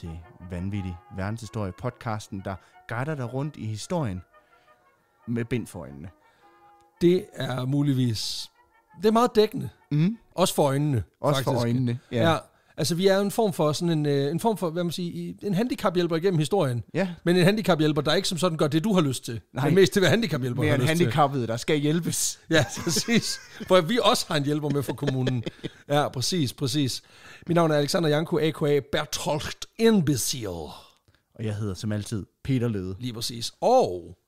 til Vanvittig Verdenshistorie, podcasten, der guider dig rundt i historien med bind for øjnene. Det er muligvis... Det er meget dækkende. Mm. Også for øjnene, Også faktisk. for øjnene, ja. ja. Altså, vi er en form for sådan en, øh, en form for, hvad man siger, en handicaphjælper igennem historien. Ja. Men en handicaphjælper, der ikke som sådan gør det, du har lyst til. Nej. Men mest til, hvad handicaphjælper har en lyst handicappet, der skal hjælpes. Ja, præcis. For vi også har en hjælper med fra kommunen. Ja, præcis, præcis. Mit navn er Alexander Janko, a.k.a. Bertolt Imbecile. Og jeg hedder som altid Peter Lede. Lige præcis. Og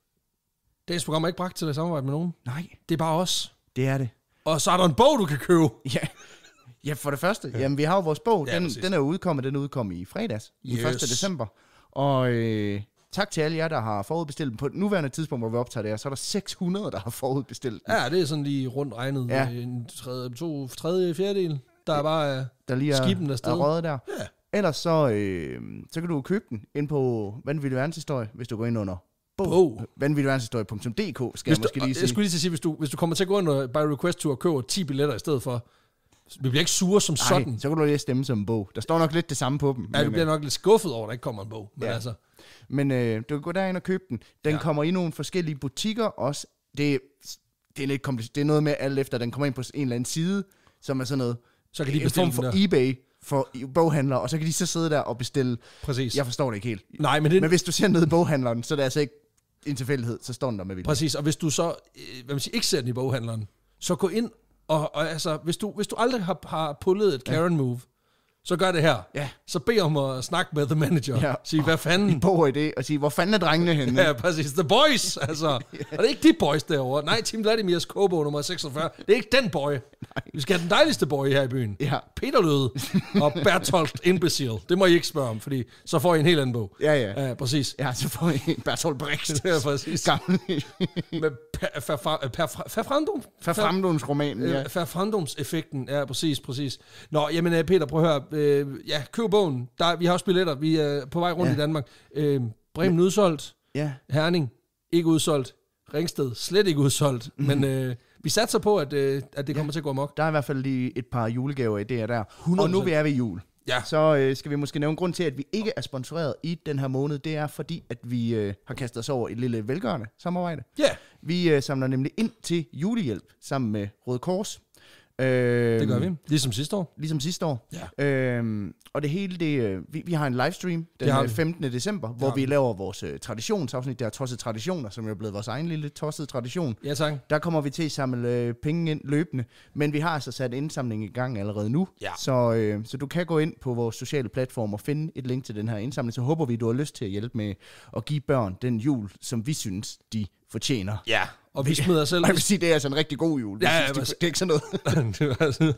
dagens program er ikke bragt til at samarbejde med nogen. Nej. Det er bare os. Det er det. Og så er der en bog, du kan købe. Ja. Ja, for det første. Ja. Jamen, vi har jo vores bog. Den, ja, den er udkommet. Den udkommet i fredags, yes. 1. december. Og øh, tak til alle jer, der har forudbestilt den. På et nuværende tidspunkt, hvor vi optager det her, så er der 600, der har forudbestilt den. Ja, det er sådan lige rundt regnet. Ja. En tredje, to, tredje, fjerdedel. Der er bare der lige er, afsted. Der er der. Ja. Ellers så, øh, så kan du købe den ind på Vanvittig Verdenshistorie, hvis du går ind under bog. Vanvittigverdenshistorie.dk, skal hvis jeg måske du, lige sige. Jeg skulle lige sige, hvis du, hvis du kommer til at gå ind og by request to og køber 10 billetter i stedet for, vi bliver ikke sure som Ej, sådan. så kan du lige stemme som en bog. Der står nok lidt det samme på dem. Ja, vi bliver øh, nok lidt skuffet over, at der ikke kommer en bog. Men, ja. altså. men øh, du kan gå derind og købe den. Den ja. kommer i nogle forskellige butikker også. Det, det er lidt kompliceret. Det er noget med alt efter, den kommer ind på en eller anden side, som er sådan noget... Så kan de bestille form for den der. eBay, for boghandlere, og så kan de så sidde der og bestille. Præcis. Jeg forstår det ikke helt. Nej, men, det... men hvis du ser ned i boghandleren, så er det altså ikke en tilfældighed, så står den der med vilje. Præcis, og hvis du så øh, hvad man siger, ikke ser den i boghandleren, så gå ind, og, og altså, hvis, du, hvis du aldrig har, har pullet et Karen-move, ja så gør det her. Ja. Så bed om at snakke med the manager. Ja. Sige, hvad fanden? I bor i det, og sige, hvor fanden er drengene henne? ja, præcis. The boys, altså. Og det er ikke de boys derovre. Nej, Tim Vladimir's Kobo nummer 46. Det er ikke den boy. Nej. Vi skal have den dejligste boy her i byen. Ja. Peter Løde og Bertolt Imbecile. Det må I ikke spørge om, fordi så får I en helt anden bog. Ja, ja. Ja, præcis. Ja, så får I en Bertolt Det er præcis. Gammel. med Ferfrandum. romanen roman, ja. Øh, Ferfrandums effekten, ja, præcis, præcis. Nå, jamen øh, Peter, prøv at høre øh, ja, køb bogen. Der, vi har også billetter. Vi er på vej rundt ja. i Danmark. Øh, Bremen udsolgt. Ja. Herning ikke udsolgt. Ringsted slet ikke udsolgt. Mm. Men øh, vi satser på, at, øh, at det kommer ja. til at gå amok. Der er i hvert fald lige et par julegaver i det her der. 100%. Og nu vi er ved jul. Ja. Så øh, skal vi måske nævne grund til, at vi ikke er sponsoreret i den her måned. Det er fordi, at vi øh, har kastet os over et lille velgørende samarbejde. Ja. Vi øh, samler nemlig ind til julehjælp sammen med Røde Kors. Øhm, det gør vi. Ligesom sidste år. Ligesom sidste år. Ja. Øhm, og det hele, det, øh, vi, vi har en livestream den 15. Øh, december, hvor vi. laver vores uh, traditionsafsnit, der er Tosset Traditioner, som er blevet vores egen lille tossede tradition. Ja, tak. Der kommer vi til at samle uh, penge ind løbende, men vi har altså sat indsamling i gang allerede nu, ja. så, uh, så du kan gå ind på vores sociale platform og finde et link til den her indsamling, så håber vi, du har lyst til at hjælpe med at give børn den jul, som vi synes, de fortjener. Ja, og vi smider selv... jeg vil sige, det er altså en rigtig god jul. Ja, ja, det, det er ikke sådan noget. det altså-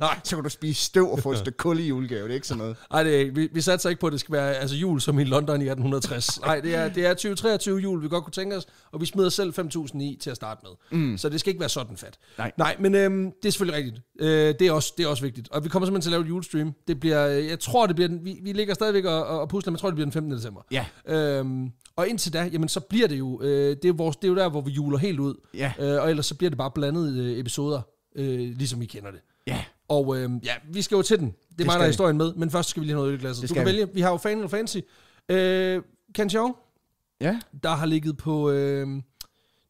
Nej. Så kan du spise støv og få et stykke kul i julegave. Det er ikke sådan noget. Nej, det er ikke. Vi, vi satser ikke på, at det skal være altså, jul som i London i 1860. Nej, det er, det er 2023 jul, vi godt kunne tænke os. Og vi smider selv 5.000 i til at starte med. Mm. Så det skal ikke være sådan fat. Nej, Nej men øhm, det er selvfølgelig rigtigt. Øh, det, er også, det er også vigtigt. Og vi kommer simpelthen til at lave et julestream. Det bliver, jeg tror, det bliver den, vi, vi ligger stadigvæk og, og pusler, men jeg tror, det bliver den 15. december. Ja. Øhm, og indtil da, jamen så bliver det jo, øh, det, er vores, det er jo der, hvor vi juler helt ud. Ja. Øh, og ellers så bliver det bare blandede øh, episoder, øh, ligesom I kender det. Ja. Og øh, ja, vi skal jo til den. Det, er mig, der er historien med, men først skal vi lige have noget øl i Du kan vi. vælge. Vi har jo Final Fantasy. Øh, Ken Chong, ja. der har ligget på, øh,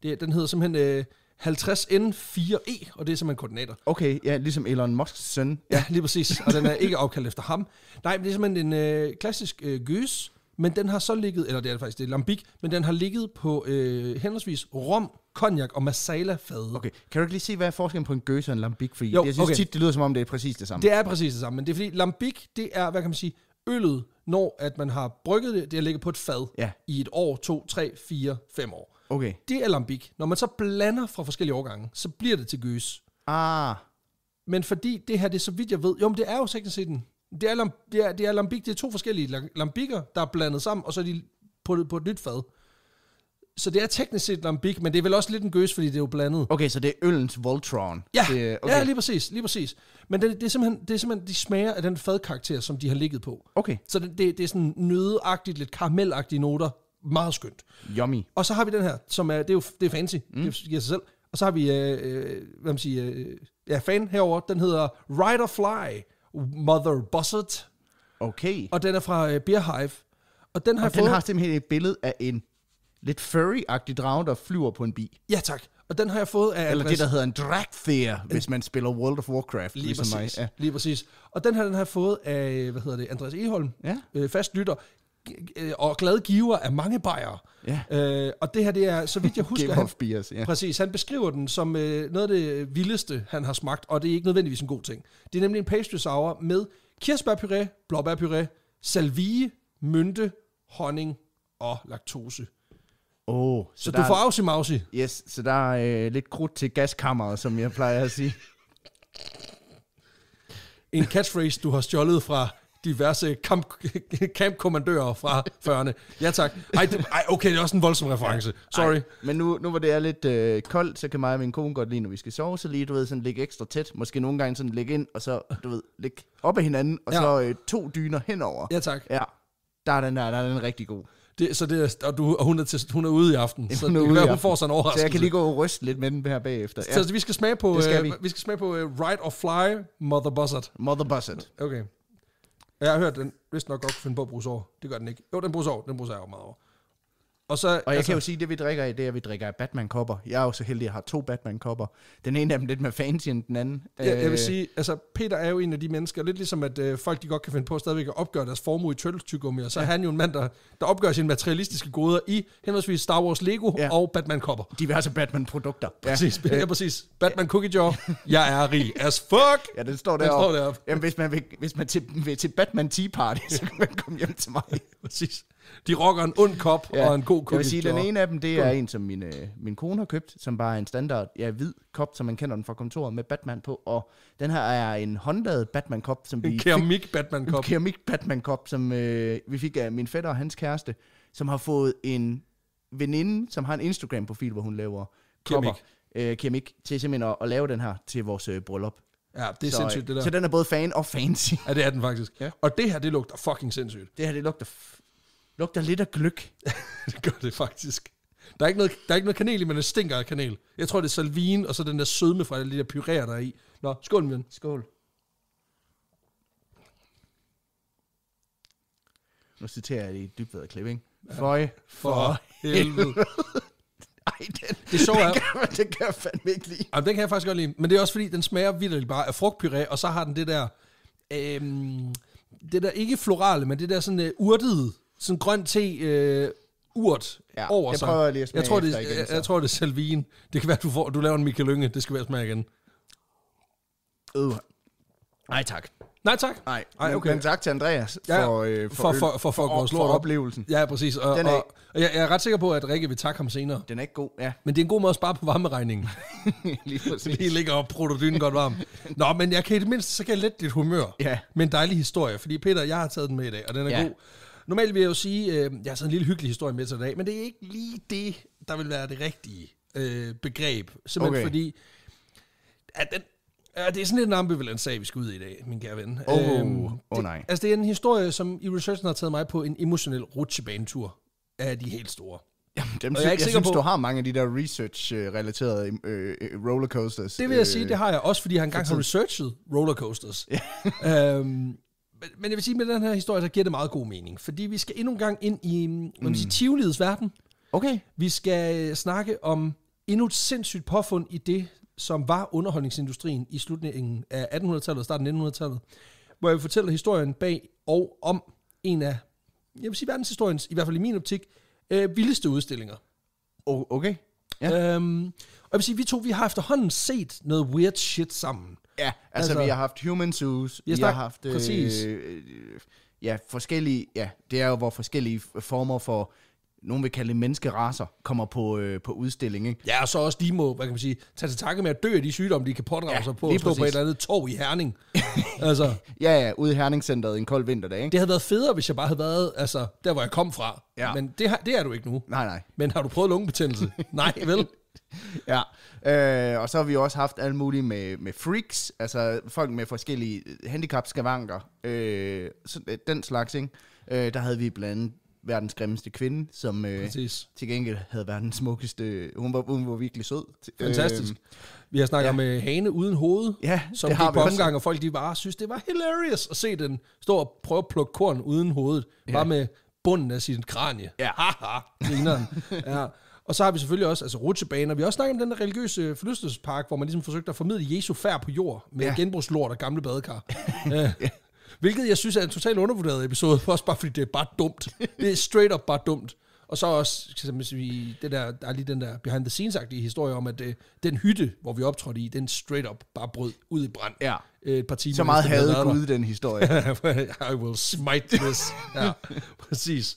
det, den hedder simpelthen... Øh, 50N4E, e, og det er simpelthen koordinater. Okay, ja, ligesom Elon Musks søn. Ja, lige præcis, og den er ikke opkaldt efter ham. Nej, men det er simpelthen en øh, klassisk øh, øh, men den har så ligget, eller det er faktisk det er Lambic, men den har ligget på øh, henholdsvis rom, konjak og masala fad. Okay, kan du ikke lige se, hvad er forskellen på en gøs og en Lambic? Fordi jo, jeg synes okay. tit, det lyder som om, det er præcis det samme. Det er præcis det samme, men det er fordi Lambic, det er, hvad kan man sige, øllet, når at man har brygget det, det ligger på et fad ja. i et år, to, tre, fire, fem år. Okay. Det er Lambic. Når man så blander fra forskellige årgange, så bliver det til gøs. Ah. Men fordi det her, det er så vidt jeg ved, jo, men det er jo sikkert set en det er, det, er, det er lambik, det er to forskellige lambikker, der er blandet sammen, og så er de på, på et nyt fad. Så det er teknisk set lambik, men det er vel også lidt en gøs, fordi det er jo blandet. Okay, så det er ølens Voltron. Ja, det, okay. ja lige præcis, lige præcis. Men det, det, er simpelthen, det er simpelthen, de smager af den fadkarakter, som de har ligget på. Okay. Så det, det, det er sådan nødeagtigt, lidt karamelagtige noter. Meget skønt. Yummy. Og så har vi den her, som er, det er jo det er fancy, mm. det giver sig selv. Og så har vi, øh, hvad man siger, øh, ja, fan herover. den hedder Rider Fly. Mother Buzzard. Okay. Og den er fra uh, øh, Beer Hive. Og den har, og fået... den har simpelthen et billede af en lidt furry-agtig drage, der flyver på en bi. Ja, tak. Og den har jeg fået af... Eller Andres... det, der hedder en en... hvis man spiller World of Warcraft. Ligesom Lige ligesom præcis. Mig. Ja. Lige præcis. Og den her, den har jeg fået af, hvad hedder det, Andreas Eholm, ja. øh, fast lytter og glade giver af mange bajere. Ja. Øh, og det her, det er, så vidt jeg husker... Game han, of beers, ja. Præcis, han beskriver den som øh, noget af det vildeste, han har smagt, og det er ikke nødvendigvis en god ting. Det er nemlig en pastry sour med kirsebærpuré, blåbærpuré, salvie, mynte, honning og laktose. Oh, så, så du får afsig mausi. Yes, så der er øh, lidt krudt til gaskammeret, som jeg plejer at sige. En catchphrase, du har stjålet fra diverse kamp, kampkommandører fra 40'erne. Ja tak. Ej, det, ej, okay, det er også en voldsom reference. Sorry. Ej, men nu, nu hvor det er lidt øh, koldt, så kan mig og min kone godt lige, når vi skal sove, så lige, du ved, sådan ligge ekstra tæt. Måske nogle gange sådan ligge ind, og så, du ved, ligge op ad hinanden, og ja. så øh, to dyner henover. Ja tak. Ja. Der er den der, der er den rigtig god. Det, så det, og, du, og hun, er til, hun er ude i aften, så er ude det, være, hun får sådan en overraskelse. Så jeg kan lige gå og ryste lidt med den her bagefter. Ja. Så, vi skal smage på, skal øh, vi. Uh, vi skal smage på uh, Ride or Fly, Mother Buzzard. Mother Buzzard. Okay jeg har hørt, at den vist nok godt kunne finde på at bruge sår. Det gør den ikke. Jo, den bruger sår. Den bruger jeg jo meget over. Og, så, og jeg altså, kan jo sige, at det vi drikker i, det er, at vi drikker Batman-kopper. Jeg er jo så heldig, at jeg har to Batman-kopper. Den ene af dem lidt mere fancy end den anden. Ja, jeg vil øh, sige, altså Peter er jo en af de mennesker, lidt ligesom at øh, folk de godt kan finde på stadigvæk at opgøre deres formue i tølvtygummi, og så ja. er han jo en mand, der, der opgør sine materialistiske goder i henholdsvis Star Wars Lego ja. og Batman-kopper. Diverse Batman-produkter. Præcis, ja, ja præcis. Batman Cookie Jar, jeg er rig as fuck! Ja, den står deroppe. Den står deroppe. Jamen, hvis man, vil, hvis man til, vil til Batman Tea Party, så kan man komme hjem til mig. præcis. De rocker en ond kop ja. og en god kop. Jeg vil sige, den ene af dem, det er en, som min, øh, min kone har købt, som bare er en standard ja, hvid kop, som man kender den fra kontoret med Batman på. Og den her er en håndlavet Batman-kop, som vi En keramik Batman-kop. En keramik Batman-kop, som øh, vi fik af min fætter og hans kæreste, som har fået en veninde, som har en Instagram-profil, hvor hun laver kopper, øh, keramik til simpelthen at, at lave den her til vores øh, bryllup. Ja, det er så, sindssygt, det øh, der. Så den er både fan og fancy. Ja, det er den faktisk. Ja. Og det her, det lugter fucking sindssygt. Det her, det lugter lugter lidt af gløk. det gør det faktisk. Der er, ikke noget, der er ikke noget kanel i, men det stinker af kanel. Jeg tror, det er salvin, og så den der sødme fra det der pyrer, der i. Nå, skål, Mjøn. Skål. Nu citerer jeg det i et dybværet klip, ikke? Ja. Føj. For helvede. Ej, den, det så den, kan, den kan jeg fandme ikke lide. Jamen, den kan jeg faktisk godt lide. Men det er også fordi, den smager vildt bare af frugtpuré, og så har den det der... Øhm, det der ikke florale, men det der sådan uh, urtede sådan grøn te øh, urt ja, over det sig. Prøver jeg, lige at jeg tror, det, igen, jeg, jeg, tror, det er salvin. Det kan være, du, får, du laver en Michael Lynge. Det skal være smag igen. Øh. Nej tak. Nej tak. Nej, Ej, okay. men tak til Andreas for, øh, for, for, øl, for, for, for, for, for oplevelsen. Ja, præcis. Og, den er, og, og jeg, jeg er ret sikker på, at Rikke vil takke ham senere. Den er ikke god, ja. Men det er en god måde at spare på varmeregningen. Lige præcis. Lige ligger og prutter dynen godt varm. Nå, men jeg kan i det mindste, så kan jeg lette dit humør ja. med en dejlig historie. Fordi Peter, jeg har taget den med i dag, og den er ja. god. Normalt vil jeg jo sige, øh, jeg har sådan en lille hyggelig historie med til i dag, men det er ikke lige det, der vil være det rigtige øh, begreb. Simpelthen okay. fordi, at den, Ja, det er sådan lidt en ambivalent sag, vi skal ud i i dag, min kære ven. Oh, øhm, oh nej. Altså, det er en historie, som i researchen har taget mig på en emotionel rutsjebanetur af de helt store. Jamen, dem, jeg, er ikke jeg synes, på, du har mange af de der research-relaterede øh, øh, rollercoasters. Det vil jeg øh, sige, det har jeg også, fordi jeg engang har researchet rollercoasters. øhm, men jeg vil sige, med den her historie, så giver det meget god mening. Fordi vi skal endnu en gang ind i, man mm. sige, verden. Okay. Vi skal øh, snakke om endnu et sindssygt påfund i det, som var underholdningsindustrien i slutningen af 1800-tallet og starten af 1900-tallet, hvor jeg fortæller historien bag og om en af, jeg vil sige verdenshistoriens, i hvert fald i min optik, øh, vildeste udstillinger. Okay. Ja. Øhm, og jeg vil sige, vi to vi har efterhånden set noget weird shit sammen. Ja, altså, altså vi har haft human zoos, vi har haft... Øh, øh, ja, forskellige... Ja, det er jo, hvor forskellige former for nogen vil kalde det menneskeraser, kommer på, øh, på udstilling. Ikke? Ja, og så også de må, hvad kan man sige, tage til takke med at dø af de sygdomme, de kan pådrage ja, sig på og stå på et eller andet tog i Herning. altså, ja, ja, ude i Herningcenteret en kold vinterdag. Ikke? Det havde været federe, hvis jeg bare havde været altså, der, hvor jeg kom fra. Ja. Men det, har, det er du ikke nu. Nej, nej. Men har du prøvet lungebetændelse? nej, vel? ja, øh, og så har vi også haft alt muligt med, med freaks, altså folk med forskellige øh, handicapskavanker, øh, så, øh, den slags, ikke? Øh, der havde vi blandt andet verdens grimmeste kvinde, som øh, til gengæld havde verdens smukkeste... Hun var, hun var virkelig sød. Fantastisk. Øh, vi har snakket ja. med øh, Hane uden hoved, ja, som det har på omgang, og folk de bare synes, det var hilarious at se den stå og prøve at plukke korn uden hovedet, ja. bare med bunden af sin kranie. Ja. Ha, ha, ja. Og så har vi selvfølgelig også altså rutsjebaner. Vi har også snakket om den der religiøse øh, forlystelsespark, hvor man ligesom forsøgte at formidle Jesu færd på jord med ja. genbrugslort og gamle badekar. ja. Hvilket jeg synes er en totalt undervurderet episode, også bare fordi det er bare dumt. Det er straight up bare dumt. Og så også, hvis vi, det der, der er lige den der behind the scenes-agtige historie om, at øh, den hytte, hvor vi optrådte i, den straight up bare brød ud i brand. Ja. Øh, et par timer, Så meget havde Gud den historie. I will smite this. Ja, præcis.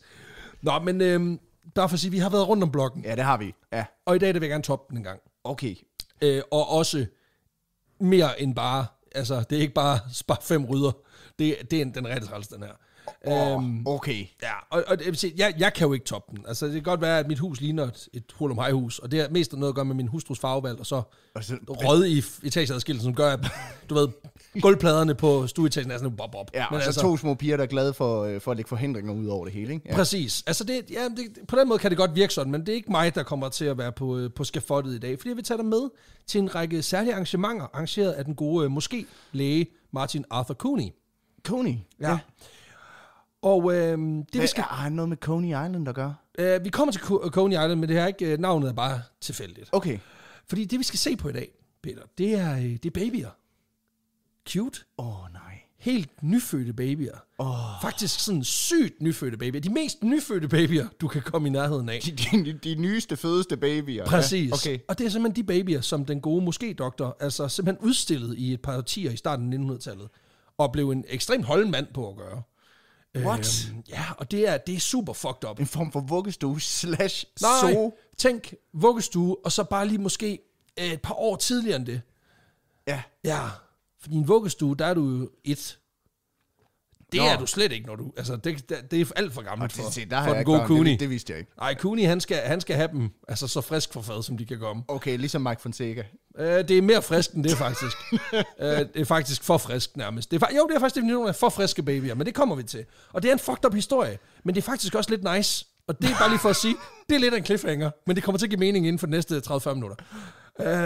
Nå, men øhm, bare for at sige, at vi har været rundt om blokken. Ja, det har vi. Ja. Og i dag, der vil jeg gerne toppe den en gang. Okay. Øh, og også mere end bare, altså, det er ikke bare bare fem rydder. Det, det er den rette træls, den her. Oh, øhm, okay. Ja, og, og jeg, jeg jeg kan jo ikke toppe den. Altså, det kan godt være, at mit hus ligner et, et hul om hus, og det er mest noget at gøre med min hustrus farvevalg, og så altså, rød i etageadskillelsen, som gør, at du ved, gulvpladerne på stueetagen er sådan bob, bob. Ja, Men altså, altså to små piger, der er glade for, øh, for at lægge forhindringer ud over det hele, ikke? Ja. Præcis. Altså, det, ja, det, på den måde kan det godt virke sådan, men det er ikke mig, der kommer til at være på, øh, på skafottet i dag, fordi jeg vil tage dig med til en række særlige arrangementer, arrangeret af den gode, øh, måske læge Martin Arthur Cooney. Cooney? Ja. ja. Og øh, det, vi skal... Har noget med Coney Island at gøre? Øh, vi kommer til Coney Island, men det her ikke, øh, navnet er bare tilfældigt. Okay. Fordi det, vi skal se på i dag, Peter, det er, øh, det er babyer. Cute. Åh, oh, nej. Helt nyfødte babyer. Oh. Faktisk sådan sygt nyfødte babyer. De mest nyfødte babyer, du kan komme i nærheden af. De, de, de nyeste, fødeste babyer. Præcis. Ja. Okay. Og det er simpelthen de babyer, som den gode måske doktor altså simpelthen udstillede i et par årtier i starten af 1900-tallet, og blev en ekstrem holden mand på at gøre. What? Øhm, ja, og det er, det er super fucked up. En form for vuggestue slash Nej, so. tænk vuggestue, og så bare lige måske øh, et par år tidligere end det. Ja. Ja, fordi i en vuggestue, der er du jo et. Det Nå. er du slet ikke, når du... Altså, det, det er alt for gammelt for, se, der for den gode Cooney. Det, det vidste jeg ikke. Nej, Cooney, han skal, han skal have dem altså, så frisk for fad, som de kan komme. Okay, ligesom Mike Fonseca. Øh, det er mere frisk end det, faktisk. øh, det er faktisk for frisk, nærmest. Det er, jo, det er faktisk nogle af for friske babyer, men det kommer vi til. Og det er en fucked up historie, men det er faktisk også lidt nice. Og det er bare lige for at sige, det er lidt af en cliffhanger, men det kommer til at give mening inden for de næste 30-40 minutter.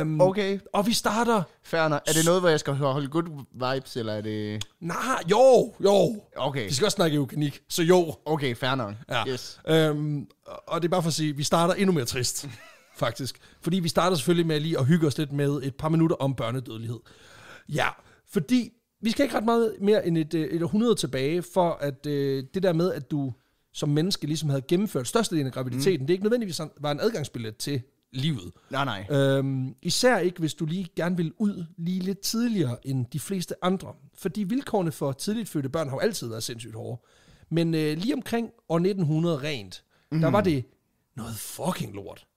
Um, okay. Og vi starter... Færner. Er det noget, hvor jeg skal holde good vibes, eller er det... Nej, nah, jo, jo. Okay. Vi skal også snakke eugenik, så jo. Okay, færner. Ja. Yes. Um, og det er bare for at sige, at vi starter endnu mere trist, faktisk. Fordi vi starter selvfølgelig med lige at hygge os lidt med et par minutter om børnedødelighed. Ja, fordi vi skal ikke ret meget mere end et, øh, et århundrede tilbage, for at uh, det der med, at du som menneske ligesom havde gennemført størstedelen af graviditeten, mm. det er ikke nødvendigvis var en adgangsbillet til livet. Nej, nej. Øhm, især ikke, hvis du lige gerne vil ud lige lidt tidligere end de fleste andre. Fordi vilkårene for tidligt fødte børn har jo altid været sindssygt hårde. Men øh, lige omkring år 1900 rent, mm. der var mhm. det noget fucking lort.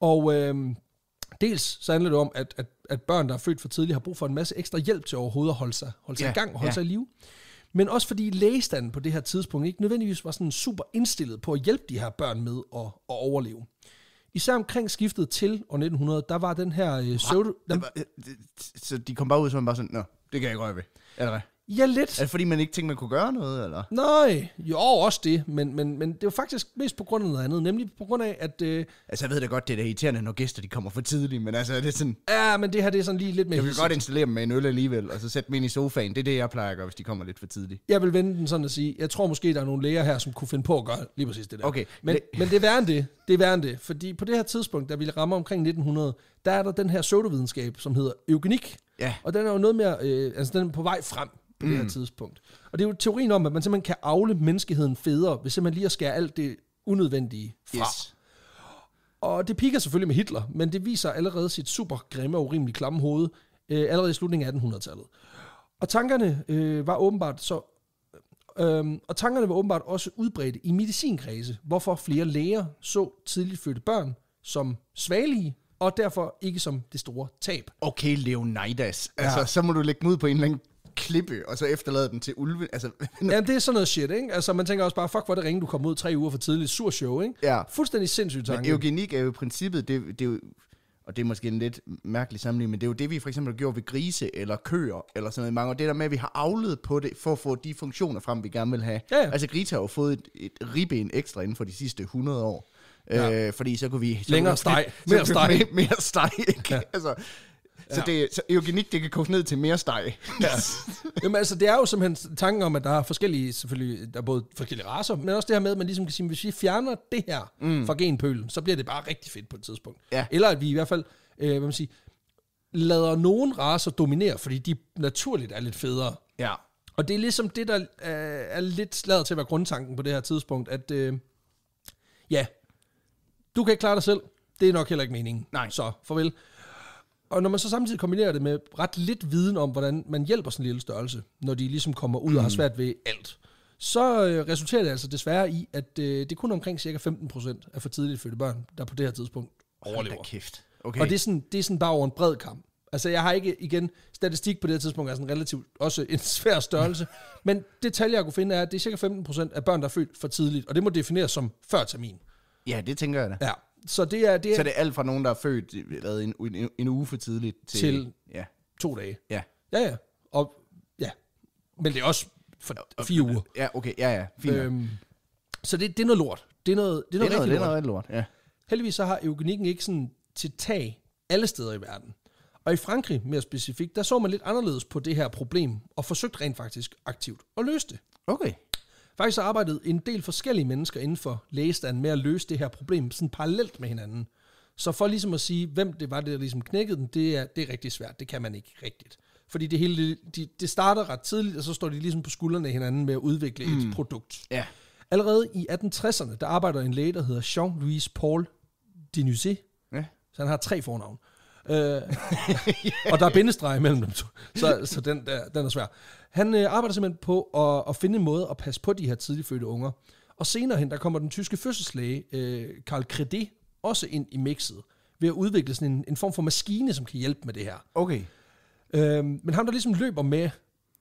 Og øh, dels så handler det om, at, at, at børn, der er født for tidligt, har brug for en masse ekstra hjælp til overhovedet at holde sig, holde sig ja, i gang og holde ja. sig i live. Men også fordi lægestanden på det her tidspunkt ikke nødvendigvis var sådan super indstillet på at hjælpe de her børn med at, at overleve. Især omkring skiftet til år 1900, der var den her øh, pseudo... Øh, så de kom bare ud som bare sådan, nå, det kan jeg ikke røre ved. Eller hvad? Ja, lidt. Er det fordi, man ikke tænkte, man kunne gøre noget, eller? Nej, jo, også det, men, men, men det var faktisk mest på grund af noget andet, nemlig på grund af, at... Øh, altså, jeg ved da godt, det er irriterende, når gæster de kommer for tidligt, men altså, er det er sådan... Ja, men det her, det er sådan lige lidt mere... Jeg vil godt installere dem med en øl alligevel, og så sætte dem ind i sofaen. Det er det, jeg plejer at gøre, hvis de kommer lidt for tidligt. Jeg vil vende den sådan at sige, jeg tror måske, der er nogle læger her, som kunne finde på at gøre lige præcis det der. Okay. Men, det... men det er værre end det. Det er værre end det, fordi på det her tidspunkt, da vi rammer omkring 1900, der er der den her pseudovidenskab, som hedder eugenik. Ja. Og den er jo noget mere, øh, altså den er på vej frem på mm. det her mm. tidspunkt. Og det er jo teorien om, at man simpelthen kan afle menneskeheden federe, hvis man lige at skære alt det unødvendige fra. Yes. Og det piker selvfølgelig med Hitler, men det viser allerede sit super grimme og urimelige klamme hoved, øh, allerede i slutningen af 1800-tallet. Og tankerne øh, var åbenbart så Øhm, og tankerne var åbenbart også udbredte i medicinkredse, hvorfor flere læger så tidligt fødte børn som svagelige, og derfor ikke som det store tab. Okay, Leonidas. Altså, ja. så må du lægge mod på en eller anden klippe, og så efterlade den til ulve. Altså, Jamen, det er sådan noget shit, ikke? Altså, man tænker også bare, fuck, hvor det ringe, du kom ud tre uger for tidligt. Sur show, ikke? Ja. Fuldstændig sindssygt tanke. Men eugenik er jo i princippet, det, det er jo, og det er måske en lidt mærkelig sammenligning, men det er jo det, vi for eksempel har gjort ved grise eller køer, eller sådan noget mange, og det der med, at vi har afledt på det, for at få de funktioner frem, vi gerne vil have. Ja, ja. Altså, grise har jo fået et, et ribben ekstra inden for de sidste 100 år. Ja. Øh, fordi så kunne vi... Så længere kunne, steg. Mere steg. Mere, mere steg, ikke? Ja. Altså, Ja. Så, det, så eugenik, det kan koges ned til mere steg. Ja. Jamen altså, det er jo simpelthen tanken om, at der er forskellige, selvfølgelig, der er både forskellige raser, men også det her med, at man ligesom kan sige, at hvis vi fjerner det her mm. fra genpølen, så bliver det bare rigtig fedt på et tidspunkt. Ja. Eller at vi i hvert fald, øh, hvad man siger, lader nogen raser dominere, fordi de naturligt er lidt federe. Ja. Og det er ligesom det, der øh, er lidt slaget til at være grundtanken på det her tidspunkt, at øh, ja, du kan ikke klare dig selv. Det er nok heller ikke meningen. Nej. Så farvel. Og når man så samtidig kombinerer det med ret lidt viden om, hvordan man hjælper sådan en lille størrelse, når de ligesom kommer ud mm. og har mm. svært ved alt, så øh, resulterer det altså desværre i, at øh, det er kun omkring cirka 15% af for tidligt fødte børn, der på det her tidspunkt overlever. Hold kæft. Okay. Og det er, sådan, det er sådan bare over en bred kamp. Altså jeg har ikke, igen, statistik på det her tidspunkt er sådan relativt også en svær størrelse, men det tal, jeg kunne finde, er, at det er cirka 15% af børn, der er født for tidligt, og det må defineres som før termin. Ja, det tænker jeg da. Ja, så det er... Det er så det er alt fra nogen, der er født hvad, en, en, en uge for tidligt til... Til ja. to dage. Ja. Ja, ja. Og, ja. Men det er også for og, fire uger. Ja, okay. Ja, ja. Fint. Øhm, så det, det er noget lort. Det er noget, det er noget, det er noget, det er noget lort. Ja. Heldigvis så har eugenikken ikke sådan til tag alle steder i verden. Og i Frankrig mere specifikt, der så man lidt anderledes på det her problem, og forsøgte rent faktisk aktivt at løse det. Okay. Faktisk har arbejdede en del forskellige mennesker inden for lægestanden med at løse det her problem sådan parallelt med hinanden. Så for ligesom at sige, hvem det var, der ligesom knækkede den, det er, det er rigtig svært. Det kan man ikke rigtigt. Fordi det hele, de, det starter ret tidligt, og så står de ligesom på skuldrene af hinanden med at udvikle mm. et produkt. Ja. Allerede i 1860'erne, der arbejder en læge, der hedder Jean-Louis Paul Dinusé. Ja. Så han har tre fornavn. Øh, og der er bindestreg mellem dem to. Så, så den, der, den er svær. Han øh, arbejder simpelthen på at, at finde en måde at passe på de her tidligfødte unger. Og senere hen, der kommer den tyske fødselslæge, øh, Karl Credé, også ind i mixet, ved at udvikle sådan en, en form for maskine, som kan hjælpe med det her. Okay. Øhm, men ham, der ligesom løber med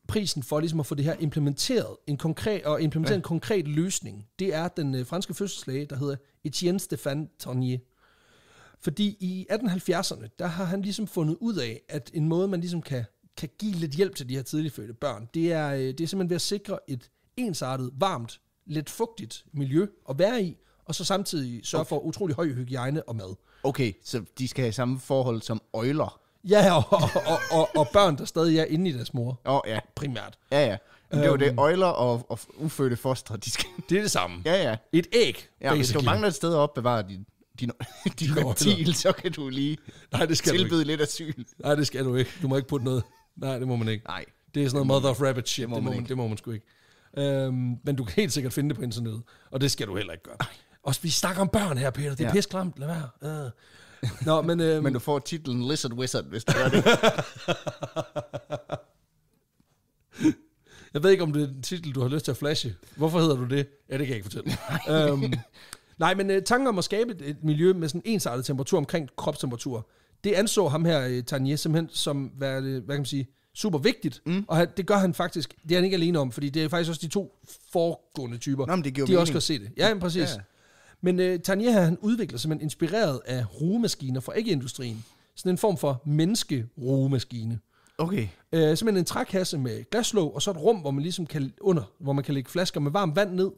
prisen for ligesom at få det her implementeret, en konkret, og implementere ja. en konkret løsning, det er den øh, franske fødselslæge, der hedder Etienne Stéphane Tournier. Fordi i 1870'erne, der har han ligesom fundet ud af, at en måde, man ligesom kan kan give lidt hjælp til de her tidligfødte børn, det er, øh, det er simpelthen ved at sikre et ensartet, varmt, lidt fugtigt miljø at være i, og så samtidig sørge okay. for utrolig høj hygiejne og mad. Okay, så de skal have samme forhold som øjler? Ja, og, og, og, og, børn, der stadig er inde i deres mor. Åh, oh, ja. Primært. Ja, ja. Men det er jo det, øhm. øjler og, og ufødte fostre, de skal... Det er det samme. Ja, ja. Et æg, ja, Hvis du mangler et sted at opbevare din, din, din reptil, så kan du lige Nej, det skal tilbyde du ikke. lidt asyl. Nej, det skal du ikke. Du må ikke putte noget Nej, det må man ikke. Nej. Det er sådan noget mother of rabbit shit. Det må, det må, man, ikke. det må man sgu ikke. Øhm, men du kan helt sikkert finde det på internettet, og det skal du heller ikke gøre. Og vi snakker om børn her, Peter. Det er ja. pisklamt. Lad være. Øh. Nå, men, øhm, men du får titlen Lizard Wizard, hvis du gør det. jeg ved ikke, om det er en titel, du har lyst til at flashe. Hvorfor hedder du det? Ja, det kan jeg ikke fortælle. øhm, nej, men øh, tanken om at skabe et, et miljø med sådan en ensartet temperatur omkring kropstemperatur, det anså ham her, øh, Tanje, simpelthen som, hvad, det, hvad kan man sige, super vigtigt. Mm. Og han, det gør han faktisk, det er han ikke alene om, fordi det er faktisk også de to foregående typer. Nå, men det giver de mening. også kan se det. Ja, men præcis. Ja. Men uh, øh, Tanje her, han udvikler simpelthen inspireret af rugemaskiner fra æggeindustrien. Sådan en form for menneske-rugemaskine. Okay. Uh, simpelthen en trækasse med glaslåg, og så et rum, hvor man ligesom kan, under, hvor man kan lægge flasker med varmt vand ned,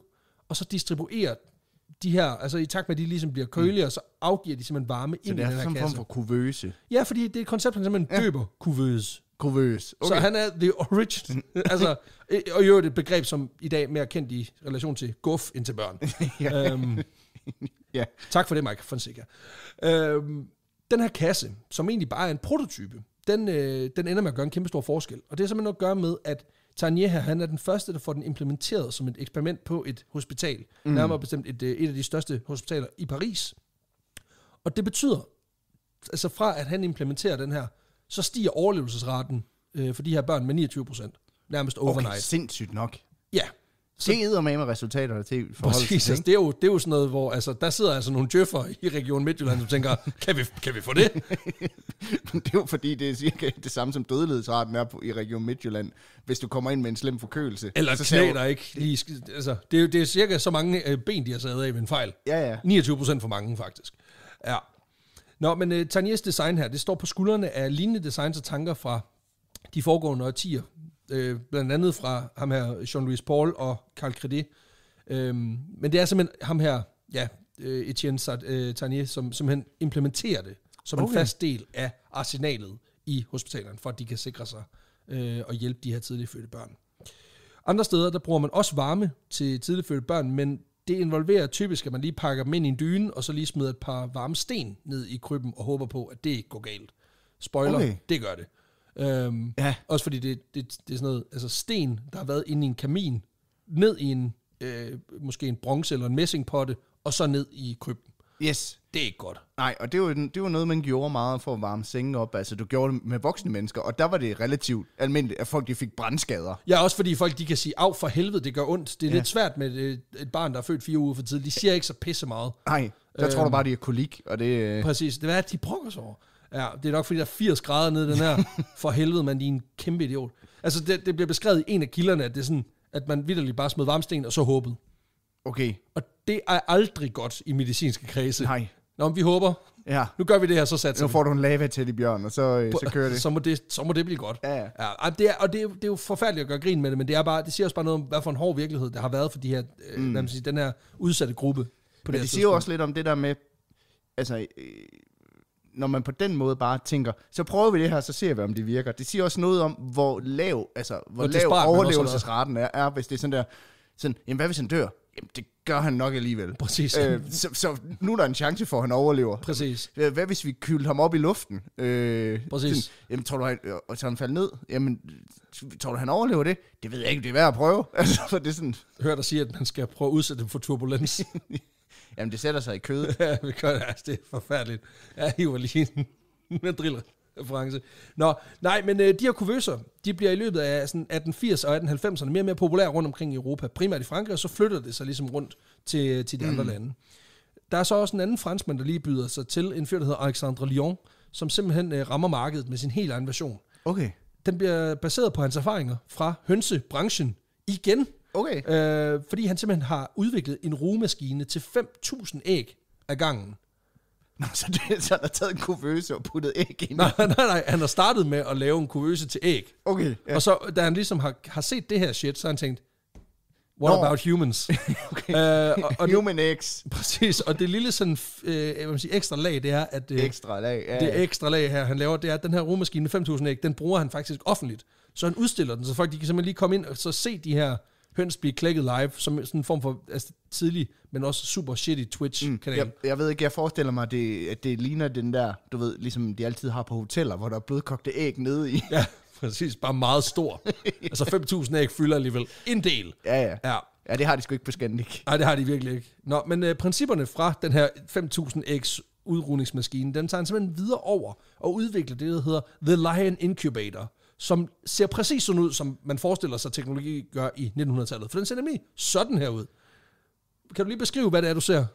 og så distribuere de her, altså i takt med, at de ligesom bliver kølige, mm. så afgiver de simpelthen varme så ind i den her kasse. Så det er sådan en form for kuvøse. Ja, fordi det er et koncept, han simpelthen ja. døber kuvøs. Kuvøs. Okay. Så han er the origin. Mm. altså, og jo et begreb, som i dag er mere kendt i relation til guf end til børn. ja. Øhm, ja. Tak for det, Mike Fonseca. Øhm, den her kasse, som egentlig bare er en prototype, den, øh, den ender med at gøre en kæmpe stor forskel. Og det er simpelthen noget at gøre med, at her, han er den første, der får den implementeret som et eksperiment på et hospital. Mm. Nærmere bestemt et, øh, et af de største hospitaler i Paris. Og det betyder, altså fra at han implementerer den her, så stiger overlevelsesraten øh, for de her børn med 29 procent. Nærmest overnight. Okay, sindssygt nok. Ja, så, det æder med med resultaterne til forholdet. Præcis, altså, det, er jo, det er jo sådan noget, hvor altså, der sidder altså nogle djøffer i Region Midtjylland, som tænker, kan vi, kan vi få det? det er jo fordi, det er cirka det samme som dødelighedsraten er på, i Region Midtjylland, hvis du kommer ind med en slem forkølelse. Eller så knæ, der ikke lige... Altså, det, er, det er cirka så mange øh, ben, de har sat af ved en fejl. Ja, ja. 29 procent for mange, faktisk. Ja. Nå, men uh, øh, Tanias design her, det står på skuldrene af lignende designs og tanker fra de foregående årtier, øh, blandt andet fra ham her, Jean-Louis Paul og Carl Credit. Øhm, men det er simpelthen ham her, ja, øh, Etienne øh, Tarnier, som, som han implementerer det som okay. en fast del af arsenalet i hospitalerne, for at de kan sikre sig øh, og hjælpe de her tidligt fødte børn. Andre steder, der bruger man også varme til tidligt fødte børn, men det involverer typisk, at man lige pakker dem ind i en dyne, og så lige smider et par varme sten ned i krybben og håber på, at det ikke går galt. Spoiler, okay. det gør det. Øhm, ja. Også fordi det, det, det er sådan noget, altså sten, der har været inde i en kamin, ned i en, øh, måske en bronze eller en messingpotte, og så ned i krybben. Yes. Det er ikke godt. Nej, og det var, det var noget, man gjorde meget for at varme sengen op. Altså, du gjorde det med voksne mennesker, og der var det relativt almindeligt, at folk de fik brandskader. Ja, også fordi folk de kan sige, af for helvede, det gør ondt. Det er ja. lidt svært med et, øh, et barn, der er født fire uger for tidligt. De siger ikke så pisse meget. Nej, der øhm, tror du øhm. bare, de er kolik, og det... Øh... Præcis, det er, at de brokker sig over. Ja, det er nok fordi, der er 80 grader nede i den her. For helvede, man, de er en kæmpe idiot. Altså, det, det bliver beskrevet i en af kilderne, at det er sådan, at man vidderligt bare smed varmsten og så håbede. Okay. Og det er aldrig godt i medicinske kredse. Nej. Nå, men vi håber. Ja. Nu gør vi det her, så satser Nu får du en lava til i bjørn, og så, øh, på, så kører det. Så må det, så må det blive godt. Ja, ja. ja det er, og det er, det er jo forfærdeligt at gøre grin med det, men det, er bare, det siger også bare noget om, hvad for en hård virkelighed, der har været for de her, øh, mm. øh, sige, den her udsatte gruppe. På men det, det siger jo også lidt om det der med, altså, øh, når man på den måde bare tænker, så prøver vi det her, så ser vi, om det virker. Det siger også noget om, hvor lav, altså, hvor, lav overlevelsesraten er, er, hvis det er sådan der, sådan, jamen hvad hvis han dør? Jamen det gør han nok alligevel. Præcis. Øh, så, så nu er der en chance for, at han overlever. Præcis. Hvad hvis vi kyldte ham op i luften? Øh, Præcis. Sådan, jamen tror du, han, øh, og så han falder ned? Jamen tror du, han overlever det? Det ved jeg ikke, det er værd at prøve. Altså, det er sådan... Hør dig sige, at man skal prøve at udsætte dem for turbulens. Jamen, det sætter sig i kødet. ja, vi gør det, altså, det er forfærdeligt. Jeg hiver lige en, driller. France. Nå, nej, men øh, de her kuvøser, de bliver i løbet af sådan 1880 og 1890'erne mere og mere populære rundt omkring i Europa, primært i Frankrig, og så flytter det sig ligesom rundt til, til de andre mm. lande. Der er så også en anden franskmand, der lige byder sig til, en fyr, der hedder Alexandre Lyon, som simpelthen øh, rammer markedet med sin helt egen version. Okay. Den bliver baseret på hans erfaringer fra hønsebranchen igen. Okay. Øh, fordi han simpelthen har udviklet en rugemaskine til 5.000 æg ad gangen. Nå, så, det, så han har taget en kuvøse og puttet æg ind. Nej, nej, nej. Han har startet med at lave en kuvøse til æg. Okay. Ja. Og så, da han ligesom har, har set det her shit, så har han tænkt, What Nå. about humans? okay. øh, og, og Human det, eggs. Præcis, og det lille sådan, øh, hvad man siger, ekstra lag, det er, at øh, ekstra lag, ja, det ja. ekstra lag her, han laver, det er, at den her rummaskine med 5.000 æg, den bruger han faktisk offentligt. Så han udstiller den, så folk de kan simpelthen lige komme ind og så se de her høns blive klækket live, som sådan en form for altså, tidlig, men også super shitty Twitch-kanal. Mm. Jeg, jeg ved ikke, jeg forestiller mig, det, at det ligner den der, du ved, ligesom de altid har på hoteller, hvor der er blødkogte æg nede i. Ja, præcis. Bare meget stor. altså 5.000 æg fylder alligevel en del. Ja, ja. ja. Ja, det har de sgu ikke på Scandic. Nej, det har de virkelig ikke. Nå, men øh, principperne fra den her 5.000 x udrundingsmaskine, den tager han simpelthen videre over og udvikler det, der hedder The Lion Incubator, som ser præcis sådan ud, som man forestiller sig, teknologi gør i 1900-tallet. For den ser nemlig sådan her ud. Kan du lige beskrive, hvad det er, du ser?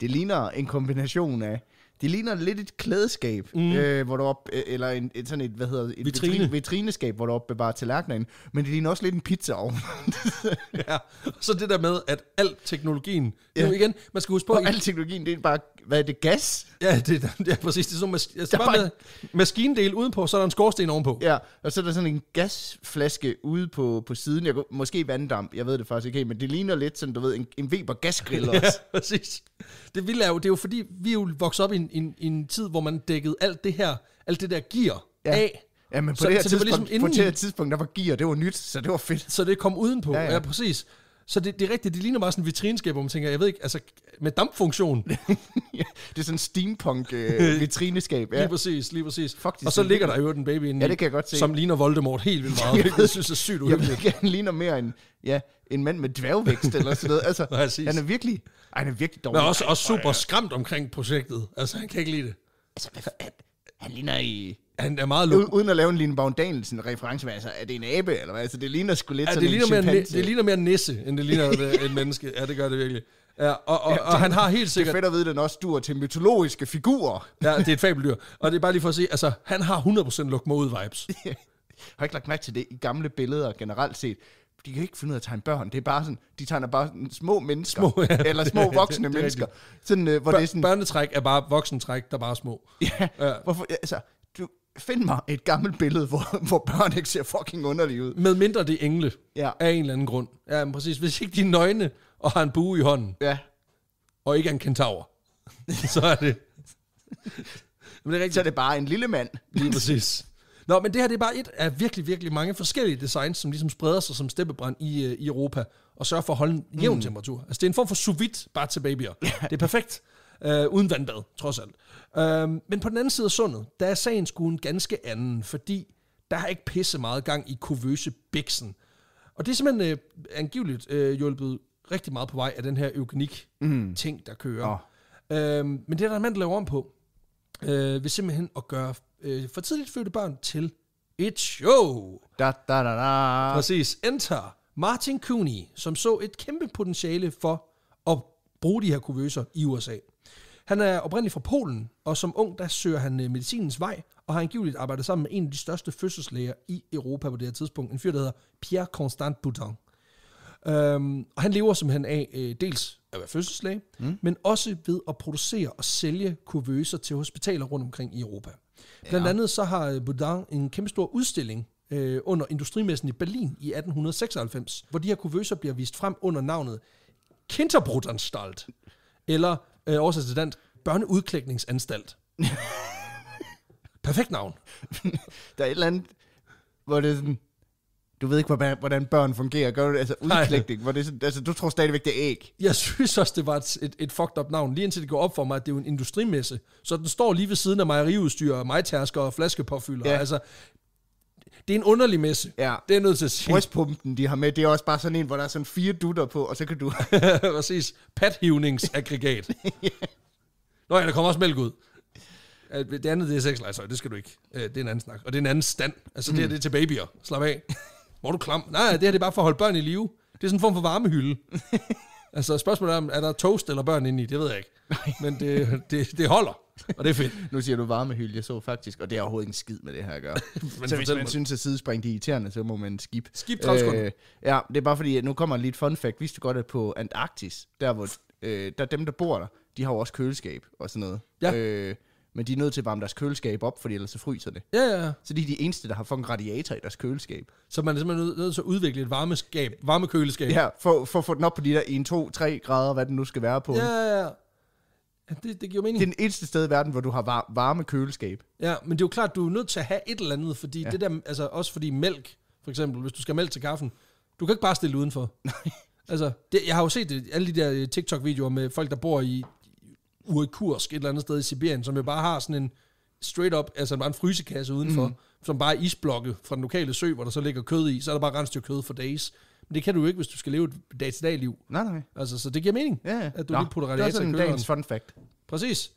det ligner en kombination af det ligner lidt et klædeskab, mm. øh, hvor du op, øh, eller en, et, sådan et, hvad hedder et vitrine. Vitrine, vitrineskab, hvor du opbevarer tallerkenerne. Men det ligner også lidt en pizzaovn. ja, så det der med, at al teknologien, ja. nu igen, man skal huske på... Og al teknologien, det er bare, hvad er det, gas? Ja, det er, præcis, det er sådan mas, altså, der bare, bare en maskindel udenpå, så er der en skorsten ovenpå. Ja, og så er der sådan en gasflaske ude på, på siden, jeg, kunne, måske vanddamp, jeg ved det faktisk ikke helt, men det ligner lidt sådan, du ved, en, en Weber gasgrill også. ja, præcis. Det, vilde er jo, det er jo fordi, vi er jo vokset op i en en, en, tid, hvor man dækkede alt det her, alt det der gear ja. af. Ja, men på, så, det her så tidspunkt, det var ligesom inden... på det her tidspunkt, der var gear, det var nyt, så det var fedt. Så det kom udenpå, ja, ja. ja præcis. Så det, det er rigtigt, det ligner bare sådan en vitrineskab, hvor man tænker, jeg ved ikke, altså med dampfunktion. det er sådan en steampunk øh, vitrineskab. Ja. Lige præcis, lige præcis. Fuck, og så ligger der jo den baby inde, ja, det kan jeg godt se. som ligner Voldemort helt vildt meget. jeg det synes jeg er sygt uhyggeligt. Jeg han ligner mere en, ja, en mand med dværgvækst eller sådan noget. Altså, præcis. han er virkelig, ej, han er virkelig dårlig. Men også, også super skræmt omkring projektet. Altså, han kan ikke lide det. Altså, hvad for, han, han ligner i han er meget luk. Uden at lave en Line Baum Danielsen reference, altså, er det en abe, eller hvad? Altså, det ligner sgu lidt ja, det ligner en mere, chimpanse. Det ligner mere nisse, end det ligner øh, et menneske. Ja, det gør det virkelig. Ja, og, og, ja, det, og han har helt sikkert... Det er fedt at vide, at den også duer til mytologiske figurer. Ja, det er et fabeldyr. Og det er bare lige for at se, altså, han har 100% luk mod vibes. Jeg har ikke lagt mærke til det i gamle billeder generelt set. De kan ikke finde ud af at tegne børn. Det er bare sådan, de tegner bare sådan, små mennesker. Små, ja. Eller små voksne det, det, det mennesker. Sådan, uh, hvor Bør, det er sådan... Børnetræk er bare voksentræk, der bare er små. Ja, ja. Hvorfor, altså, find mig et gammelt billede, hvor, hvor børn ikke ser fucking underlige ud. Med mindre det engle, ja. af en eller anden grund. Ja, men præcis. Hvis ikke de er nøgne og har en bue i hånden, ja. og ikke er en kentaur, så er det... men det er rigtigt. Så er det bare en lille mand. Lige præcis. Nå, men det her det er bare et af virkelig, virkelig mange forskellige designs, som ligesom spreder sig som steppebrand i, øh, i Europa, og sørger for at holde en jævn mm. temperatur. Altså, det er en form for sous vide, bare til babyer. Ja. Det er perfekt øh, uden vandbad, trods alt. Øh, men på den anden side af sundet, der er sagen sgu en ganske anden, fordi der har ikke pisse meget gang i kovøse biksen. Og det er simpelthen øh, angiveligt øh, hjulpet rigtig meget på vej af den her eugenik-ting, mhm. mm. der kører. Oh. Øhm, men det, der er mand, der laver om på, øh, vil simpelthen at gøre øh, for tidligt fødte børn til et show. Da, da, da, da. Præcis. Enter Martin Cooney, som så et kæmpe potentiale for at bruge de her kovøser i USA. Han er oprindeligt fra Polen, og som ung, der søger han øh, medicinens vej, og har angiveligt arbejdet sammen med en af de største fødselslæger i Europa på det her tidspunkt. En fyr, der hedder Pierre Constant Boutin. Øhm, og han lever simpelthen af øh, dels at være fødselslæge, mm. men også ved at producere og sælge kurvøser til hospitaler rundt omkring i Europa. Blandt ja. andet så har øh, Boudin en kæmpe stor udstilling øh, under Industrimessen i Berlin i 1896, hvor de her kurvøser bliver vist frem under navnet Kinterbrudanstalt, eller øh, oversat til dansk, børneudklækningsanstalt. Perfekt navn. der er et eller andet, hvor det er sådan, du ved ikke, hvordan, hvordan børn fungerer. Gør du altså udklækning? Hvor det er sådan, altså, du tror stadigvæk, det er æg. Jeg synes også, det var et, et, et fucked up navn. Lige indtil det går op for mig, at det er jo en industrimesse. Så den står lige ved siden af mejeriudstyr, og majtærsker og flaskepåfylder. Ja. Altså, det er en underlig messe. Ja. Det er nødt til at sige. Brystpumpen, de har med, det er også bare sådan en, hvor der er sådan fire dutter på, og så kan du... Præcis. Pathivningsaggregat. ja. Nå ja, der kommer også mælk ud. Det andet, det er sexlegetøj, altså, det skal du ikke. Øh, det er en anden snak. Og det er en anden stand. Altså, mm. det her, mm. det er til babyer. Slap af. Hvor du klam? Nej, det her, det er bare for at holde børn i live. Det er sådan en form for varmehylde. altså, spørgsmålet er, er der toast eller børn inde i? Det ved jeg ikke. Men det, det, det holder. Og det er fedt. nu siger du varmehyld, jeg så faktisk, og det er overhovedet ikke en skid med det her at gøre. men så hvis man synes, at sidespring er irriterende, så må man skip. Skip 30 øh, Ja, det er bare fordi, at nu kommer en lidt fun fact. Vidste du godt, at på Antarktis, der hvor øh, der dem, der bor der, de har jo også køleskab og sådan noget. Ja. Øh, men de er nødt til at varme deres køleskab op, fordi ellers så fryser det. Ja, ja, ja. Så de er de eneste, der har fået en radiator i deres køleskab. Så man er simpelthen nødt til at udvikle et varmeskab, varmekøleskab. Ja, for, for at få den op på de der 1, 2, 3 grader, hvad den nu skal være på. Ja, ja, ja. Ja, det, det giver mening. Det er den eneste sted i verden, hvor du har var, varme køleskab. Ja, men det er jo klart, du er nødt til at have et eller andet, fordi ja. det der, altså også fordi mælk, for eksempel, hvis du skal mælk til kaffen, du kan ikke bare stille udenfor. Nej. altså, det, jeg har jo set det, alle de der øh, TikTok-videoer med folk, der bor i Urikursk, et eller andet sted i Sibirien, som jo bare har sådan en straight up, altså bare en frysekasse udenfor, mm. som bare er isblokke fra den lokale sø, hvor der så ligger kød i, så er der bare rensdyr kød for days. Men det kan du jo ikke, hvis du skal leve et dag-til-dag-liv. Nej, nej. Altså, så det giver mening, yeah. at du Nå, lige putter radiator i køleren. Det er sådan dagens fun fact. Præcis.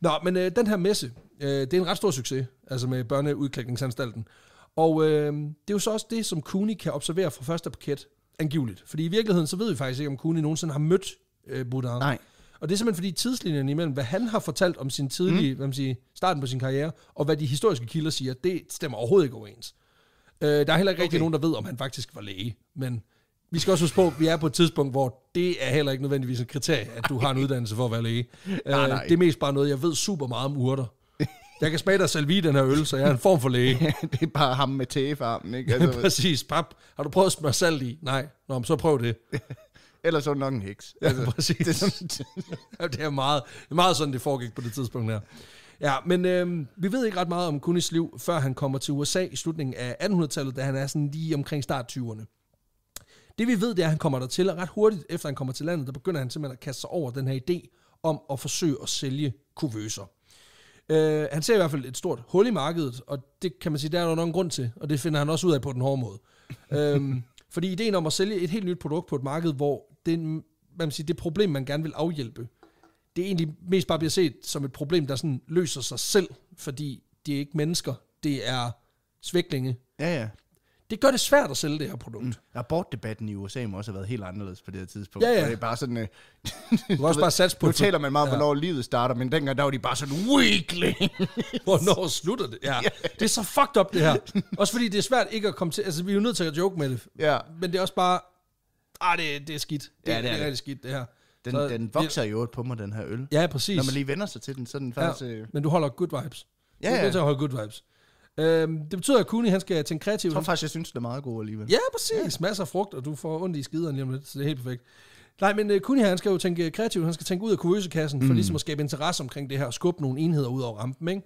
Nå, men øh, den her messe, øh, det er en ret stor succes, altså med børneudklækningsanstalten. Og øh, det er jo så også det, som Kuni kan observere fra første paket, angiveligt. Fordi i virkeligheden, så ved vi faktisk ikke, om Kuni nogensinde har mødt øh, Buddha. Nej. Og det er simpelthen fordi tidslinjen imellem, hvad han har fortalt om sin tidlige, mm. hvad man siger, starten på sin karriere, og hvad de historiske kilder siger, det stemmer overhovedet ikke overens. Øh, der er heller ikke okay. rigtig nogen, der ved, om han faktisk var læge. Men vi skal også huske på, at vi er på et tidspunkt, hvor det er heller ikke nødvendigvis et kriterie, at du har en uddannelse for at være læge. nej, øh, nej. Det er mest bare noget, jeg ved super meget om urter. Jeg kan smage dig selv i den her øl, så jeg er en form for læge. det er bare ham med tæfarmen, ikke? Altså, præcis. Pap, har du prøvet at smøre salt i? Nej. Nå, men så prøv det. Ellers er du nok en heks. Altså, ja, præcis. Det er, sådan, det, er meget, det er meget sådan, det foregik på det tidspunkt her. Ja, men øh, vi ved ikke ret meget om Kunis liv, før han kommer til USA i slutningen af 1800-tallet, da han er sådan lige omkring start 20'erne. Det vi ved, det er, at han kommer der til, og ret hurtigt efter han kommer til landet, der begynder han simpelthen at kaste sig over den her idé om at forsøge at sælge kuvøser. Uh, han ser i hvert fald et stort hul i markedet, og det kan man sige, der er der grund til, og det finder han også ud af på den hårde måde. um, fordi ideen om at sælge et helt nyt produkt på et marked, hvor det, man vil sige, det problem, man gerne vil afhjælpe, det er egentlig mest bare bliver set som et problem, der sådan løser sig selv, fordi det er ikke mennesker, det er svæklinge. Ja, ja det gør det svært at sælge det her produkt. Mm. Abortdebatten i USA må også have været helt anderledes på det her tidspunkt. Ja, ja. Det er bare sådan... Uh, du også bare satse på... Nu taler man meget om, ja. hvornår livet starter, men dengang der var de bare sådan, weekly! hvornår slutter det? Ja. Det er så fucked up, det her. også fordi det er svært ikke at komme til... Altså, vi er jo nødt til at joke med det. Ja. Men det er også bare... Ah, det, det er skidt. Det, ja, det er, det er rigtig skidt, det her. Den, så, den vokser jo på mig, den her øl. Ja, præcis. Når man lige vender sig til den, så er den faktisk... Ja. Øh, men du holder good vibes. Ja, ja. Du er nødt til at holde good vibes. Øhm, det betyder, at Kuni, han skal tænke kreativt. Jeg tror faktisk, jeg synes, det er meget godt alligevel. Ja, præcis. Ja. Masser af frugt, og du får ondt i skideren lige om lidt, så det er helt perfekt. Nej, men uh, her, han skal jo tænke kreativt, han skal tænke ud af kuriosekassen, mm. for ligesom at skabe interesse omkring det her, og skubbe nogle enheder ud over rampen, ikke?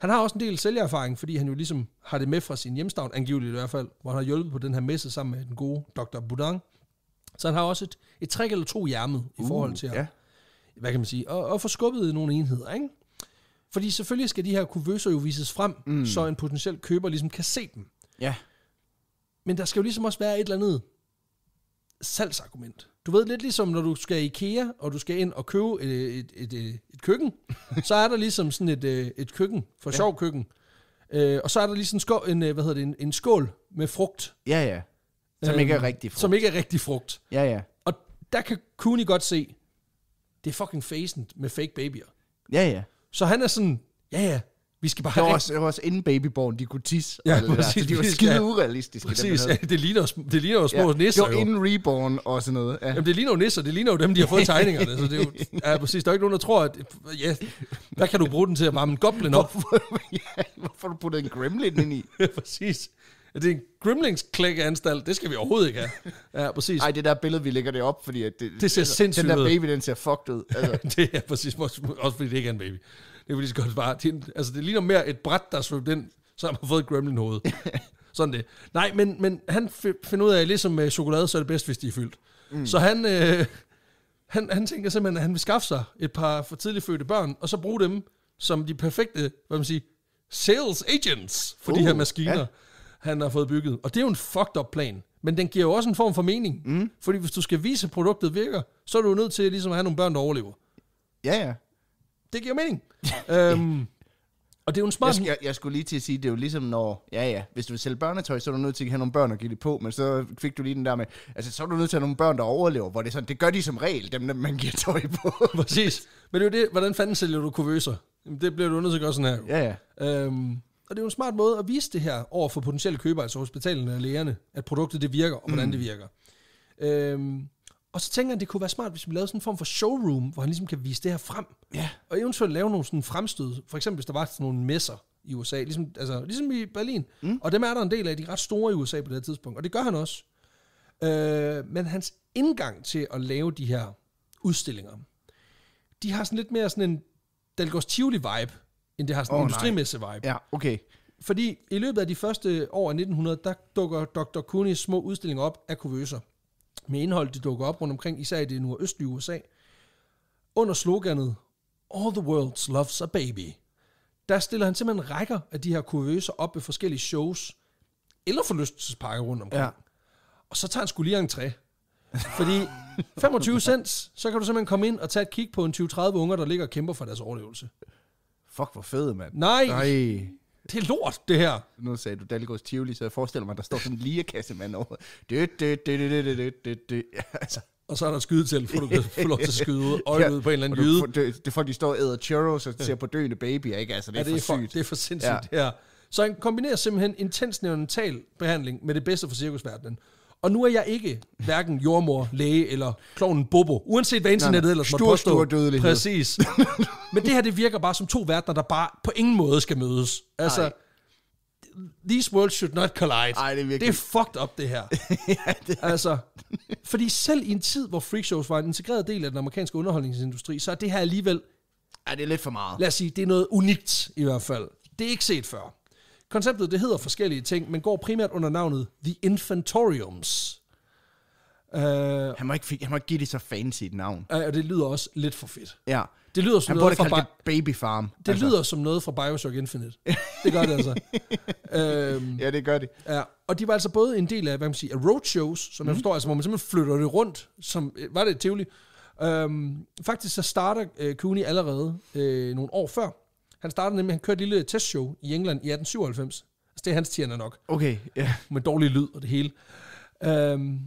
Han har også en del sælgererfaring, fordi han jo ligesom har det med fra sin hjemstavn, angiveligt i hvert fald, hvor han har hjulpet på den her messe sammen med den gode Dr. Budang. Så han har også et, et træk eller to hjermet uh, i forhold til at, ja. hvad kan man sige, og, og få skubbet nogle enheder, ikke? Fordi selvfølgelig skal de her kuvøser jo vises frem, mm. så en potentiel køber ligesom kan se dem. Ja. Men der skal jo ligesom også være et eller andet salgsargument. Du ved lidt ligesom, når du skal i IKEA, og du skal ind og købe et, et, et, et, et køkken, så er der ligesom sådan et, øh, et køkken, for ja. sjov køkken. Øh, og så er der ligesom skål, en, øh, hvad hedder det, en, en skål med frugt. Ja, ja. Som ikke er øhm, rigtig frugt. Som ikke er rigtig frugt. Ja, ja. Og der kan Kuni godt se, det er fucking facen med fake babyer. Ja, ja. Så han er sådan, ja ja, vi skal bare... Det var, også, det var også inden Babyborn, de kunne tisse. Ja, og altså, præcis. Der. Altså, de var skide ja. urealistiske. Præcis, ja, det ligner jo, det ligner jo små ja. nisser. Det var jo. inden Reborn og sådan noget. Ja. Jamen, det ligner jo nisser, det ligner jo dem, de har fået tegningerne. så det er jo, ja, præcis. Der er ikke nogen, der tror, at... Ja, der kan du bruge den til at varme en goblin op? Hvorfor, ja, hvorfor har du puttet en gremlin ind i? ja, præcis. Det er en Grimlings klæk anstalt, det skal vi overhovedet ikke have. Ja, præcis. Nej, det der billede, vi lægger det op, fordi at det, det ser altså, sindssygt Den der baby, den ser fucked ud. Altså. det er præcis, også fordi det ikke er en baby. Det er lige så godt bare, det, altså det ligner mere et bræt, der er svøbt ind, så har man fået et gremlin hoved. Sådan det. Nej, men, men han finder ud af, at ligesom med øh, chokolade, så er det bedst, hvis de er fyldt. Mm. Så han, øh, han, han tænker simpelthen, at han vil skaffe sig et par for tidligt fødte børn, og så bruge dem som de perfekte, hvad man siger, sales agents for uh, de her uh, maskiner. Ja han har fået bygget. Og det er jo en fucked up plan. Men den giver jo også en form for mening. Mm. Fordi hvis du skal vise, at produktet virker, så er du jo nødt til ligesom at have nogle børn, der overlever. Ja, ja. Det giver mening. øhm, og det er jo en smart... Jeg, skal, jeg, jeg skulle lige til at sige, det er jo ligesom når... Ja, ja, hvis du vil sælge børnetøj, så er du nødt til at have nogle børn og give det på, men så fik du lige den der med... Altså, så er du nødt til at have nogle børn, der overlever, hvor det er sådan, det gør de som regel, dem man giver tøj på. Præcis. Men det er jo det, hvordan fanden sælger du kuvøser? det bliver du nødt til at gøre sådan her. Ja, ja. Øhm, og det er jo en smart måde at vise det her over for potentielle købere, altså hospitalerne og lægerne, at produktet det virker, og hvordan mm. det virker. Øhm, og så tænker han, det kunne være smart, hvis vi lavede sådan en form for showroom, hvor han ligesom kan vise det her frem. Ja. Og eventuelt lave nogle sådan fremstød. For eksempel, hvis der var sådan nogle messer i USA, ligesom, altså, ligesom i Berlin. Mm. Og dem er der en del af, de er ret store i USA på det her tidspunkt. Og det gør han også. Øh, men hans indgang til at lave de her udstillinger, de har sådan lidt mere sådan en Dalgårds Tivoli-vibe end det har sådan en industrimæssig industrimesse-vibe. Ja, okay. Fordi i løbet af de første år af 1900, der dukker Dr. Kunis små udstillinger op af kuvøser. Med indhold, de dukker op rundt omkring, især i det nordøstlige USA. Under sloganet, All the world loves a baby. Der stiller han simpelthen rækker af de her kuvøser op ved forskellige shows, eller forlystelsespakker rundt omkring. Ja. Og så tager han skulle lige træ. Fordi 25 cents, så kan du simpelthen komme ind og tage et kig på en 20-30 unger, der ligger og kæmper for deres overlevelse. Fuck, hvor fed, mand. Nej. Nej. Det er lort, det her. Nu sagde du Dalgårds Tivoli, så jeg forestiller mig, at der står sådan en ligekasse mand over. det, det, det, det, det, det, det. Ja, altså. Og så er der skyde til, for du kan få lov til at skyde øjet ja, ud på en eller anden jyde. Det, det får de står og æder churros og ser på døende babyer, ikke? Altså, det er, ja, det er for sygt. For, det er for sindssygt, ja. ja. Så han kombinerer simpelthen intens neonatal behandling med det bedste for cirkusverdenen. Og nu er jeg ikke hverken jordmor, læge eller klonen Bobo, uanset hvad internettet ellers måtte påstå. Stor stor Præcis. Men det her, det virker bare som to verdener, der bare på ingen måde skal mødes. Altså, Ej. these worlds should not collide. Ej, det, er virkelig... det er fucked up, det her. ja, det er... Altså, fordi selv i en tid, hvor freakshows var en integreret del af den amerikanske underholdningsindustri, så er det her alligevel... Ja, det er lidt for meget. Lad os sige, det er noget unikt i hvert fald. Det er ikke set før. Konceptet det hedder forskellige ting, men går primært under navnet The Infantoriums. Uh, han, må ikke, han må ikke give det så fancy et navn. Uh, og det lyder også lidt for fedt. Ja. Det lyder som han noget fra det Baby Farm. Det altså. lyder som noget fra Bioshock Infinite. Det gør det altså. uh, ja, det gør det. Ja. Og de var altså både en del af, hvad man siger, roadshows, som mm. jeg mhm. forstår, altså, hvor man simpelthen flytter det rundt, som, øh, var det Tivoli? Uh, faktisk så starter uh, Cooney allerede uh, nogle år før, han startede nemlig, han kørte et lille testshow i England i 1897. Altså det er hans tjener nok. Okay, ja. Yeah. Med dårlig lyd og det hele. Um,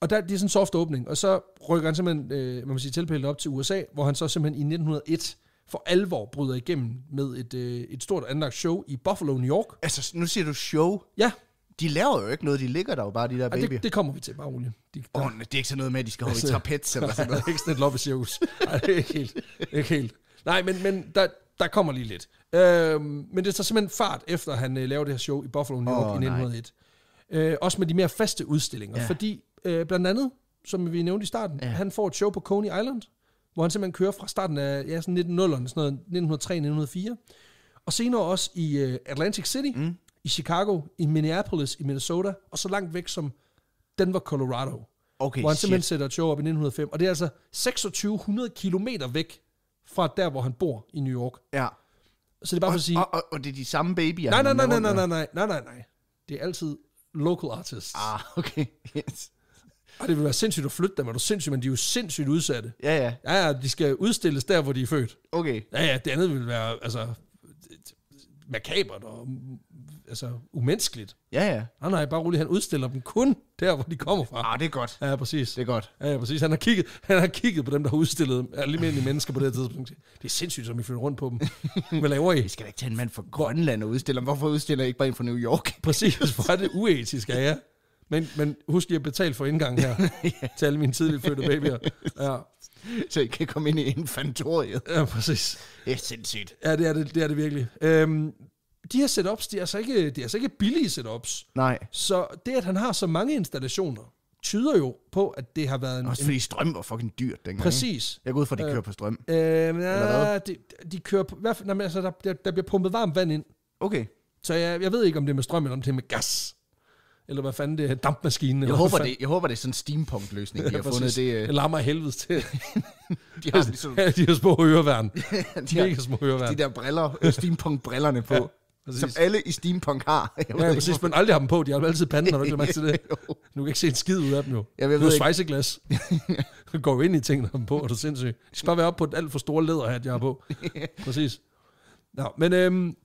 og der, det er sådan en soft åbning, og så rykker han simpelthen, øh, man må sige, tilpællet op til USA, hvor han så simpelthen i 1901 for alvor bryder igennem med et, øh, et stort anlagt show i Buffalo, New York. Altså, nu siger du show? Ja. De laver jo ikke noget, de ligger der jo bare, de der babyer. Ja, det, det kommer vi til, bare roligt. De, Åh, oh, det er ikke sådan noget med, at de skal holde i altså, trapez eller sådan noget. det er ikke sådan et loppe-cirkus. Nej, det er ikke helt. Det er ikke helt. Nej, men, men der, der kommer lige lidt. Øh, men det tager simpelthen fart, efter han øh, laver det her show i Buffalo, New York oh, i 1901. Øh, også med de mere faste udstillinger. Ja. Fordi øh, blandt andet, som vi nævnte i starten, ja. han får et show på Coney Island, hvor han simpelthen kører fra starten af ja, sådan 1900'erne, sådan 1903-1904. Og senere også i øh, Atlantic City, mm. i Chicago, i Minneapolis, i Minnesota, og så langt væk som Denver, Colorado. Okay, hvor han simpelthen shit. sætter et show op i 1905. Og det er altså 2600 kilometer væk fra der, hvor han bor i New York. Ja. Så det er bare og, for at sige... Og, og, og det er de samme babyer? Nej, nej, nej, nej, nej, nej, nej, nej, nej, nej. Det er altid local artists. Ah, okay. Yes. Og det vil være sindssygt at flytte dem, er du sindssygt, men de er jo sindssygt udsatte. Ja, ja. Ja, ja, de skal udstilles der, hvor de er født. Okay. Ja, ja, det andet vil være, altså, makabert og altså, umenneskeligt. Ja, ja. Nej, nej, bare roligt. Han udstiller dem kun der, hvor de kommer fra. Ah, det er godt. Ja, præcis. Det er godt. Ja, ja præcis. Han har, kigget, han har kigget på dem, der har udstillet almindelige mennesker på det her tidspunkt. Det er sindssygt, som I flytter rundt på dem. Hvad laver I? Vi skal da ikke tage en mand fra Grønland og udstille dem. Hvorfor udstiller I ikke bare en fra New York? præcis. Hvor er det uetisk ja. Men, men husk lige at betale for indgang her, ja. til alle mine tidligt fødte babyer. Ja. Så I kan komme ind i infantoriet. Ja, præcis. Det er sindssygt. Ja, det er det, det, er det virkelig. Øhm, de her setups, de er altså ikke, de er altså ikke billige setups. Nej. Så det, at han har så mange installationer, tyder jo på, at det har været en... Også fordi strøm var fucking dyrt dengang. Præcis. Ikke? Jeg går ud fra, at de øh, kører på strøm. Øh, ja, de, de kører på... Hvad, nej, men altså, der, der, der bliver pumpet varmt vand ind. Okay. Så jeg, jeg ved ikke, om det er med strøm, eller om det er med gas. Eller hvad fanden det er, dampmaskinen. Jeg, håber, det, jeg håber, det er sådan en steampunk-løsning, de ja, har præcis. fundet. Det, uh... Øh, lammer helvedes til. de, har de, ligesom- har, de har små øreværn. de har, små øreværn. De der briller, steampunk-brillerne på præcis. som alle i steampunk har. Jeg ja, ja, præcis, men aldrig har dem på. De har altid panden, når du ikke til det. Nu kan ikke se en skid ud af dem jo. Ja, jeg ved det er svejseglas. du går jo ind i tingene dem på, og du er sindssygt. De skal bare være oppe på et alt for store læderhat, jeg har på. præcis. Nå, men øhm,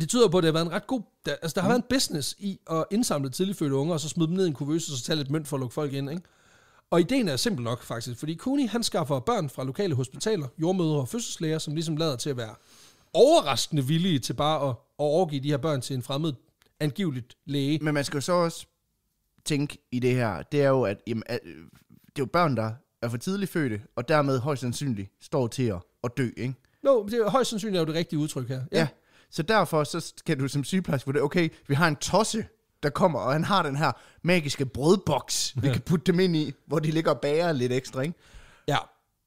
det tyder på, at det har været en ret god... Der, altså, der har mm. været en business i at indsamle tidligfødte unger, og så smide dem ned i en kuvøse, og så tage lidt mønt for at lukke folk ind, ikke? Og ideen er simpel nok, faktisk, fordi Kuni, han skaffer børn fra lokale hospitaler, jordmødre og fødselslæger, som ligesom lader til at være overraskende villige til bare at overgive de her børn til en fremmed, angiveligt læge. Men man skal jo så også tænke i det her, det er jo, at jamen, øh, det er jo børn, der er for tidligt fødte, og dermed højst sandsynligt står til at, at dø, ikke? No, det er, højst sandsynligt er jo det rigtige udtryk her. Ja. ja. Så derfor så kan du som sygeplejerske vurdere, okay, vi har en tosse, der kommer, og han har den her magiske brødboks, vi ja. kan putte dem ind i, hvor de ligger og bager lidt ekstra, ikke? Ja,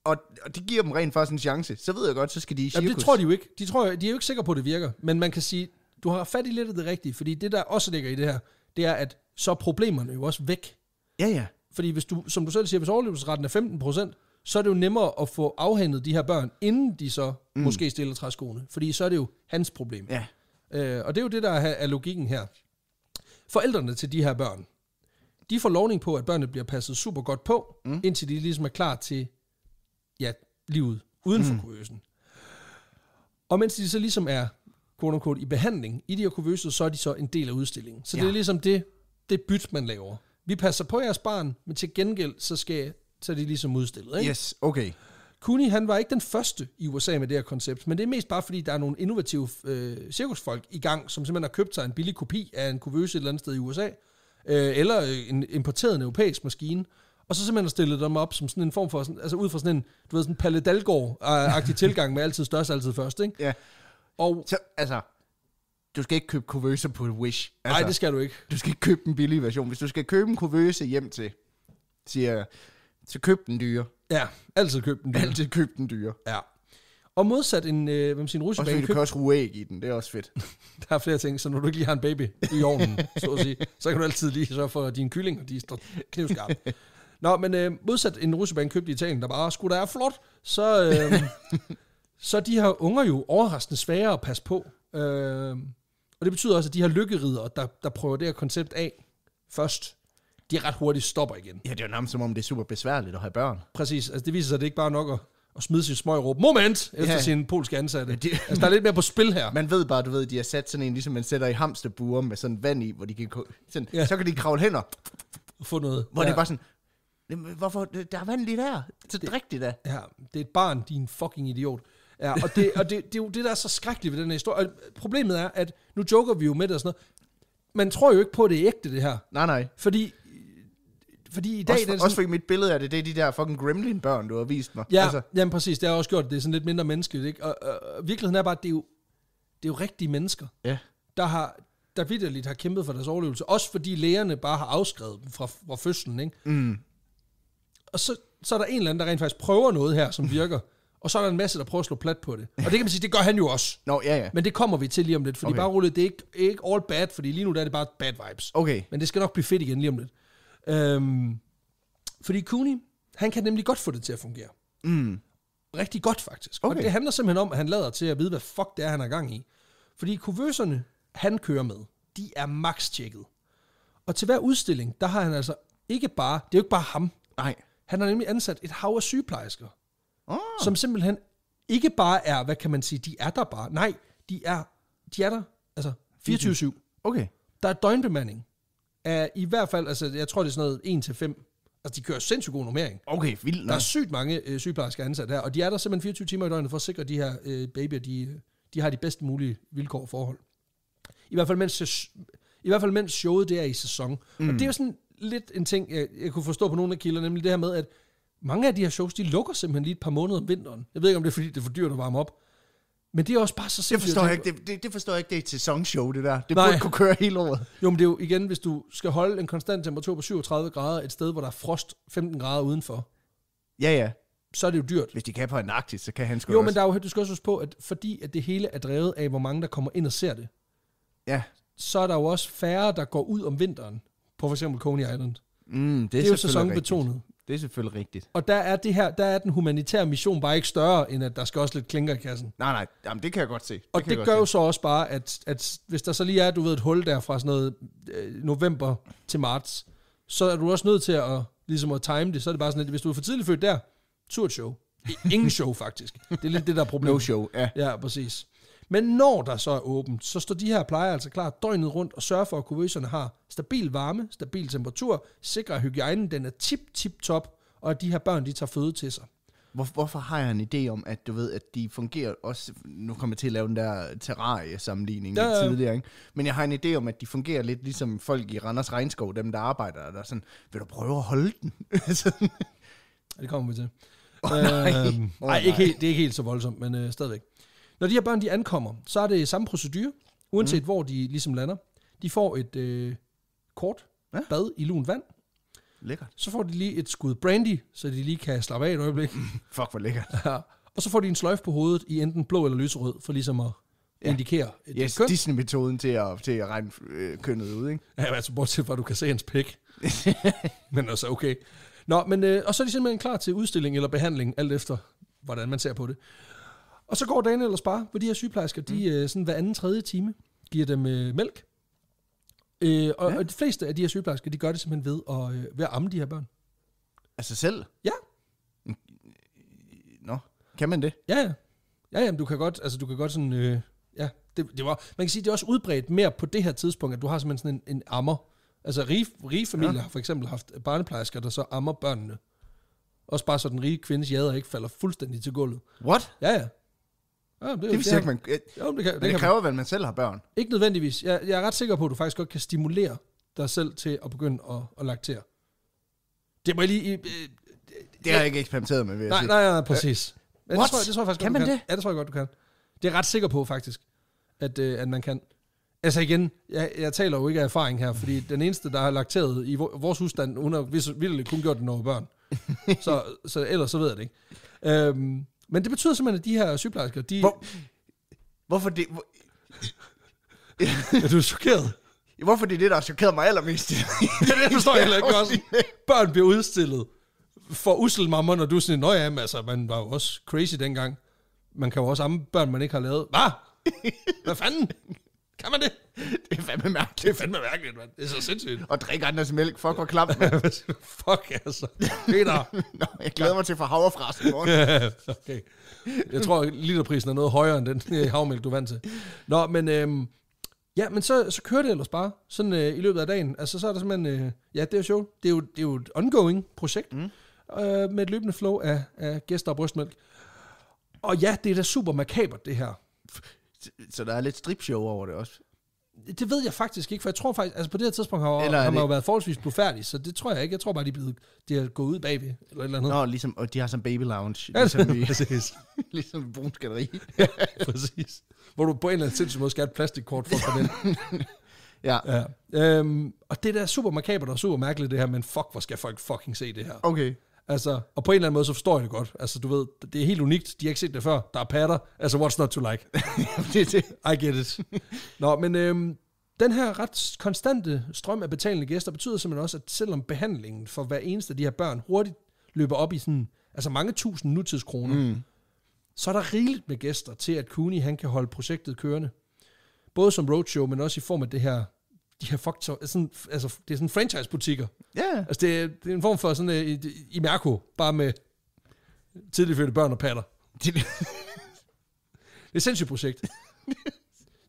og, og det giver dem rent faktisk en chance. Så ved jeg godt, så skal de i cirkus. Ja, det tror de jo ikke. De, tror, de er jo ikke sikre på, at det virker. Men man kan sige, du har fat i lidt af det rigtige, fordi det, der også ligger i det her, det er, at så er problemerne jo også væk. Ja, ja. Fordi hvis du, som du selv siger, hvis overlevelsesretten er 15 procent, så er det jo nemmere at få afhandlet de her børn, inden de så mm. måske stiller træskoene. Fordi så er det jo hans problem. Ja. Øh, og det er jo det, der er, er logikken her. Forældrene til de her børn, de får lovning på, at børnene bliver passet super godt på, mm. indtil de ligesom er klar til ja, livet uden for mm. kurvøsen. Og mens de så ligesom er quote unquote, i behandling i de her kuvøse, så er de så en del af udstillingen. Så ja. det er ligesom det, det byt, man laver. Vi passer på jeres barn, men til gengæld, så skal så er de ligesom udstillet. Ikke? Yes, okay. Kuni, han var ikke den første i USA med det her koncept, men det er mest bare, fordi der er nogle innovative øh, cirkusfolk i gang, som simpelthen har købt sig en billig kopi af en kurvøse et eller andet sted i USA, øh, eller øh, en importeret en europæisk maskine, og så simpelthen stillet dem op som sådan en form for, sådan, altså ud fra sådan en, du ved, sådan Palle Dalgaard-agtig tilgang med altid størst, altid først, ikke? Ja. Og, så, altså, du skal ikke købe Covøse på Wish. Nej, altså, det skal du ikke. Du skal ikke købe den billige version. Hvis du skal købe en Covøse hjem til, siger så køb den dyre. Ja, altid køb den dyre. Altid køb den dyre. Ja. Og modsat en, øh, hvad man siger, en russebane... Og så du køb... også ruge æg i den, det er også fedt. der er flere ting, så når du ikke lige har en baby i ovnen, så at sige, så kan du altid lige sørge for, at dine kyllinger, de står knivskarpe. Nå, men øh, modsat en russebane købt i Italien, der bare skulle der er flot, så, øh, så de her unger jo overraskende svære at passe på. Øh, og det betyder også, at de her lykkeridere, der, der prøver det her koncept af først, de ret hurtigt stopper igen. Ja, det er jo nærmest som om, det er super besværligt at have børn. Præcis. Altså, det viser sig, at det ikke bare er nok at, at smide sin smøg og råbe, moment, efter ja. sin polske ansatte. Ja, de, altså, der er lidt mere på spil her. Man ved bare, du ved, de har sat sådan en, ligesom man sætter i hamsterbure med sådan vand i, hvor de kan, sådan, ja. så kan de kravle hen og få noget. Hvor ja. det er bare sådan, Jamen, hvorfor? Der er vand lige der. Så drik det da. Ja, det er et barn, din fucking idiot. Ja, og det, og det, det, er jo det, der er så skrækkeligt ved den her historie. Og problemet er, at nu joker vi jo med det og sådan noget. Man tror jo ikke på, at det er ægte, det her. Nej, nej. Fordi fordi i dag... Også, for, også fordi mit billede af det, det er de der fucking gremlin-børn, du har vist mig. Ja, altså. jamen præcis, det har også gjort. Det er sådan lidt mindre menneskeligt, ikke? Og, og, og virkeligheden er bare, at det er jo, det er jo rigtige mennesker, ja. der har der vidderligt har kæmpet for deres overlevelse. Også fordi lægerne bare har afskrevet dem fra, fra fødslen, ikke? Mm og så, så er der en eller anden, der rent faktisk prøver noget her, som virker. Og så er der en masse, der prøver at slå plat på det. Og det kan man sige, det gør han jo også. Nå, ja, ja. Men det kommer vi til lige om lidt. Fordi okay. bare roligt, det er ikke, ikke all bad, fordi lige nu der er det bare bad vibes. Okay. Men det skal nok blive fedt igen lige om lidt. Øhm, fordi Cooney, han kan nemlig godt få det til at fungere. Mm. Rigtig godt faktisk. Okay. Og det handler simpelthen om, at han lader til at vide, hvad fuck det er, han er gang i. Fordi kuvøserne, han kører med, de er max tjekket. Og til hver udstilling, der har han altså ikke bare, det er jo ikke bare ham. Nej. Han har nemlig ansat et hav af sygeplejersker, oh. som simpelthen ikke bare er, hvad kan man sige, de er der bare. Nej, de er, de er der, altså 24-7. Okay. Der er døgnbemanding. Er I hvert fald, altså jeg tror det er sådan noget 1-5 Altså, de kører sindssygt god normering. Okay, vildt. Der er sygt mange øh, sygeplejersker ansat her, og de er der simpelthen 24 timer i døgnet for at sikre, at de her øh, babyer, de, de har de bedst mulige vilkår og forhold. I hvert fald mens, i hvert fald mens showet det er i sæson. Mm. Og det er jo sådan, lidt en ting, jeg, jeg kunne forstå på nogle af kilderne, nemlig det her med, at mange af de her shows, de lukker simpelthen lige et par måneder om vinteren. Jeg ved ikke, om det er fordi, det er for dyrt at varme op. Men det er også bare så sindssygt. Det forstår jeg ikke. Det, det, det forstår jeg ikke. Det er et sæsonshow, det der. Det Nej. burde kunne køre hele året. Jo, men det er jo igen, hvis du skal holde en konstant temperatur på 37 grader et sted, hvor der er frost 15 grader udenfor. Ja, ja. Så er det jo dyrt. Hvis de kan på en Antarktis, så kan han sgu Jo, også. men der er jo, du skal også huske på, at fordi at det hele er drevet af, hvor mange der kommer ind og ser det. Ja. Så er der jo også færre, der går ud om vinteren på for eksempel Coney Island. Mm, det, er det er jo sæsonbetonet. Rigtigt. Det er selvfølgelig rigtigt. Og der er, det her, der er den humanitære mission bare ikke større, end at der skal også lidt klinker i kassen. Nej, nej, jamen, det kan jeg godt se. Det og det gør se. jo så også bare, at, at hvis der så lige er, du ved, et hul der fra sådan noget øh, november til marts, så er du også nødt til at, ligesom at time det. Så er det bare sådan, at hvis du er for tidligt født der, tur show. Ingen show, faktisk. Det er lidt det, der er problemet. No show, ja. Ja, præcis. Men når der så er åbent, så står de her plejer altså klar døgnet rundt og sørger for, at kuvøserne har stabil varme, stabil temperatur, sikrer hygiejnen, den er tip-tip-top, og at de her børn, de tager føde til sig. Hvor, hvorfor har jeg en idé om, at du ved, at de fungerer også, nu kommer jeg til at lave den der terrarie-sammenligning ja, lidt tidligere, ikke? men jeg har en idé om, at de fungerer lidt ligesom folk i Randers Regnskov, dem der arbejder der, sådan, vil du prøve at holde den? det kommer vi til. Oh, nej. Øhm, oh, nej, ikke helt, det er ikke helt så voldsomt, men øh, stadigvæk. Når de her børn, de ankommer, så er det samme procedure, uanset mm. hvor de ligesom lander. De får et øh, kort ja. bad i lun vand. Lækkert. Så får de lige et skud brandy, så de lige kan slappe af et øjeblik. Fuck, hvor lækkert. Ja. Og så får de en sløjf på hovedet i enten blå eller lyserød, for ligesom at ja. indikere yes, det køn. Disney-metoden til at, til at regne øh, kønnet ud, ikke? Ja, altså bortset fra, at du kan se hans pik. men altså, okay. Nå, men, øh, og så er de simpelthen klar til udstilling eller behandling, alt efter, hvordan man ser på det. Og så går dagen ellers bare, hvor de her sygeplejersker, mm. de øh, sådan hver anden tredje time giver dem øh, mælk. Øh, og, ja. og de fleste af de her sygeplejersker, de gør det simpelthen ved at, øh, ved at amme de her børn. Altså selv? Ja. Mm. Nå, kan man det? Ja, ja. Ja, men du kan godt, altså du kan godt sådan, øh, ja, det, det var, man kan sige, det er også udbredt mere på det her tidspunkt, at du har simpelthen sådan en, en ammer. Altså rige, rige familier ja. har for eksempel haft barneplejersker, der så ammer børnene. Også bare så den rige kvindes jader ikke falder fuldstændig til gulvet. What? Ja, ja. Ja, det, det det, ikke, man... ja, jo, det, kan, det, det kan kræver vel, at man selv har børn? Ikke nødvendigvis. Jeg, jeg er ret sikker på, at du faktisk godt kan stimulere dig selv til at begynde at, at laktere. Det må jeg lige... Øh, det har jeg ikke eksperimenteret med, vil jeg nej, sige. Nej, nej, præcis. Ja, det, tror det tror jeg faktisk kan godt, man du kan. det? Ja, det tror jeg godt, du kan. Det er jeg ret sikker på, faktisk, at, øh, at man kan. Altså igen, jeg, jeg taler jo ikke af erfaring her, fordi den eneste, der har lakteret i vores husstand, hun har vildt kun gjort det når børn. Så, så ellers så ved jeg det ikke. Øhm, men det betyder simpelthen, at de her sygeplejersker, de... Hvor, hvorfor det... Hvor, er du chokeret? Hvorfor det er det, der har chokeret mig allermest? ja, det forstår jeg heller ikke også. Børn bliver udstillet for usselmammer, når du er sådan, ja, altså, man var jo også crazy dengang. Man kan jo også amme børn, man ikke har lavet. Hvad? Hvad fanden? Kan man det? Det er fandme mærkeligt. Det er fandme mærkeligt, mand. Det er så sindssygt. Og drikke andres mælk. Fuck, hvor klamt, mand. Fuck, altså. Peter. Nå, jeg glæder mig til at få havrefras i morgen. okay. Jeg tror, literprisen er noget højere end den øh, havmælk, du er vant til. Nå, men... Øhm, ja, men så, så kører det ellers bare, sådan øh, i løbet af dagen. Altså, så er der simpelthen... Øh, ja, det er jo sjovt. Det er jo, det er jo et ongoing projekt. Mm. Øh, med et løbende flow af, af gæster og brystmælk. Og ja, det er da super makabert, det her. Så der er lidt stripshow over det også. Det ved jeg faktisk ikke, for jeg tror faktisk, altså på det her tidspunkt har, eller har man det... jo været forholdsvis blufærdig, så det tror jeg ikke. Jeg tror bare, de er, blevet, de er gået ud bagved, eller et eller andet. Nå, ligesom, og de har sådan baby lounge, ja, ligesom, i, præcis. ligesom i Bruns Galeri. ja, præcis. Hvor du på en eller anden sindssyg måde skal have et plastikkort for at komme ind. Ja. ja. Øhm, og det der er super makabert og super mærkeligt det her, men fuck, hvor skal folk fucking se det her. Okay. Altså, og på en eller anden måde, så forstår jeg det godt. Altså, du ved, det er helt unikt. De har ikke set det før. Der er patter. Altså, what's not to like? det er det. I get it. Nå, men øhm, den her ret konstante strøm af betalende gæster betyder simpelthen også, at selvom behandlingen for hver eneste af de her børn hurtigt løber op i sådan, altså mange tusind nutidskroner, mm. så er der rigeligt med gæster til, at Cooney han kan holde projektet kørende. Både som roadshow, men også i form af det her de her fucked er sådan, altså, det er sådan franchise-butikker. Ja. Yeah. Altså, det er, det er en form for sådan uh, i, i Mærko, bare med tidligt fødte børn og patter. det er et sindssygt projekt.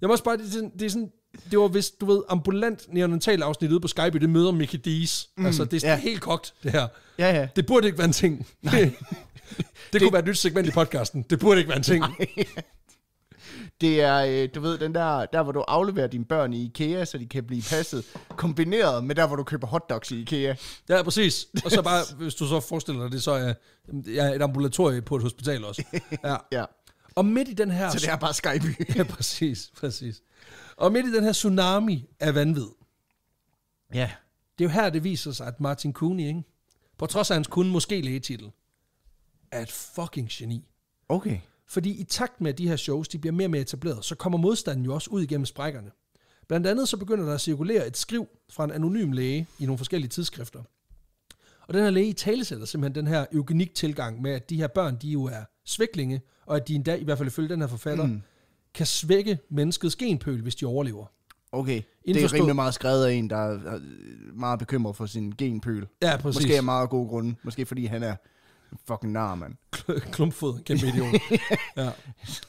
Jeg må også bare, det er sådan, det, er sådan, det var hvis, du ved, ambulant neonatal afsnit ude på Skype, det møder Mickey D's. Mm, altså, det er yeah. helt kogt, det her. Ja, ja. Det burde ikke være en ting. Nej. det, det kunne være et nyt segment i podcasten. Det burde ikke være en ting. Nej. Det er, øh, du ved, den der, der hvor du afleverer dine børn i IKEA, så de kan blive passet, kombineret med der, hvor du køber hotdogs i IKEA. Ja, præcis. Og så bare, hvis du så forestiller dig det, så er jeg et ambulatorie på et hospital også. Ja. ja. Og midt i den her... Så det er bare Skype. ja, præcis, præcis. Og midt i den her tsunami af vanvid. Ja. Det er jo her, det viser sig, at Martin Cooney, ikke? på trods af hans kun måske lægetitel, er et fucking geni. Okay. Fordi i takt med, at de her shows de bliver mere og mere etableret, så kommer modstanden jo også ud igennem sprækkerne. Blandt andet så begynder der at cirkulere et skriv fra en anonym læge i nogle forskellige tidsskrifter. Og den her læge i simpelthen den her eugenik tilgang med, at de her børn, de jo er sviklinge, og at de endda, i hvert fald ifølge den her forfatter, mm. kan svække menneskets genpøl, hvis de overlever. Okay, det er rimelig meget skrevet af en, der er meget bekymret for sin genpøl. Ja, præcis. Måske af meget gode grunde. Måske fordi han er Fucking nar, mand. Klumpfod, kæmpe idiot. ja.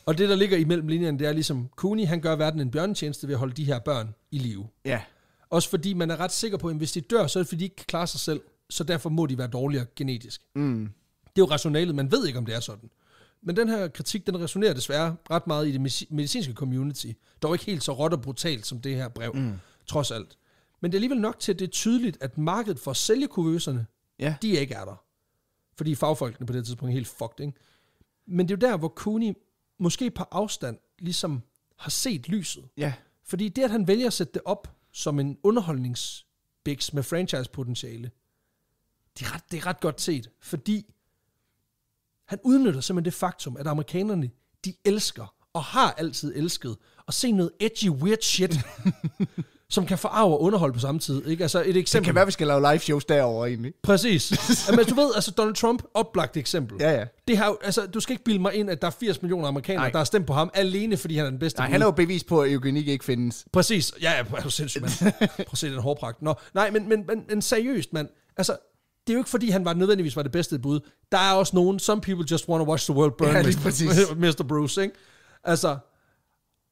Og det, der ligger imellem linjerne, det er ligesom, Kuni, han gør verden en bjørnetjeneste ved at holde de her børn i live. Ja. Også fordi man er ret sikker på, at hvis de dør, så er det fordi, de ikke kan klare sig selv, så derfor må de være dårligere genetisk. Mm. Det er jo rationalet, man ved ikke, om det er sådan. Men den her kritik, den resonerer desværre ret meget i det medicinske community. Dog ikke helt så råt og brutalt som det her brev, mm. trods alt. Men det er alligevel nok til, at det er tydeligt, at markedet for at sælge kuvøserne, ja. de ikke er der. Fordi fagfolkene på det tidspunkt er helt fucked, ikke? Men det er jo der, hvor Kuni måske på afstand ligesom har set lyset. Ja. Fordi det, at han vælger at sætte det op som en underholdningsbiks med franchise-potentiale, det er, ret, det er ret godt set, fordi han udnytter simpelthen det faktum, at amerikanerne, de elsker og har altid elsket at se noget edgy, weird shit. som kan forarve og underholde på samme tid. Ikke? Altså et eksempel. Det kan være, vi skal lave live shows derovre egentlig. Præcis. Men altså, du ved, altså Donald Trump, oplagt eksempel. Ja, ja. Det har, altså, du skal ikke bilde mig ind, at der er 80 millioner amerikanere, Nej. der har stemt på ham, alene fordi han er den bedste. Nej, han er jo bevis på, at eugenik ikke findes. Præcis. Ja, ja, er du sindssygt, mand. Prøv at se den hårpragt. Nå, nej, men, men, men, men seriøst, mand. Altså, det er jo ikke fordi, han var nødvendigvis var det bedste bud. Der er også nogen, some people just want to watch the world burn, ja, Mr. Mr. Bruce, ikke? Altså,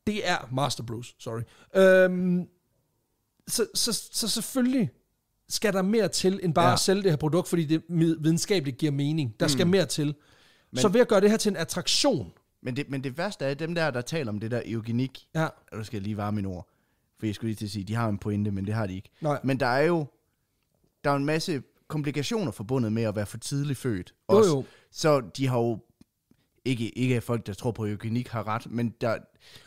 det er Master Bruce, sorry. Øhm, så, så, så selvfølgelig skal der mere til, end bare ja. at sælge det her produkt, fordi det videnskabeligt giver mening. Der mm. skal mere til. Men, så ved at gøre det her til en attraktion. Men det, men det værste er, dem der, der taler om det der eugenik, ja. eller du skal lige varme mine ord, for jeg skulle lige til at sige, de har en pointe, men det har de ikke. Nej. Men der er jo der er en masse komplikationer forbundet med at være for tidligt født. Også. Jo, jo. Så de har jo ikke, ikke folk, der tror på eugenik, har ret, men der,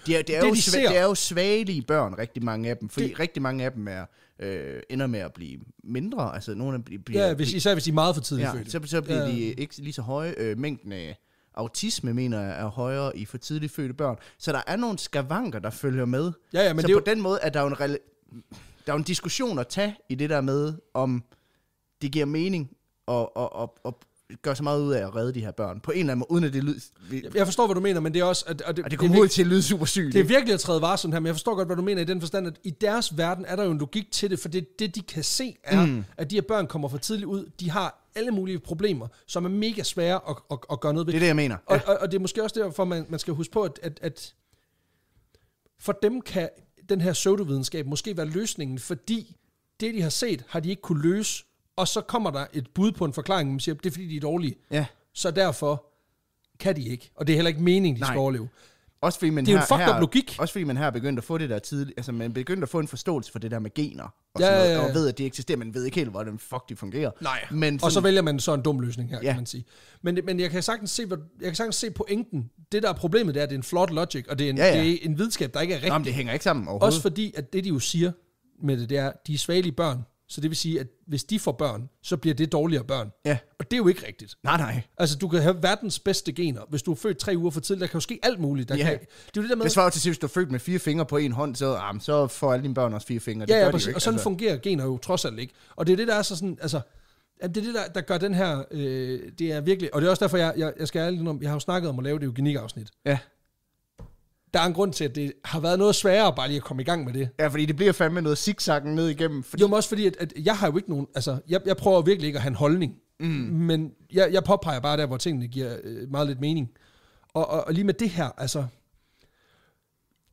de er, de er det, jo de det er jo svagelige børn, rigtig mange af dem, fordi det... rigtig mange af dem er, øh, ender med at blive mindre. Altså, nogle af dem bliver, ja, hvis, især hvis de er meget for tidligt ja, fødte. Så, så bliver ja. de ikke lige så høje. Øh, mængden af autisme, mener jeg, er højere i for tidligt fødte børn. Så der er nogle skavanker, der følger med. Ja, ja, men så det på jo... den måde er der jo en, rela- der er en diskussion at tage i det der med, om det giver mening at, at, at, at gør så meget ud af at redde de her børn, på en eller anden måde, uden at det lyder... Jeg forstår, hvad du mener, men det er også... At, og det, og det kommer ud til at lyde super sygt. Det er virkelig at træde varsomt her, men jeg forstår godt, hvad du mener i den forstand, at i deres verden er der jo en logik til det, for det, det de kan se er, mm. at de her børn kommer for tidligt ud, de har alle mulige problemer, som er mega svære at, at, at gøre noget ved. Det er det, jeg mener. Og, ja. og, og det er måske også derfor, man, man skal huske på, at, at, at for dem kan den her pseudovidenskab måske være løsningen, fordi det, de har set, har de ikke kunne løse og så kommer der et bud på en forklaring, man siger, det er fordi, de er dårlige. Ja. Så derfor kan de ikke. Og det er heller ikke meningen, de Nej. skal overleve. Også fordi man det er her, en fucked her, up logik. Også fordi man her begyndt at få det der tidligt, altså man begyndt at få en forståelse for det der med gener, og, ja, sådan noget, og ved, at de eksisterer, man ved ikke helt, hvordan fuck de fungerer. Nej, men sådan, og så vælger man så en dum løsning her, ja. kan man sige. Men, men jeg, kan sagtens se, jeg kan sagtens se pointen. Det der er problemet, det er, at det er en flot logic, og det er en, ja, ja. Det er en videnskab, der ikke er rigtig. Nå, det hænger ikke sammen overhovedet. Også fordi, at det de jo siger med det, det er, de er svage børn, så det vil sige, at hvis de får børn, så bliver det dårligere børn. Ja. Og det er jo ikke rigtigt. Nej, nej. Altså, du kan have verdens bedste gener. Hvis du er født tre uger for tidligt, der kan jo ske alt muligt. Der ja. kan, det er jo det der med... Det svarer til, at hvis du er født med fire fingre på en hånd, så, ah, så får alle dine børn også fire fingre. Det Ja, det ja, præcis. De ikke, og sådan altså. fungerer gener jo trods alt ikke. Og det er det, der er så sådan, altså, Jamen, det er det, der, der gør den her, øh, det er virkelig, og det er også derfor, jeg, jeg, jeg skal ærligt om, jeg har jo snakket om at lave det eugenikafsnit. Ja der er en grund til, at det har været noget sværere bare lige at komme i gang med det. Ja, fordi det bliver fandme noget zigzaggen ned igennem. Fordi... Jo, men også fordi, at, at jeg har jo ikke nogen... Altså, jeg, jeg prøver virkelig ikke at have en holdning. Mm. Men jeg, jeg påpeger bare der, hvor tingene giver øh, meget lidt mening. Og, og, og lige med det her, altså...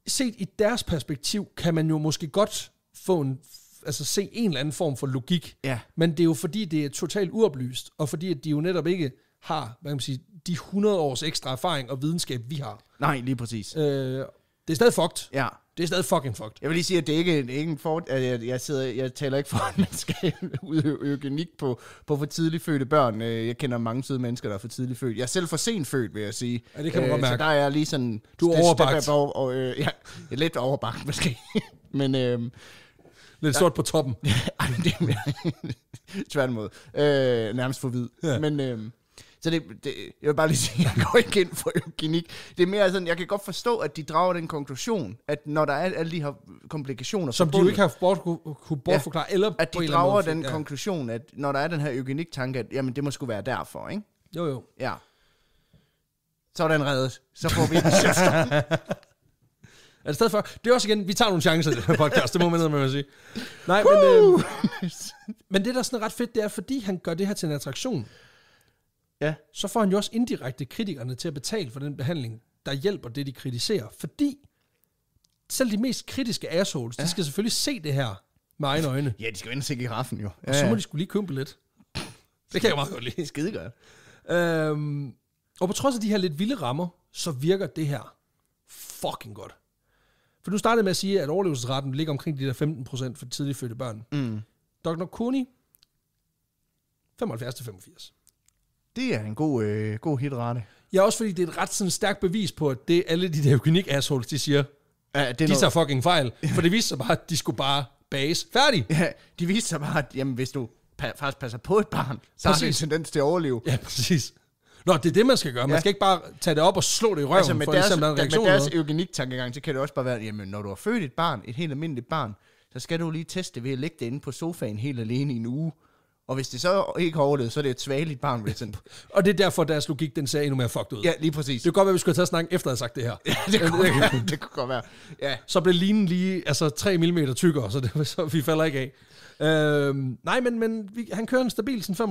Set i deres perspektiv, kan man jo måske godt få en altså se en eller anden form for logik. Ja. Men det er jo fordi, det er totalt uoplyst, og fordi at de jo netop ikke har, hvad kan man sige, de 100 års ekstra erfaring og videnskab, vi har. Nej, lige præcis. Øh, det er stadig fucked. Ja. Det er stadig fucking fucked. Jeg vil lige sige, at det er ikke, en, er ikke en for... Jeg, jeg, sidder, jeg taler ikke for, at man skal udøve eugenik på, på for tidligt fødte børn. Øh, jeg kender mange søde mennesker, der er for tidligt født. Jeg er selv for sent født, vil jeg sige. Ja, det kan man øh, godt mærke. Så der er lige sådan... Du er overbagt. Og, og, øh, og, ja, lidt overbagt måske. Men... Øh, Lidt sort på toppen. Ej, det er mere... tværtimod. Øh, nærmest for hvid. Ja. Men... Øh, så det, det, jeg vil bare lige sige, jeg går ikke ind for eugenik. Det er mere sådan, jeg kan godt forstå, at de drager den konklusion, at når der er alle de her komplikationer... Som de jo ikke har bort, kunne, kunne bortforklare, ja, eller At de drager måde, den ja. konklusion, at når der er den her eugenik-tanke, at jamen, det må skulle være derfor, ikke? Jo, jo. Ja. Så er den reddet. Så får vi en Er Altså, stedet for, det er også igen, vi tager nogle chancer i den her podcast, det må man med at sige. Nej, men, øh, men det, der er sådan ret fedt, det er, fordi han gør det her til en attraktion ja. så får han jo også indirekte kritikerne til at betale for den behandling, der hjælper det, de kritiserer. Fordi selv de mest kritiske assholes, ja. de skal selvfølgelig se det her med egne øjne. Ja, de skal jo i giraffen jo. Ja, og så må de skulle lige købe lidt. Det kan jeg meget godt lide. Skide godt. Øhm, og på trods af de her lidt vilde rammer, så virker det her fucking godt. For du startede med at sige, at overlevelsesraten ligger omkring de der 15% for tidligt fødte børn. Mm. Dr. Kuni, 75-85. Det er en god, øh, god hitrate. Ja, også fordi det er et ret sådan stærkt bevis på, at det alle de der eugenik-assholes, de siger, ja, det de noget... tager fucking fejl. For det viste sig bare, at de skulle bare base færdig. Ja, de viste sig bare, at jamen, hvis du pa- faktisk passer på et barn, så præcis. har det en tendens til at overleve. Ja, præcis. Nå, det er det, man skal gøre. Man ja. skal ikke bare tage det op og slå det i røven, altså, med for ligesom deres, ligesom en reaktion. Med deres eugenik-tankegang, så kan det også bare være, at jamen, når du har født et barn, et helt almindeligt barn, så skal du lige teste ved at lægge det inde på sofaen helt alene i en uge. Og hvis det så ikke har overlevet, så er det et svageligt barn, bliver sendt. og det er derfor, deres logik, den ser endnu mere fucked ud. Ja, lige præcis. Det kunne godt være, vi skulle taget snakken efter at have sagt det her. ja, det kunne, være, det kunne godt være. Ja. Så blev linen lige altså, 3 mm tykkere, så, det, så vi falder ikke af. Øhm, nej, men, men vi, han kører en stabil 75-85%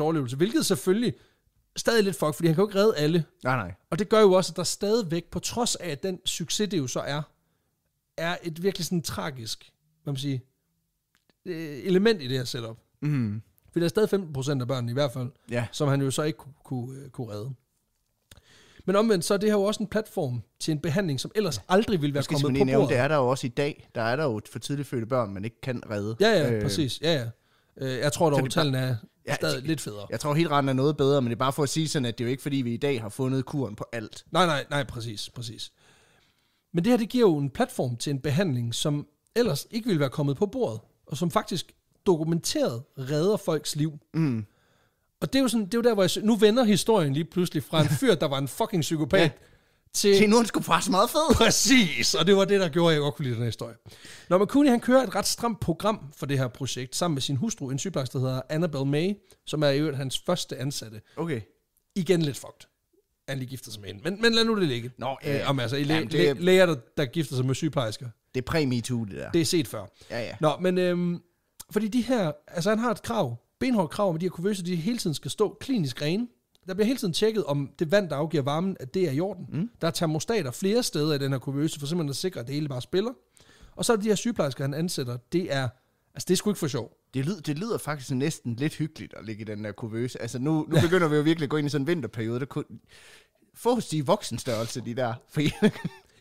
overlevelse, hvilket selvfølgelig stadig lidt fuck, fordi han kan jo ikke redde alle. Nej, nej. Og det gør jo også, at der stadigvæk, på trods af, at den succes, det jo så er, er et virkelig sådan tragisk, hvad man sige, øh, element i det her setup. Mm. For der er stadig 15% af børnene i hvert fald, ja. som han jo så ikke kunne, kunne, øh, kunne redde. Men omvendt, så er det her jo også en platform til en behandling, som ellers aldrig ville være kommet på nævne, bordet. Det er der jo også i dag. Der er der jo for tidligt fødte børn, man ikke kan redde. Ja, ja, øh, præcis. Ja, ja. Øh, jeg tror dog, at tallene er ja, stadig lidt federe. Jeg tror helt rent er noget bedre, men det er bare for at sige sådan, at det er jo ikke fordi, vi i dag har fundet kuren på alt. Nej, nej, nej, præcis, præcis. Men det her, det giver jo en platform til en behandling, som ellers ikke ville være kommet på bordet, og som faktisk dokumenteret redder folks liv. Mm. Og det er jo sådan, det er jo der, hvor jeg, nu vender historien lige pludselig fra en fyr, der var en fucking psykopat, ja. til... Til nu han skulle faktisk meget fed. Præcis, og det var det, der gjorde, at jeg godt kunne lide den her historie. Når McCooney, han kører et ret stramt program for det her projekt, sammen med sin hustru, en sygeplejerske, der hedder Annabelle May, som er i øvrigt hans første ansatte. Okay. Igen lidt fucked. Han lige gifter sig med hende. Men, men lad nu det ligge. Nå, øh, om altså, i læ- det... læ- læger, der, der gifter sig med sygeplejersker. Det er præ-MeToo, det der. Det er set før. Ja, ja. Nå, men... øhm, fordi de her, altså han har et krav, benhårdt krav med de her kuvøser, de hele tiden skal stå klinisk rene. Der bliver hele tiden tjekket, om det vand, der afgiver varmen, at det er i orden. Mm. Der er termostater flere steder i den her kuvøse, for simpelthen at sikre, at det hele bare spiller. Og så er de her sygeplejersker, han ansætter, det er, altså det er sgu ikke for sjov. Det lyder, det lyder faktisk næsten lidt hyggeligt at ligge i den der kuvøse. Altså nu, nu ja. begynder vi jo virkelig at gå ind i sådan en vinterperiode. Der kunne, få sige voksenstørrelse, de der.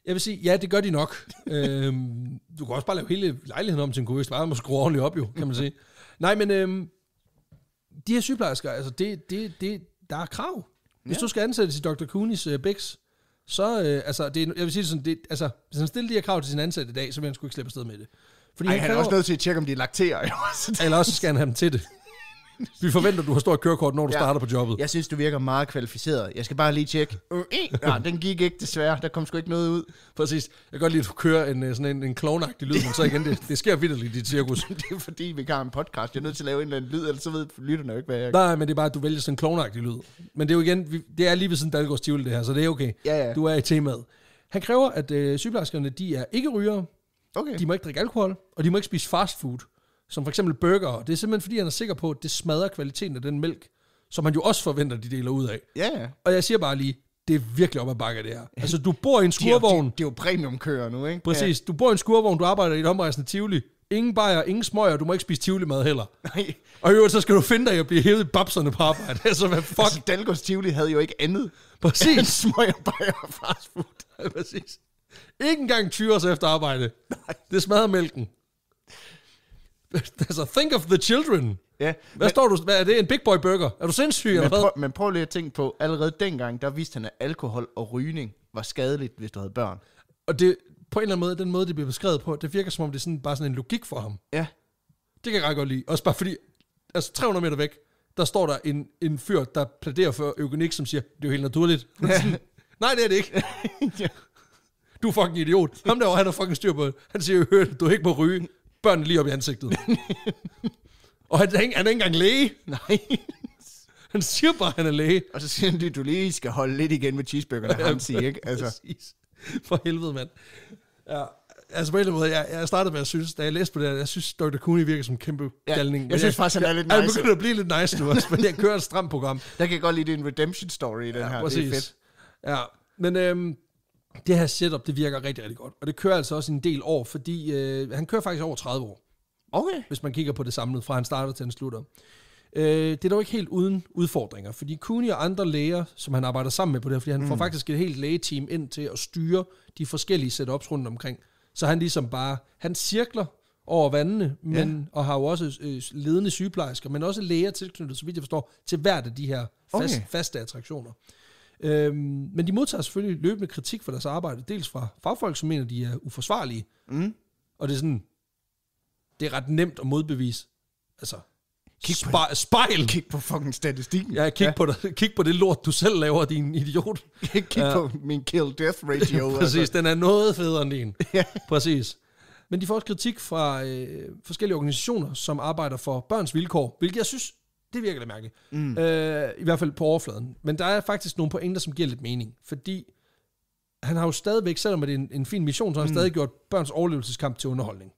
Jeg vil sige, ja, det gør de nok. øhm, du kan også bare lave hele lejligheden om til en kurist, bare må skrue ordentligt op jo, kan man sige. Nej, men øhm, de her sygeplejersker, altså det, det, det, der er krav. Hvis ja. du skal ansættes i Dr. Kunis øh, Bix, så, øh, altså, det, jeg vil sige sådan, det, altså, hvis han stiller de her krav til sin ansatte i dag, så vil han sgu ikke slippe afsted med det. Fordi Ej, han, han er også nødt til at tjekke, om de lakterer. Jo. Eller også skal han have dem til det. Vi forventer, du har stort kørekort, når du ja. starter på jobbet. Jeg synes, du virker meget kvalificeret. Jeg skal bare lige tjekke. Øh. Øh, nej, den gik ikke desværre. Der kom sgu ikke noget ud. Præcis. Jeg kan godt lide, at du kører en, øh, sådan en, en klovnagtig lyd, men så igen, det, det sker vildt i dit cirkus. det er fordi, vi har en podcast. Jeg er nødt til at lave en eller anden lyd, ellers så ved lytterne jo ikke, hvad jeg Nej, men det er bare, at du vælger sådan en klovnagtig lyd. Men det er jo igen, vi, det er lige ved siden en Tivoli, det her, så det er okay. Ja, ja. Du er i temaet. Han kræver, at øh, sygeplejerskerne, de er ikke rygere, okay. de må ikke drikke alkohol, og de må ikke spise fast food som for eksempel burger. Det er simpelthen, fordi han er sikker på, at det smadrer kvaliteten af den mælk, som han jo også forventer, de deler ud af. Ja, ja. Og jeg siger bare lige, det er virkelig op ad bakke, det her. Altså, du bor i en skurvogn. Det er jo, det, er jo premiumkører nu, ikke? Præcis. Ja. Du bor i en skurvogn, du arbejder i et omrejsende Tivoli. Ingen bajer, ingen smøger, du må ikke spise Tivoli-mad heller. Nej. Og i øvrigt, så skal du finde dig at blive hævet i babserne på arbejde. altså, hvad altså, fuck? Altså, Dalgårds Tivoli havde jo ikke andet Præcis. end smøger, bajer og fastfood. præcis. Ikke engang tyres efter arbejde. Nej. Det smadrer mælken altså, think of the children. Ja, hvad men, står du? Hvad, er det en big boy burger? Er du sindssyg men eller hvad? Prøv, men prøv lige at tænke på, allerede dengang, der vidste han, at alkohol og rygning var skadeligt, hvis du havde børn. Og det, på en eller anden måde, den måde, det bliver beskrevet på, det virker som om, det er sådan, bare sådan en logik for ham. Ja. Det kan jeg ret godt lide. Også bare fordi, altså 300 meter væk, der står der en, en fyr, der pladerer for eugenik, som siger, det er jo helt naturligt. Ja. Nej, det er det ikke. ja. Du er fucking idiot. Ham der han har fucking styr på det. Han siger, hør, du er ikke må ryge børnene lige op i ansigtet. og han, han, han er ikke engang læge. Nej. Han siger bare, at han er læge. Og så siger han, at du lige skal holde lidt igen med cheeseburgerne, ja, han siger, ikke? Altså. Præcis. For helvede, mand. Ja. Altså på en eller anden måde, jeg, jeg startede med at synes, da jeg læste på det jeg synes Dr. Cooney virker som en kæmpe ja, galning. Jeg synes faktisk, han er lidt nice. Han begynder at blive lidt nice nu også, men jeg kører et stramt program. Der kan godt lide, det en redemption story i den ja, her. Præcis. Det er fedt. Ja, men øhm, det her setup, det virker rigtig, rigtig godt. Og det kører altså også en del år, fordi øh, han kører faktisk over 30 år. Okay. Hvis man kigger på det samlet, fra han starter til han slutter. Øh, det er dog ikke helt uden udfordringer, fordi Kuni og andre læger, som han arbejder sammen med på det her, fordi han mm. får faktisk et helt lægeteam ind til at styre de forskellige setups rundt omkring. Så han ligesom bare, han cirkler over vandene, men, ja. og har jo også øh, ledende sygeplejersker, men også læger tilknyttet, så vidt jeg forstår, til hvert af de her fast, okay. faste attraktioner. Øhm, men de modtager selvfølgelig løbende kritik for deres arbejde, dels fra fagfolk, som mener, de er uforsvarlige. Mm. Og det er sådan, det er ret nemt at modbevise. Altså, kig på, spejl. Kig på fucking statistikken. Ja, kig, ja. På dig, kig på det lort, du selv laver, din idiot. kig ja. på min kill-death ratio. Altså. Præcis, altså. den er noget federe end din. Præcis. Men de får også kritik fra øh, forskellige organisationer, som arbejder for børns vilkår, hvilket jeg synes det virker lidt mærkeligt. Mm. Øh, I hvert fald på overfladen. Men der er faktisk nogle pointer, som giver lidt mening. Fordi han har jo stadigvæk, selvom det er en, en fin mission, så har han mm. stadig gjort børns overlevelseskamp til underholdning.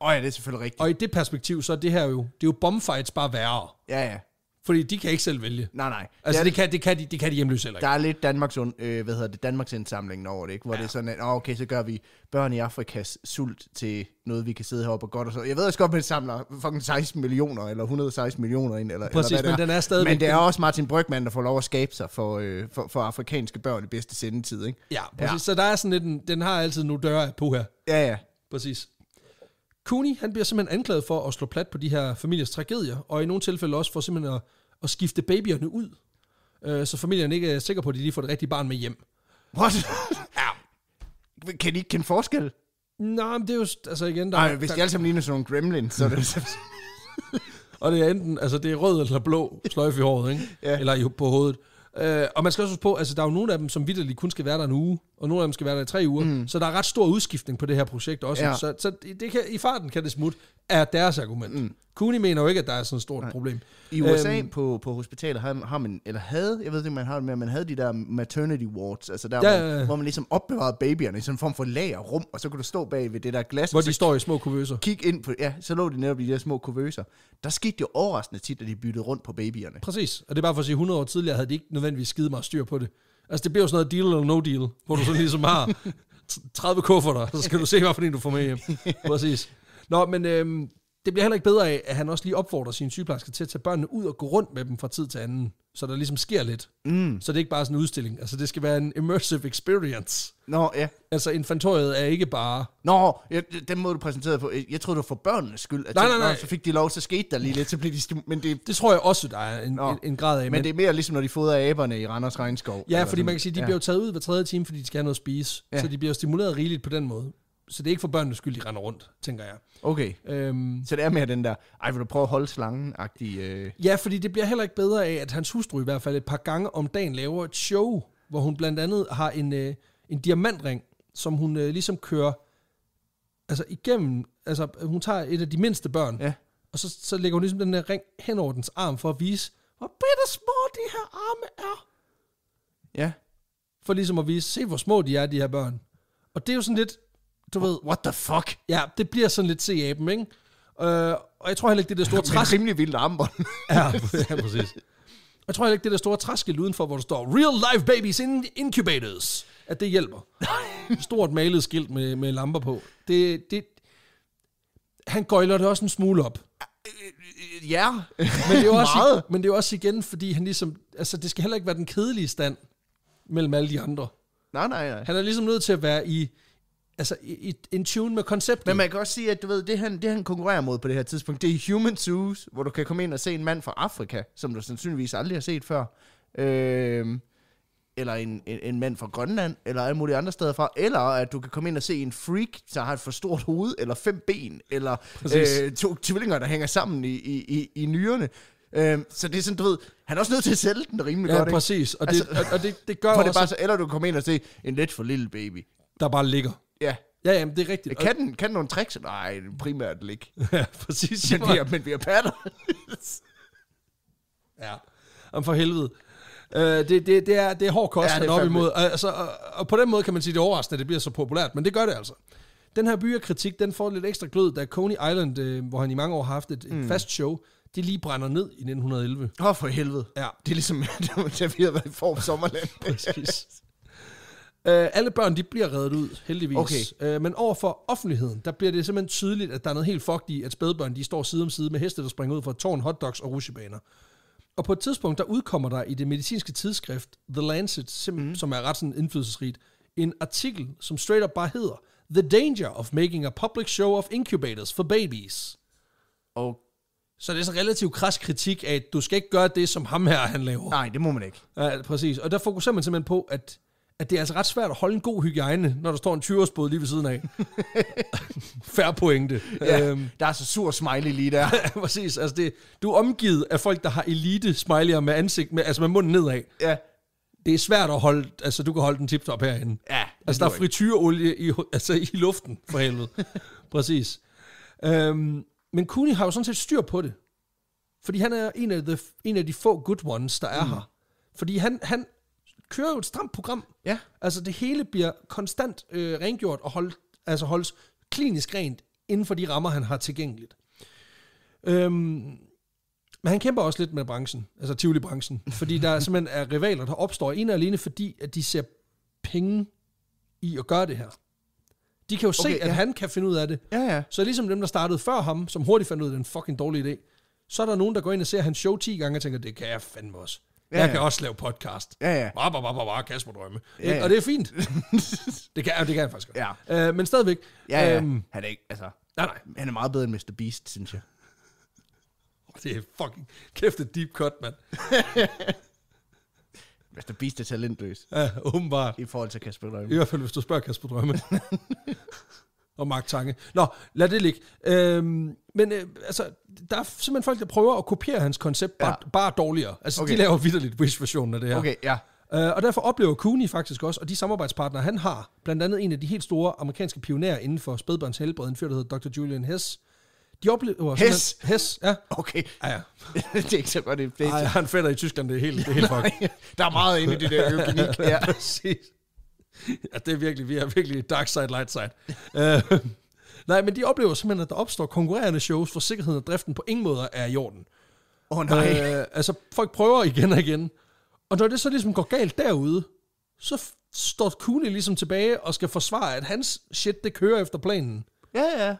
Åh oh ja, det er selvfølgelig rigtigt. Og i det perspektiv, så er det her jo, det er jo bombfights bare værre. Ja, ja. Fordi de kan ikke selv vælge. Nej, nej. Altså, ja, det, kan, det, kan de, det kan de hjemløse heller ikke. Der er lidt Danmarks, øh, hvad hedder det, Danmarks indsamling over det, ikke? Hvor ja. det er sådan, at oh, okay, så gør vi børn i Afrikas sult til noget, vi kan sidde heroppe og godt og så. Jeg ved også godt, at man samler fucking 16 millioner, eller 116 millioner ind, eller, Præcis, eller hvad men er. den er stadigvæk... Men det er også Martin Brygman, der får lov at skabe sig for, øh, for, for afrikanske børn i bedste sendetid, ikke? Ja, præcis. Ja. Så der er sådan lidt den har altid nogle døre på her. Ja, ja. Præcis. Cooney, han bliver simpelthen anklaget for at slå plat på de her familiers tragedier, og i nogle tilfælde også for simpelthen at, at skifte babyerne ud, øh, så familien ikke er sikker på, at de lige får det rigtige barn med hjem. What? ja. Kan de ikke kende forskel? Nej, men det er jo, altså igen... Der, Ej, hvis de alle sammen ligner sådan nogle gremlins, så er det... og det er enten, altså det er rød eller blå sløjfe i håret, ikke? ja. Eller på hovedet. Øh, og man skal også huske på, altså der er jo nogle af dem, som vidderligt kun skal være der en uge og nogle af dem skal være der i tre uger. Mm. Så der er ret stor udskiftning på det her projekt også. Ja. Så, så det kan, i farten kan det smutte, er deres argument. Mm. Kuni mener jo ikke, at der er sådan et stort Nej. problem. I USA æm, øhm, på, på hospitaler har, har man, eller havde, jeg ved ikke, man har det med, man havde de der maternity wards, altså der, ja, man, ja, hvor man ligesom opbevarede babyerne i sådan en form for lagerrum, og så kunne du stå bag ved det der glas. Hvor de står i små kuvøser. Kig ind på, ja, så lå de netop i de der små kuvøser. Der skete det overraskende tit, at de byttede rundt på babyerne. Præcis, og det er bare for at sige, 100 år tidligere havde de ikke nødvendigvis skide meget styr på det. Altså det bliver jo sådan noget deal eller no deal, hvor du så ligesom har 30 kufferter, så skal du se, hvad for en du får med hjem. Præcis. Nå, men øhm, det bliver heller ikke bedre af, at han også lige opfordrer sine sygeplejersker til at tage børnene ud og gå rundt med dem fra tid til anden, så der ligesom sker lidt. Mm. Så det er ikke bare sådan en udstilling. Altså, det skal være en immersive experience. Nå, ja. Altså, infantoriet er ikke bare... Nå, ja, den måde, du præsenterede på, jeg tror du var for børnenes skyld. At nej, nej, nej. Så fik de lov, så skete der lige lidt, så blev de... men det... det tror jeg også, der er en, en, en grad af. Men, men det er mere ligesom, når de fodrer aberne i Randers Regnskov. Ja, fordi sådan. man kan sige, de ja. bliver jo taget ud hver tredje time, fordi de skal have noget at spise. Ja. Så de bliver stimuleret rigeligt på den måde så det er ikke for børnenes skyld, de render rundt, tænker jeg. Okay. Øhm, så det er mere den der, ej, vil du prøve at holde slangen-agtige... Øh... Ja, fordi det bliver heller ikke bedre af, at hans hustru i hvert fald et par gange om dagen laver et show, hvor hun blandt andet har en, øh, en diamantring, som hun øh, ligesom kører altså igennem... Altså, hun tager et af de mindste børn, ja. og så, så lægger hun ligesom den der ring hen over dens arm, for at vise, hvor bitte små de her arme er. Ja. For ligesom at vise, se hvor små de er, de her børn. Og det er jo sådan lidt, du ved... What the fuck? Ja, det bliver sådan lidt se aben, ikke? Øh, og jeg tror heller ikke, det er det store træs... rimelig vildt armbånd. ja, ja, præcis. Jeg tror heller ikke, det der store træskilt udenfor, hvor der står, Real Life Babies in Incubators, at det hjælper. Stort malet skilt med, med lamper på. Det, det, han gøjler det også en smule op. Ja, men det er også, meget. Men det er også igen, fordi han ligesom, altså det skal heller ikke være den kedelige stand mellem alle de andre. Nej, nej, nej. Han er ligesom nødt til at være i, altså i, en tune med konceptet. Men man kan også sige, at du ved, det han, det han konkurrerer mod på det her tidspunkt, det er Human Zoos, hvor du kan komme ind og se en mand fra Afrika, som du sandsynligvis aldrig har set før. Øhm, eller en, en, en mand fra Grønland, eller alle mulige andre steder fra, eller at du kan komme ind og se en freak, der har et for stort hoved, eller fem ben, eller øh, to tvillinger, der hænger sammen i, i, i, i nyrerne. Øhm, så det er sådan, du ved, han er også nødt til at sælge den rimelig ja, godt, Ja, præcis, og, det, altså, og, og det, det gør for også... Det bare så, eller du kan komme ind og se en lidt for lille baby. Der bare ligger. Ja. Ja, jamen, det er rigtigt. Kan den, kan den nogle tricks? Nej, primært ikke. ja, præcis. Men vi er, men vi er patter. ja. Om for helvede. Uh, det, det, det, er, det er hård kost, ja, er op imod. Altså, og, og på den måde kan man sige, det er overraskende, at det bliver så populært, men det gør det altså. Den her kritik, den får lidt ekstra glød, da Coney Island, øh, hvor han i mange år har haft et, mm. et fast show, det lige brænder ned i 1911. Åh, oh, for helvede. Ja. Det er ligesom, da vi har været i form sommerland. Præcis. Uh, alle børn, de bliver reddet ud, heldigvis. Okay. Uh, men over for offentligheden, der bliver det simpelthen tydeligt, at der er noget helt fucked i, at spædbørn, de står side om side med heste, der springer ud fra tårn, hotdogs og rusjebaner. Og på et tidspunkt, der udkommer der i det medicinske tidsskrift The Lancet, sim- mm. som er ret sådan indflydelsesrigt, en artikel, som straight up bare hedder The Danger of Making a Public Show of Incubators for Babies. Og så det er så relativt kras kritik af, at du skal ikke gøre det, som ham her, han laver. Nej, det må man ikke. Ja, præcis. Og der fokuserer man simpelthen på, at at det er altså ret svært at holde en god hygiejne, når der står en 20 lige ved siden af. Færre pointe. Ja, øhm, der er så sur smiley lige der. præcis. Altså det, du er omgivet af folk, der har elite smileyer med ansigt, med, altså med munden nedad. Ja. Det er svært at holde, altså du kan holde den tip-top herinde. Ja. Altså der er frityreolie i, altså, i luften, for helvede. præcis. Øhm, men Cooney har jo sådan set styr på det. Fordi han er en af, the, en af de få good ones, der er mm. her. Fordi han, han kører jo et stramt program. Ja. Altså det hele bliver konstant øh, rengjort og holdt, altså holdes klinisk rent inden for de rammer, han har tilgængeligt. Øhm, men han kæmper også lidt med branchen, altså Tivoli-branchen, fordi der simpelthen er rivaler, der opstår ene og alene, fordi at de ser penge i at gøre det her. De kan jo okay, se, ja. at han kan finde ud af det. Ja, ja. Så ligesom dem, der startede før ham, som hurtigt fandt ud af den fucking dårlige idé, så er der nogen, der går ind og ser hans show 10 gange og tænker, det kan jeg fandme også. Ja, jeg kan også lave podcast. Ja, ja. Bare, bare, bare, bare, Kasper Drømme. Ja, ja. Og det er fint. det, kan, det kan jeg faktisk godt. Ja. Øh, men stadigvæk. Ja, ja. Øhm, han er ikke, altså... Nej, nej. Han er meget bedre end Mr. Beast, synes jeg. Det er fucking kæft et deep cut, mand. Mr. Beast er talentløs. Ja, åbenbart. I forhold til Kasper Drømme. I hvert fald, hvis du spørger Kasper Drømme. og Mark Tange. Nå, lad det ligge. Øhm, men øh, altså, der er simpelthen folk, der prøver at kopiere hans koncept, bare, ja. bare dårligere. Altså, okay. de laver vidderligt Wish-versionen af det her. Okay, ja. Øh, og derfor oplever Cooney faktisk også, og de samarbejdspartnere, han har, blandt andet en af de helt store amerikanske pionerer inden for spædbørns helbred, en fyr, der hedder Dr. Julian Hess, de oplever... Hess? Hess, ja. Okay. Ja, ja. det er ikke så godt, det er Ej, han fætter i Tyskland, det er helt, det er helt fuck. Der er meget inde i det der eugenik. ja, præcis. ja, det er virkelig, vi er virkelig dark side, light side. uh, nej, men de oplever simpelthen, at der opstår konkurrerende shows, for sikkerheden og driften på ingen måde er i orden. Åh oh, nej. Uh, altså, folk prøver igen og igen. Og når det så ligesom går galt derude, så står Cooney ligesom tilbage og skal forsvare, at hans shit, det kører efter planen. Ja, ja.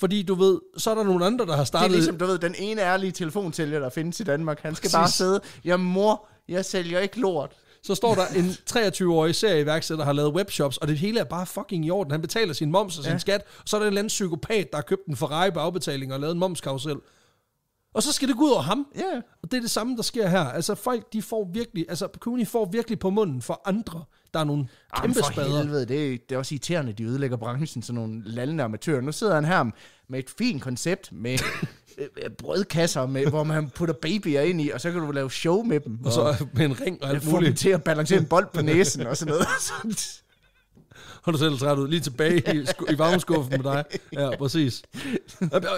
Fordi du ved, så er der nogle andre, der har startet... Det er ligesom, du ved, den ene ærlige telefonsælger, der findes i Danmark. Han skal Præcis. bare sidde, ja mor, jeg sælger ikke lort så står der en 23-årig serieværksætter har lavet webshops, og det hele er bare fucking i orden. Han betaler sin moms og sin ja. skat, og så er der en eller anden psykopat, der har købt en Ferrari på afbetaling og lavet en momskarusel. Og så skal det gå ud over ham. Ja. Og det er det samme, der sker her. Altså folk, de får virkelig, altså Cooney får virkelig på munden for andre der er nogle kæmpe Jamen for spader. Helvede, det, er, det er også irriterende, de ødelægger branchen, sådan nogle landende amatører. Nu sidder han her med et fint koncept, med øh, øh, brødkasser, med, hvor man putter babyer ind i, og så kan du lave show med dem. Og, og så med en ring og alt muligt. til at balancere en bold på næsen og sådan noget. Hold du selv træt ud. Lige tilbage i, i varmeskuffen med dig. Ja, præcis. Jeg, jeg,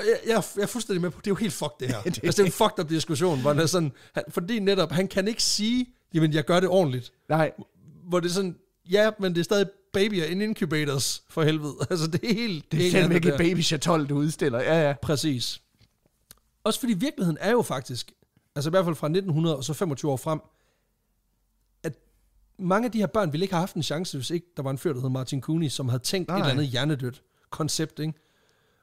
jeg er fuldstændig med på, det er jo helt fucked det her. Altså, det er en fucked up diskussion, hvor han er sådan, han, fordi netop, han kan ikke sige, jamen jeg gør det ordentligt. Nej hvor det er sådan, ja, men det er stadig babyer in incubators, for helvede. Altså, det er helt... Det er selvfølgelig ikke baby chatol, du udstiller. Ja, ja. Præcis. Også fordi virkeligheden er jo faktisk, altså i hvert fald fra 1900 og så 25 år frem, at mange af de her børn ville ikke have haft en chance, hvis ikke der var en fyr, der hed Martin Cooney, som havde tænkt Nej. et eller andet hjernedødt koncept, ikke?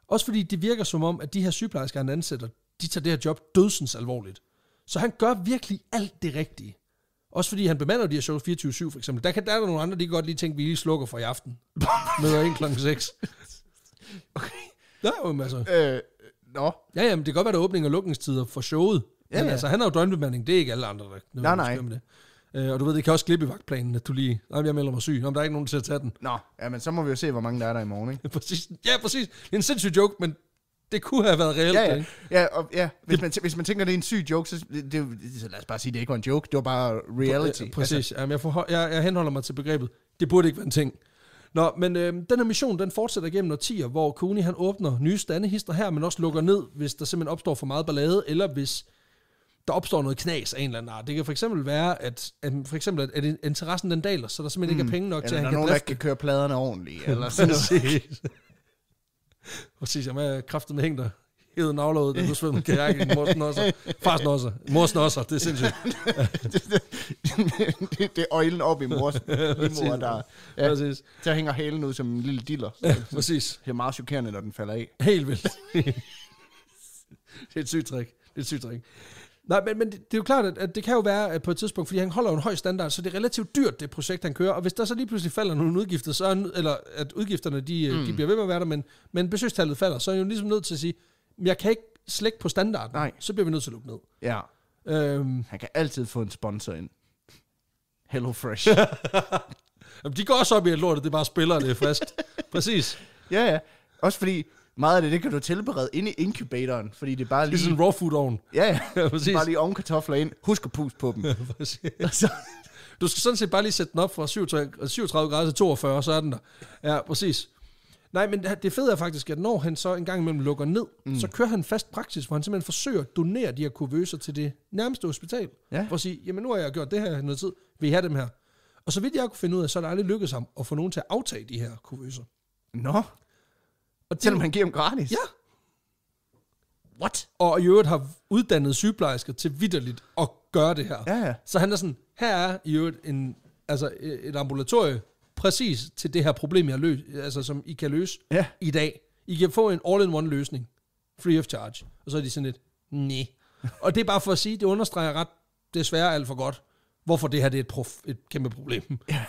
Også fordi det virker som om, at de her sygeplejersker, han ansætter, de tager det her job dødsens alvorligt. Så han gør virkelig alt det rigtige. Også fordi han bemander de her shows 24-7 for eksempel. Der, kan, der er der nogle andre, de kan godt lige tænke, vi lige slukker for i aften. Møder ind klokken 6. Okay. Der er jo masser. Øh, nå. Ja, jamen, det kan godt være, der er åbning og lukningstider for showet. Ja, men ja. altså, han har jo døgnbemanding, det er ikke alle andre, der nej, nej. Med det. Øh, og du ved, det kan også klippe i vagtplanen, at du lige... Nej, jeg melder mig syg. Nå, der er ikke nogen til at tage den. Nå, ja, men så må vi jo se, hvor mange der er der i morgen, ikke? præcis. Ja, præcis. Det er en sindssyg joke, men det kunne have været reelt. Ja, ja. Ikke? ja, og, ja. Hvis, det, man, hvis man tænker, det er en syg joke, så, det, det, så lad os bare sige, det ikke var en joke. Det var bare reality. Pr- præcis. Altså. Jamen, jeg, forhold, jeg, jeg henholder mig til begrebet. Det burde ikke være en ting. Nå, men øh, den her mission, den fortsætter gennem årtier, hvor Kuni han åbner nye standehister her, men også lukker ned, hvis der simpelthen opstår for meget ballade, eller hvis der opstår noget knas af en eller anden art. Det kan for eksempel være, at, at for eksempel, at, at interessen den daler, så der simpelthen mm. ikke er mm. penge nok ja, til, at han kan nogen, drifte. der kan køre pladerne ordentligt, eller sådan noget. Præcis, jeg er kraftet med hængder. Heden aflådet, det kunne svømme kajakken, morsen også. Farsen også. Morsen også, det er sindssygt. det, det, det, er øjlen op i mors. lige mor, der, ja, præcis. der hænger halen ud som en lille diller. Ja, præcis. Det er meget chokerende, når den falder af. Helt vildt. det er et sygt trick. Det er et sygt trick. Nej, men, men det, det er jo klart, at, at det kan jo være at på et tidspunkt, fordi han holder en høj standard, så det er relativt dyrt, det projekt, han kører. Og hvis der så lige pludselig falder nogle udgifter, så er, eller at udgifterne de, øh, mm. de bliver ved med at være der, men, men besøgstallet falder, så er han jo ligesom nødt til at sige, jeg kan ikke slække på standarden, Nej. så bliver vi nødt til at lukke ned. Ja. Øhm, han kan altid få en sponsor ind. Hello Fresh. Jamen, de går også op i, at lortet det bare spiller, det er frisk. Præcis. Ja, ja. Også fordi, meget af det, det kan du tilberede inde i inkubatoren, fordi det er bare lige... Det er sådan en raw food oven. Ja, ja præcis. bare lige ovenkartofler ind. Husk at puste på dem. Ja, Så, du skal sådan set bare lige sætte den op fra 37, 37 øh, grader til 42, så er den der. Ja, præcis. Nej, men det fede er faktisk, at når han så en gang imellem lukker ned, mm. så kører han fast praksis, hvor han simpelthen forsøger at donere de her kurvøser til det nærmeste hospital. Ja. For at sige, jamen nu har jeg gjort det her noget tid, vil I have dem her? Og så vidt jeg kunne finde ud af, så er det aldrig lykkedes ham at få nogen til at aftage de her kurvøser. Nå. Og det, Selvom han giver dem gratis? Ja. What? Og i øvrigt har uddannet sygeplejersker til vidderligt at gøre det her. Ja, ja. Så han er sådan, her er i øvrigt en, altså e- et ambulatorie præcis til det her problem, jeg løs, altså, som I kan løse ja. i dag. I kan få en all-in-one løsning, free of charge. Og så er de sådan lidt, nej. og det er bare for at sige, det understreger ret desværre alt for godt, hvorfor det her det er et, prof, et kæmpe problem. Ja.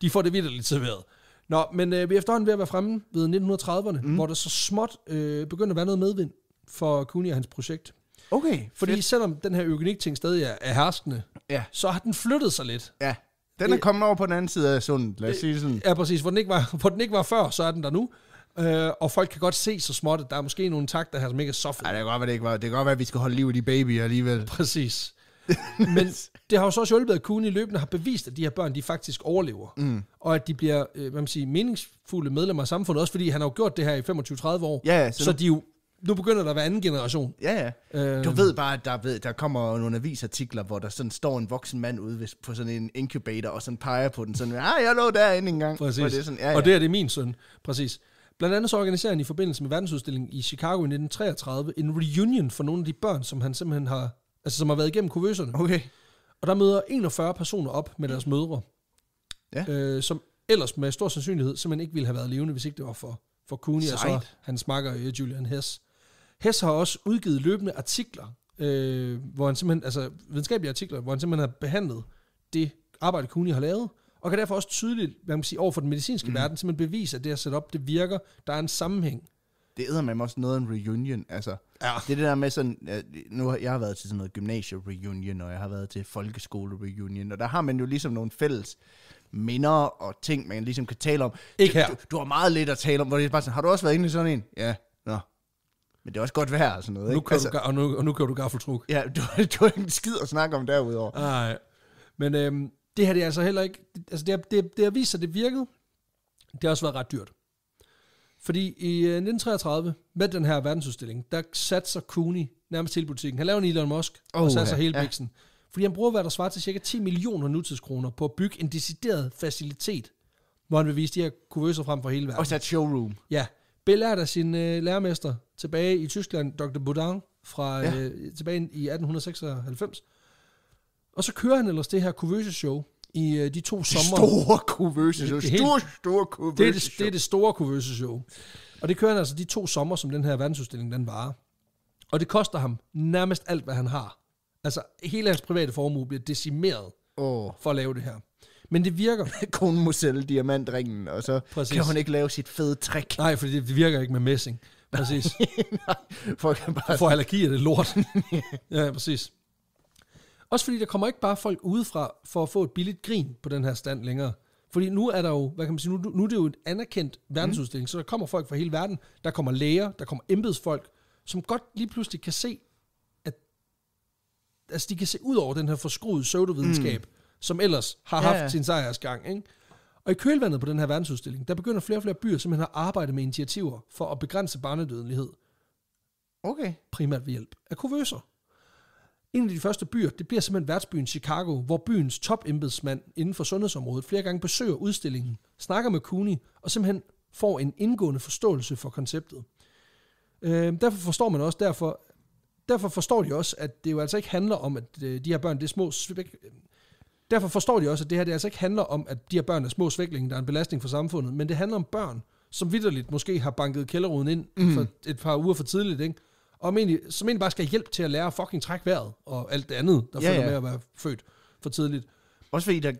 De får det vidderligt serveret. Nå, men øh, vi er efterhånden ved at være fremme ved 1930'erne, mm. hvor der så småt øh, begynder at være noget medvind for Kuni og hans projekt. Okay. Fordi fedt. selvom den her økonomik-ting stadig er, er herskende, ja. så har den flyttet sig lidt. Ja. Den er kommet over på den anden side af sundet, lad os sige sådan. Ja, præcis. Hvor den ikke var, hvor den ikke var før, så er den der nu. Øh, og folk kan godt se så småt, at der er måske nogle takter her, som ikke er så fede. Ej, det kan godt være, det ikke var. Det kan godt være, at vi skal holde liv i de babyer alligevel. Præcis. men, det har jo så også hjulpet, at Kuni løbende har bevist, at de her børn, de faktisk overlever. Mm. Og at de bliver, øh, hvad man siger, meningsfulde medlemmer af samfundet, også fordi han har jo gjort det her i 25-30 år. Ja, ja, så, så nu... de jo nu begynder der at være anden generation. Ja, ja. Øh, du ved bare, at der, ved, der kommer nogle avisartikler, hvor der sådan står en voksen mand ude på sådan en incubator, og sådan peger på den sådan, ja, ah, jeg lå derinde engang. Præcis. Og det er, sådan, ja, ja. og det, er det min søn. Præcis. Blandt andet så organiserer han i forbindelse med verdensudstillingen i Chicago i 1933 en reunion for nogle af de børn, som han simpelthen har, altså som har været igennem kuvøserne. Okay. Og der møder 41 personer op med deres mødre, ja. øh, som ellers med stor sandsynlighed simpelthen ikke ville have været levende, hvis ikke det var for, for Cooney Sejt. og så hans makker øh, Julian Hess. Hess har også udgivet løbende artikler, øh, hvor han simpelthen, altså videnskabelige artikler, hvor han simpelthen har behandlet det arbejde, Cooney har lavet, og kan derfor også tydeligt, hvad man kan sige, over for den medicinske mm. verden, simpelthen bevise, at det her setup, det virker, der er en sammenhæng det æder man også noget af en reunion. Altså, ja. Det er det der med sådan, nu har jeg har været til sådan noget gymnasie-reunion, og jeg har været til folkeskole-reunion, og der har man jo ligesom nogle fælles minder og ting, man ligesom kan tale om. Ikke her. Du, du har meget lidt at tale om, hvor det er bare sådan, har du også været inde i sådan en? Ja, nå. Men det er også godt værd og sådan noget, ikke? Nu altså, du, og, nu, og nu kører du gaffeltruk. Ja, du, du har ikke skid at snakke om derudover. Nej, men øhm, det her det er altså heller ikke... Altså det har, det, det har vist sig, det virkede. Det har også været ret dyrt. Fordi i 1933, øh, med den her verdensudstilling, der satser Cooney nærmest hele butikken. Han laver en Elon Musk oh, og satser ja. hele biksen. Ja. Fordi han bruger, hvad der svarer til cirka 10 millioner nutidskroner på at bygge en decideret facilitet, hvor han vil vise de her kurvøser frem for hele verden. Og så showroom. Ja. er der sin øh, lærermester tilbage i Tyskland, Dr. Boudin, fra, ja. øh, tilbage i 1896. Og så kører han ellers det her kurvøse show i øh, de to sommer. Store kuvøse show. Store, store kuvøse det, er det, det er det store kuvøse show. Og det kører han altså de to sommer, som den her verdensudstilling den varer. Og det koster ham nærmest alt, hvad han har. Altså hele hans private formue bliver decimeret oh. for at lave det her. Men det virker. Kun må sælge diamantringen, og så Præcis. kan hun ikke lave sit fede trick. Nej, for det virker ikke med messing. Præcis. Nej, folk kan bare... For allergi er det lort. ja, præcis. Også fordi der kommer ikke bare folk udefra for at få et billigt grin på den her stand længere. Fordi nu er der jo, hvad kan man sige, nu, nu er det jo et anerkendt mhm. verdensudstilling, mm. så der kommer folk fra hele verden, der kommer læger, der kommer embedsfolk, som godt lige pludselig kan se, at altså de kan se ud over den her forskruede pseudovidenskab, mm. som ellers har haft ja, ja. sin sejrsgang, ikke? Og i kølvandet på den her verdensudstilling, der begynder flere og flere byer simpelthen at arbejde med initiativer for at begrænse barnedødelighed. Okay. Primært ved hjælp af kuvøser. En af de første byer, det bliver simpelthen værtsbyen Chicago, hvor byens topembedsmand inden for sundhedsområdet flere gange besøger udstillingen, snakker med Cooney og simpelthen får en indgående forståelse for konceptet. Øh, derfor forstår man også derfor, derfor forstår de også, at det jo altså ikke handler om, at øh, de her børn, det er små svæk... Øh, derfor forstår de også, at det her det altså ikke handler om, at de her børn er små svæklinge, der er en belastning for samfundet, men det handler om børn, som vidderligt måske har banket kælderuden ind mm. for et par uger for tidligt, ikke? og egentlig, som egentlig bare skal have hjælp til at lære at fucking trække vejret, og alt det andet, der ja, følger ja. med at være født for tidligt. Også fordi, der,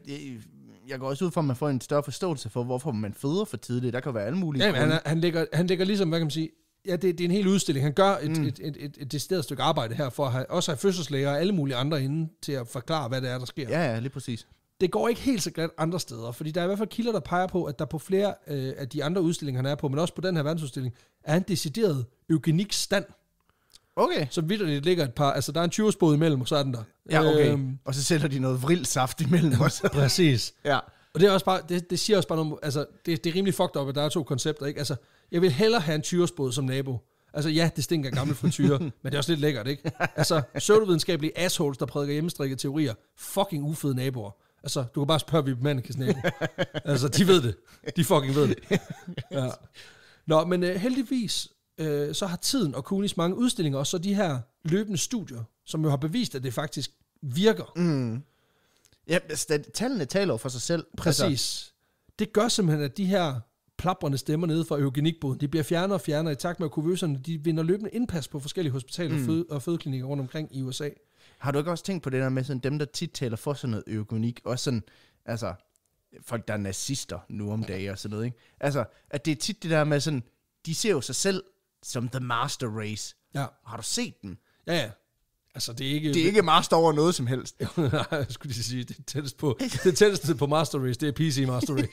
jeg går også ud fra, at man får en større forståelse for, hvorfor man føder for tidligt. Der kan være alle mulige... Ja, han, han, ligger, han ligger ligesom, hvad kan man sige, ja, det, det er en hel udstilling. Han gør et, mm. et, et, et, et decideret stykke arbejde her, for at have, også have fødselslæger og alle mulige andre inde til at forklare, hvad det er, der sker. Ja, ja, lige præcis. Det går ikke helt så glat andre steder, fordi der er i hvert fald kilder, der peger på, at der på flere øh, af de andre udstillinger, han er på, men også på den her verdensudstilling, er han decideret eugenik stand. Okay. Så vidderligt ligger et par, altså der er en 20 imellem, og så er den der. Ja, okay. Øhm, og så sætter de noget vrilsaft imellem også. præcis. ja. Og det, er også bare, det, det siger også bare noget, altså det, det er rimelig fucked up, at der er to koncepter, ikke? Altså, jeg vil hellere have en 20 som nabo. Altså ja, det stinker gammel frityre, men det er også lidt lækkert, ikke? Altså, pseudovidenskabelige assholes, der prædiker hjemmestrikket teorier. Fucking ufede naboer. Altså, du kan bare spørge mand kan snakke. altså, de ved det. De fucking ved det. Ja. Nå, men uh, heldigvis, øh, så har tiden og Kunis mange udstillinger, og så de her løbende studier, som jo har bevist, at det faktisk virker. Mm. Ja, st- altså, tallene taler for sig selv. Altså, Præcis. Altså. Det gør simpelthen, at de her plapperne stemmer nede fra eugenikboden, de bliver fjernere og fjernere i takt med, at kuvøserne de vinder løbende indpas på forskellige hospitaler mm. føde- og fødeklinikker rundt omkring i USA. Har du ikke også tænkt på det der med sådan, dem, der tit taler for sådan noget eugenik, også sådan, altså, folk, der er nazister nu om dagen og sådan noget, ikke? Altså, at det er tit det der med sådan, de ser jo sig selv som The Master Race. Ja. Har du set den? Ja, ja. Altså, det er ikke... Det er ikke master over noget som helst. Nej, jeg skulle lige sige, det tætteste på, det tætteste på Master Race, det er PC Master Race.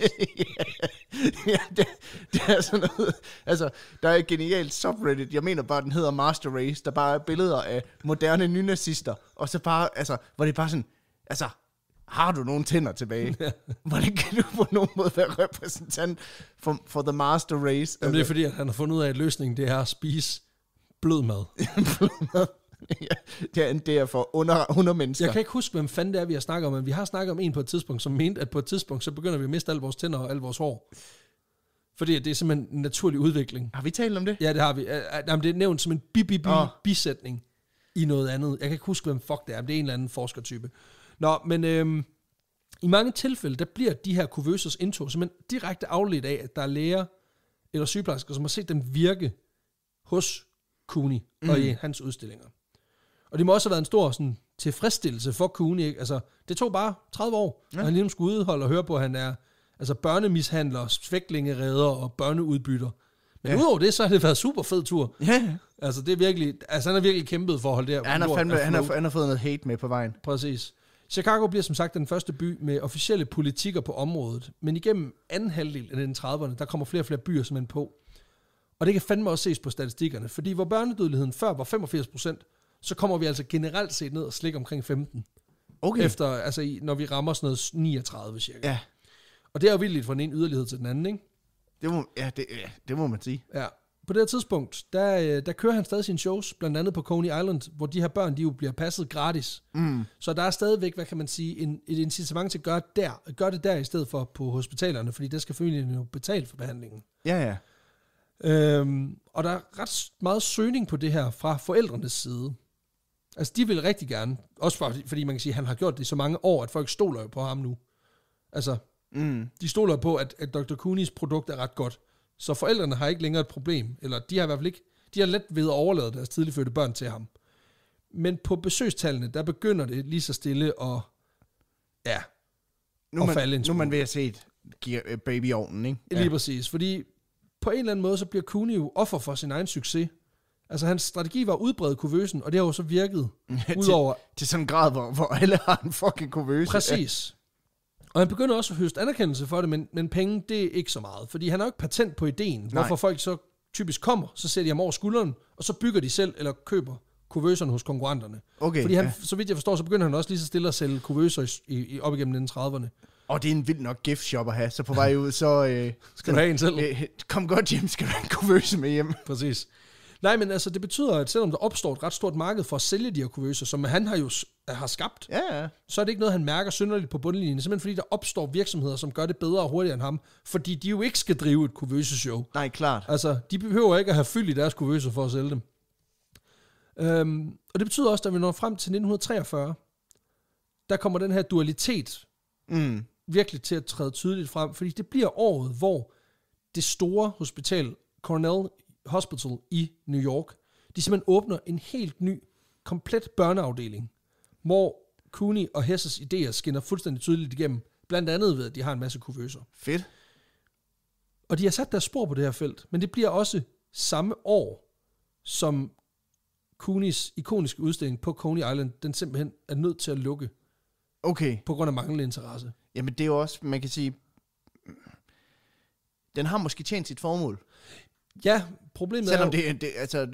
ja, det, det, er sådan noget... Altså, der er et genialt subreddit, jeg mener bare, den hedder Master Race, der bare er billeder af moderne nynazister, og så bare, altså, hvor det er bare sådan, altså, har du nogen tænder tilbage? Ja. Hvordan kan du på nogen måde være repræsentant for, for the master race? Jamen, det er fordi, at han har fundet ud af, at løsningen det er at spise blød mad. blød mad. Ja, det er for under, under mennesker. Jeg kan ikke huske, hvem fanden det er, vi har snakket om, men vi har snakket om en på et tidspunkt, som mente, at på et tidspunkt, så begynder vi at miste alle vores tænder og alle vores hår. Fordi det er simpelthen en naturlig udvikling. Har vi talt om det? Ja, det har vi. Jamen, det er nævnt som en bi bi bi oh. bisætning i noget andet. Jeg kan ikke huske, hvem fuck det er, men det er en eller anden forskertype. Nå, men øhm, i mange tilfælde, der bliver de her kuvøses indtog simpelthen direkte afledt af, at der er læger eller sygeplejersker, som har set dem virke hos Kuni mm. og i hans udstillinger. Og det må også have været en stor sådan, tilfredsstillelse for Kuni. Ikke? Altså, det tog bare 30 år, ja. og han ligesom skulle udholde og høre på, at han er altså børnemishandler, svæklingeredder og børneudbytter. Men ja. udover det, så har det været super fed tur. Ja. Altså, det er virkelig, altså, han har virkelig kæmpet for at holde det her. Ja, han, har fandme, han, har, han har fået noget hate med på vejen. Præcis. Chicago bliver som sagt den første by med officielle politikker på området, men igennem anden halvdel af 30'erne, der kommer flere og flere byer simpelthen på. Og det kan fandme også ses på statistikkerne, fordi hvor børnedødeligheden før var 85 så kommer vi altså generelt set ned og slikker omkring 15. Okay. Efter, altså i, når vi rammer sådan noget 39 cirka. Ja. Og det er jo vildt fra den ene yderlighed til den anden, ikke? Det må, ja, det, ja, det må man sige. Ja, på det her tidspunkt, der, øh, der kører han stadig sine shows, blandt andet på Coney Island, hvor de her børn, de jo bliver passet gratis. Mm. Så der er stadigvæk, hvad kan man sige, en, et incitament til at gøre, der, gøre det der, i stedet for på hospitalerne, fordi der skal familien jo betale for behandlingen. Ja, ja. Øhm, og der er ret meget søgning på det her fra forældrenes side. Altså, de vil rigtig gerne, også for, fordi man kan sige, at han har gjort det i så mange år, at folk stoler jo på ham nu. Altså, mm. de stoler på, at, at Dr. Kunis produkt er ret godt. Så forældrene har ikke længere et problem, eller de har i hvert fald ikke, de har let ved at overlade deres tidligfødte børn til ham. Men på besøgstallene, der begynder det lige så stille at, ja, nu at man, falde Nu er man ved at se et babyovnen, ikke? Lige ja. præcis, fordi på en eller anden måde, så bliver Cooney jo offer for sin egen succes. Altså, hans strategi var at udbrede kuvøsen, og det har jo så virket. Ja, udover... til sådan en grad, hvor, hvor alle har en fucking kuvøse. Præcis. Og han begynder også at høste anerkendelse for det, men, men penge, det er ikke så meget. Fordi han har jo ikke patent på ideen, Nej. hvorfor folk så typisk kommer, så sætter de ham over skulderen, og så bygger de selv eller køber kuvøserne hos konkurrenterne. Okay, Fordi han, ja. så vidt jeg forstår, så begynder han også lige så stille at sælge kuvøser i, i, op igennem 30'erne. Og det er en vild nok gift shop at have, så på vej ud, så... Øh, skal du have en selv? Øh, øh kom godt hjem, skal du have en kuvøse med hjem. Præcis. Nej, men altså, det betyder, at selvom der opstår et ret stort marked for at sælge de her kuvøser, som han har jo har skabt, ja, ja. så er det ikke noget, han mærker synderligt på bundlinjen, simpelthen fordi der opstår virksomheder, som gør det bedre og hurtigere end ham, fordi de jo ikke skal drive et kuvøseshow. Nej, klart. Altså, de behøver ikke at have fyldt i deres kuvøser for at sælge dem. Øhm, og det betyder også, at vi når frem til 1943, der kommer den her dualitet mm. virkelig til at træde tydeligt frem, fordi det bliver året, hvor det store hospital Cornell Hospital i New York. De simpelthen åbner en helt ny, komplet børneafdeling, hvor Cooney og Hesses idéer skinner fuldstændig tydeligt igennem, blandt andet ved, at de har en masse kuvøser. Fedt. Og de har sat deres spor på det her felt, men det bliver også samme år, som Kunis ikoniske udstilling på Coney Island, den simpelthen er nødt til at lukke. Okay. På grund af manglende interesse. Jamen det er jo også, man kan sige, den har måske tjent sit formål. Ja, problemet Selvom er jo... det, det, altså,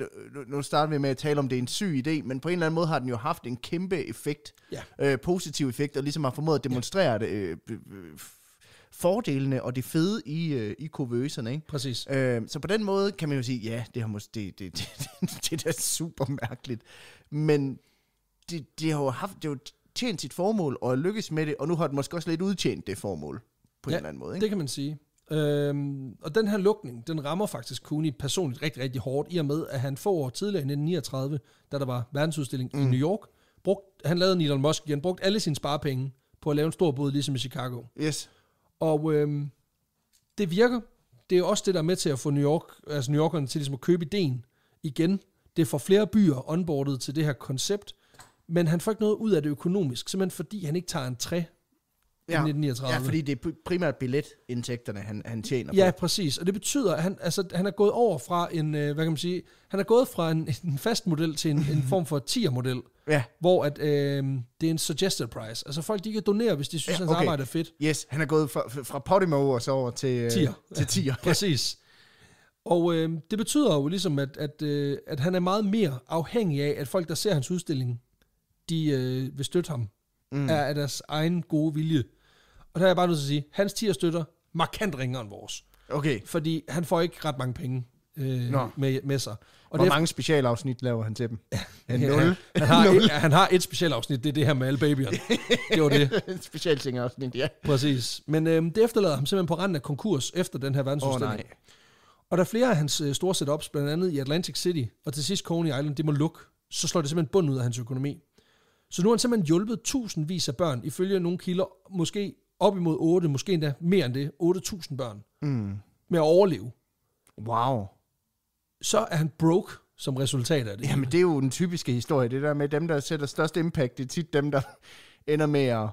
nu starter vi med at tale om, det er en syg idé, men på en eller anden måde har den jo haft en kæmpe effekt, ja. øh, positiv effekt, og ligesom har formået at demonstrere ja. det, øh, fordelene og det fede i, øh, i kovøserne, Ikke? Præcis. Øh, så på den måde kan man jo sige, ja, det, har måske, det, det, det, det, det er da super mærkeligt, men det, det har jo haft... Det har jo tjent sit formål og lykkes med det, og nu har den måske også lidt udtjent det formål på ja, en eller anden måde. Ikke? det kan man sige. Øhm, og den her lukning, den rammer faktisk Cooney personligt rigtig, rigtig hårdt, i og med, at han få år tidligere, i 1939, da der var verdensudstilling mm. i New York, brugt, han lavede en Elon Musk igen, brugte alle sine sparepenge på at lave en stor båd, ligesom i Chicago. Yes. Og øhm, det virker. Det er også det, der er med til at få New York, altså New Yorkerne til ligesom at købe ideen igen. Det får flere byer onboardet til det her koncept, men han får ikke noget ud af det økonomisk, simpelthen fordi han ikke tager en træ ja. 1939. Ja, fordi det er primært billetindtægterne, han, han tjener på. ja, præcis. Og det betyder, at han, altså, han er gået over fra en, øh, hvad kan man sige, han er gået fra en, en fast model til en, en form for 10'er model. Ja. Hvor at, øh, det er en suggested price. Altså folk, de kan donere, hvis de synes, ja, okay. hans arbejde er fedt. Yes, han er gået fra, fra Podimo og så over til 10'er. Øh, til 10'er. Ja, præcis. Og øh, det betyder jo ligesom, at, at, øh, at han er meget mere afhængig af, at folk, der ser hans udstilling, de øh, vil støtte ham mm. af, af deres egen gode vilje. Og der er jeg bare nødt til at sige, hans tier støtter markant ringere end vores. Okay. Fordi han får ikke ret mange penge øh, med, med sig. Og Hvor det mange specialafsnit laver han til dem? Ja, Nul. Han, han, har Nul. Et, han har et specialafsnit, det er det her med alle babyerne. Det var det. et specialtingafsnit, ja. Præcis. Men øh, det efterlader ham simpelthen på randen af konkurs efter den her verdensudstilling. Oh, nej. og der er flere af hans øh, store setups, blandt andet i Atlantic City, og til sidst Coney Island, det må lukke. Så slår det simpelthen bund ud af hans økonomi. Så nu har han simpelthen hjulpet tusindvis af børn, ifølge nogle kilder, måske op imod 8, måske endda mere end det, 8.000 børn mm. med at overleve. Wow. Så er han broke som resultat af det. Jamen, det er jo den typiske historie, det der med dem, der sætter størst impact, det er tit dem, der ender med at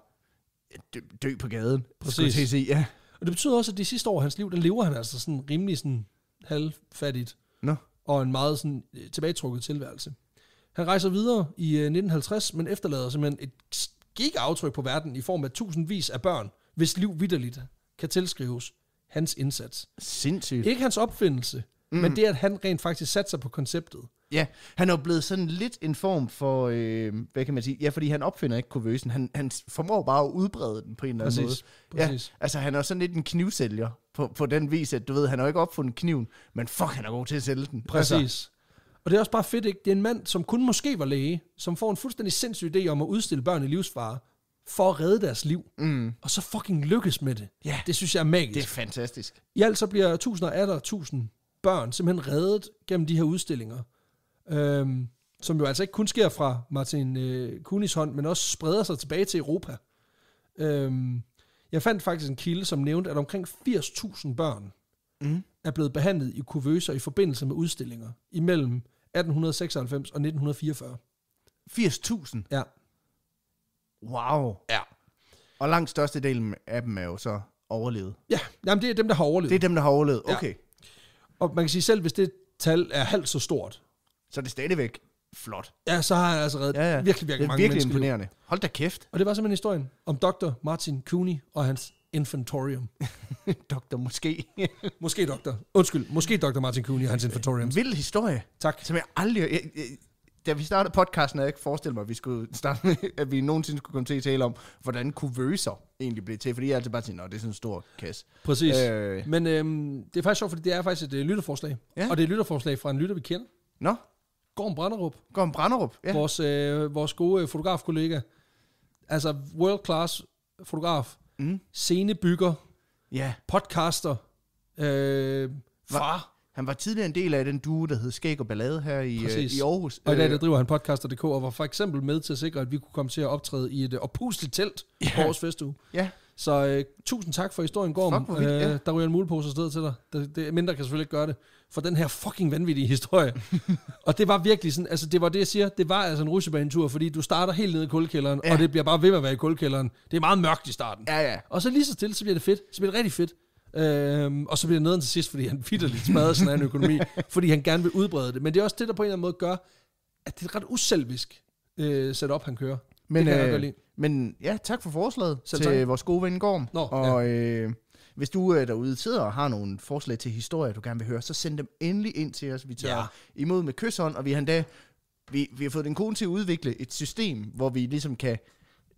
dø, dø på gaden. Præcis. Til sige, ja. Og det betyder også, at de sidste år af hans liv, der lever han altså sådan rimelig sådan halvfattigt. Nå. No. Og en meget sådan øh, tilbagetrukket tilværelse. Han rejser videre i 1950, øh, men efterlader simpelthen et gigaftryk på verden i form af tusindvis af børn, hvis liv vidderligt kan tilskrives hans indsats. Sindssygt. Ikke hans opfindelse, mm. men det, at han rent faktisk satte sig på konceptet. Ja, han er blevet sådan lidt en form for, øh, hvad kan man sige, ja, fordi han opfinder ikke kurvøsen, han, han formår bare at udbrede den på en eller anden præcis, måde. Præcis. Ja, altså han er sådan lidt en knivsælger på, på den vis, at du ved, han har ikke opfundet kniven, men fuck, han er god til at sælge den. Altså, præcis. Altså. Og det er også bare fedt, ikke? Det er en mand, som kun måske var læge, som får en fuldstændig sindssyg idé om at udstille børn i livsfare, for at redde deres liv, mm. og så fucking lykkes med det. Ja. Det synes jeg er magisk. Det er fantastisk. I alt så bliver tusinder af der tusind børn simpelthen reddet gennem de her udstillinger. Øhm, som jo altså ikke kun sker fra Martin øh, Kunis hånd, men også spreder sig tilbage til Europa. Øhm, jeg fandt faktisk en kilde, som nævnte, at omkring 80.000 børn mm. er blevet behandlet i kuvøser i forbindelse med udstillinger imellem 1896 og 1944. 80.000? Ja. Wow. Ja. Og langt størstedelen af dem er jo så overlevet. Ja, jamen det er dem, der har overlevet. Det er dem, der har overlevet. Okay. Ja. Og man kan sige selv, hvis det tal er halvt så stort. Så er det stadigvæk flot. Ja, så har jeg altså reddet ja, ja. virkelig, virkelig mange Det er virkelig imponerende. Liv. Hold da kæft. Og det var simpelthen historien om Dr. Martin Cooney og hans infantorium. doktor, måske. måske doktor. Undskyld, måske Dr. Martin Cooney og hans infantorium. Vild historie. Tak. Som jeg aldrig... Jeg, jeg, da vi startede podcasten, havde jeg ikke forestillet mig, at vi, skulle starte med, at vi nogensinde skulle komme til at tale om, hvordan kuvøser egentlig blev til. Fordi jeg altid bare tænkt, at det er sådan en stor kasse. Præcis. Øh. Men øhm, det er faktisk sjovt, fordi det er faktisk et øh, lytterforslag. Ja. Og det er et lytterforslag fra en lytter, vi kender. Nå? Gorm Branderup. Gorm Branderup, ja. Vores, øh, vores gode øh, fotografkollega. Altså world class fotograf. Mm. Scenebygger. Ja. Podcaster. Øh, far. Han var tidligere en del af den duo, der hed Skæg og Ballade her i, øh, i Aarhus. Og i dag øh, der driver han podcaster.dk og var for eksempel med til at sikre, at vi kunne komme til at optræde i et øh, opusligt telt ja. på vores festuge. Ja. Så øh, tusind tak for historien, Gorm. Fuck, vildt, ja. øh, der ryger en mulepose afsted til dig. Det, det, mindre kan selvfølgelig ikke gøre det. For den her fucking vanvittige historie. og det var virkelig sådan, altså det var det, jeg siger, det var altså en russebanetur, fordi du starter helt nede i kuldkælderen, ja. og det bliver bare ved med at være i kuldkælderen. Det er meget mørkt i starten. Ja, ja. Og så lige så stille, så bliver det fedt. Så bliver det rigtig fedt. Øhm, og så bliver neden til sidst, fordi han vidderligt smadrer sin egen økonomi, fordi han gerne vil udbrede det. Men det er også det, der på en eller anden måde gør, at det er ret uselvisk øh, setup, han kører. Men, det kan øh, jeg men ja, tak for forslaget Selv til tak. vores gode ven Gorm. Nå, og ja. øh, hvis du øh, derude sidder og har nogle forslag til historier, du gerne vil høre, så send dem endelig ind til os. Vi tager ja. imod med kysshånd, og vi har endda vi, vi har fået den kone til at udvikle et system, hvor vi ligesom kan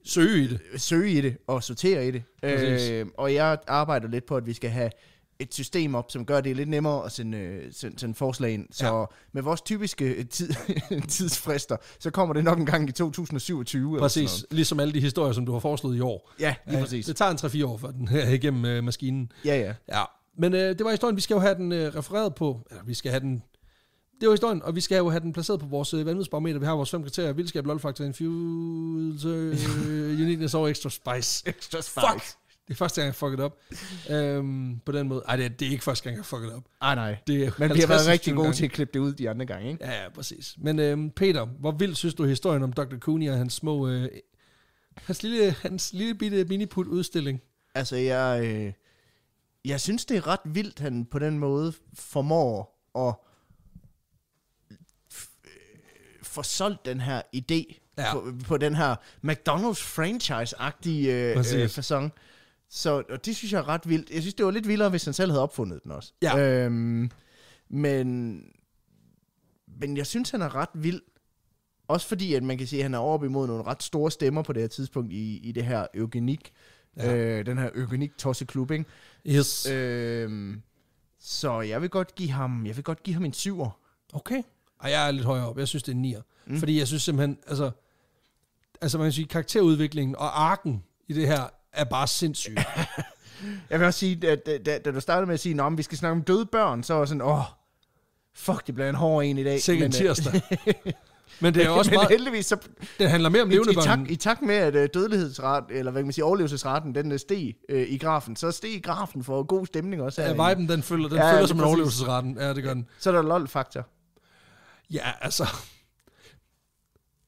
søge i det. Øh, søge i det og sortere i det. Øh, og jeg arbejder lidt på, at vi skal have et system op, som gør det lidt nemmere at sende, øh, sende, sende forslag ind. Så ja. med vores typiske øh, tid, tidsfrister, så kommer det nok en gang i 2027. Præcis, ligesom alle de historier, som du har foreslået i år. Ja, lige ja, præcis. Det tager en 3-4 år, før den er igennem øh, maskinen. Ja, ja. ja. Men øh, det var historien, vi skal jo have den øh, refereret på, eller vi skal have den det var historien, og vi skal jo have den placeret på vores øh, vanvidsbarometer. Vi har vores fem kriterier. Vildskab, lolfaktor, infuse, øh, uniqueness og extra spice. Extra spice. Fuck! Det er første gang, jeg fucket op. Øhm, på den måde. Ej, det er, det er ikke første gang, jeg fucket op. Ej, nej. Det er Man bliver været rigtig god til at klippe det ud de andre gange, ikke? Ja, ja præcis. Men øhm, Peter, hvor vild synes du historien om Dr. Cooney og hans små... Øh, hans, lille, hans lille bitte miniput-udstilling? Altså, jeg... Øh, jeg synes, det er ret vildt, han på den måde formår at får solgt den her idé ja. på, på den her McDonald's franchise-agtige øh, øh, fasong. Så og det synes jeg er ret vildt. Jeg synes, det var lidt vildere, hvis han selv havde opfundet den også. Ja. Øhm, men, men jeg synes, han er ret vild. Også fordi, at man kan se, at han er oppe imod nogle ret store stemmer på det her tidspunkt i, i det her eugenik. Ja. Øh, den her eugenik klub, ikke? Yes. Øhm, så jeg vil godt give ham, jeg vil godt give ham en syver. Okay. Ej, jeg er lidt højere op. Jeg synes, det er en nier. Mm. Fordi jeg synes simpelthen, altså, altså man kan sige, karakterudviklingen og arken i det her er bare sindssygt. jeg vil også sige, at da, da, da du startede med at sige, at vi skal snakke om døde børn, så var sådan, åh, fuck, det bliver en hård en i dag. Sikkert en øh, tirsdag. Men det er også men heldigvis så... Det handler mere om levende i, i, tak, I takt med, at uh, øh, dødelighedsret, eller hvad kan man sige, overlevelsesraten, den uh, steg uh, i grafen, så steg grafen for god stemning også. Ja, viben, den følger, den ja, følger som en overlevelsesraten. Ja, det gør den. Så er der lol-faktor. Ja, altså...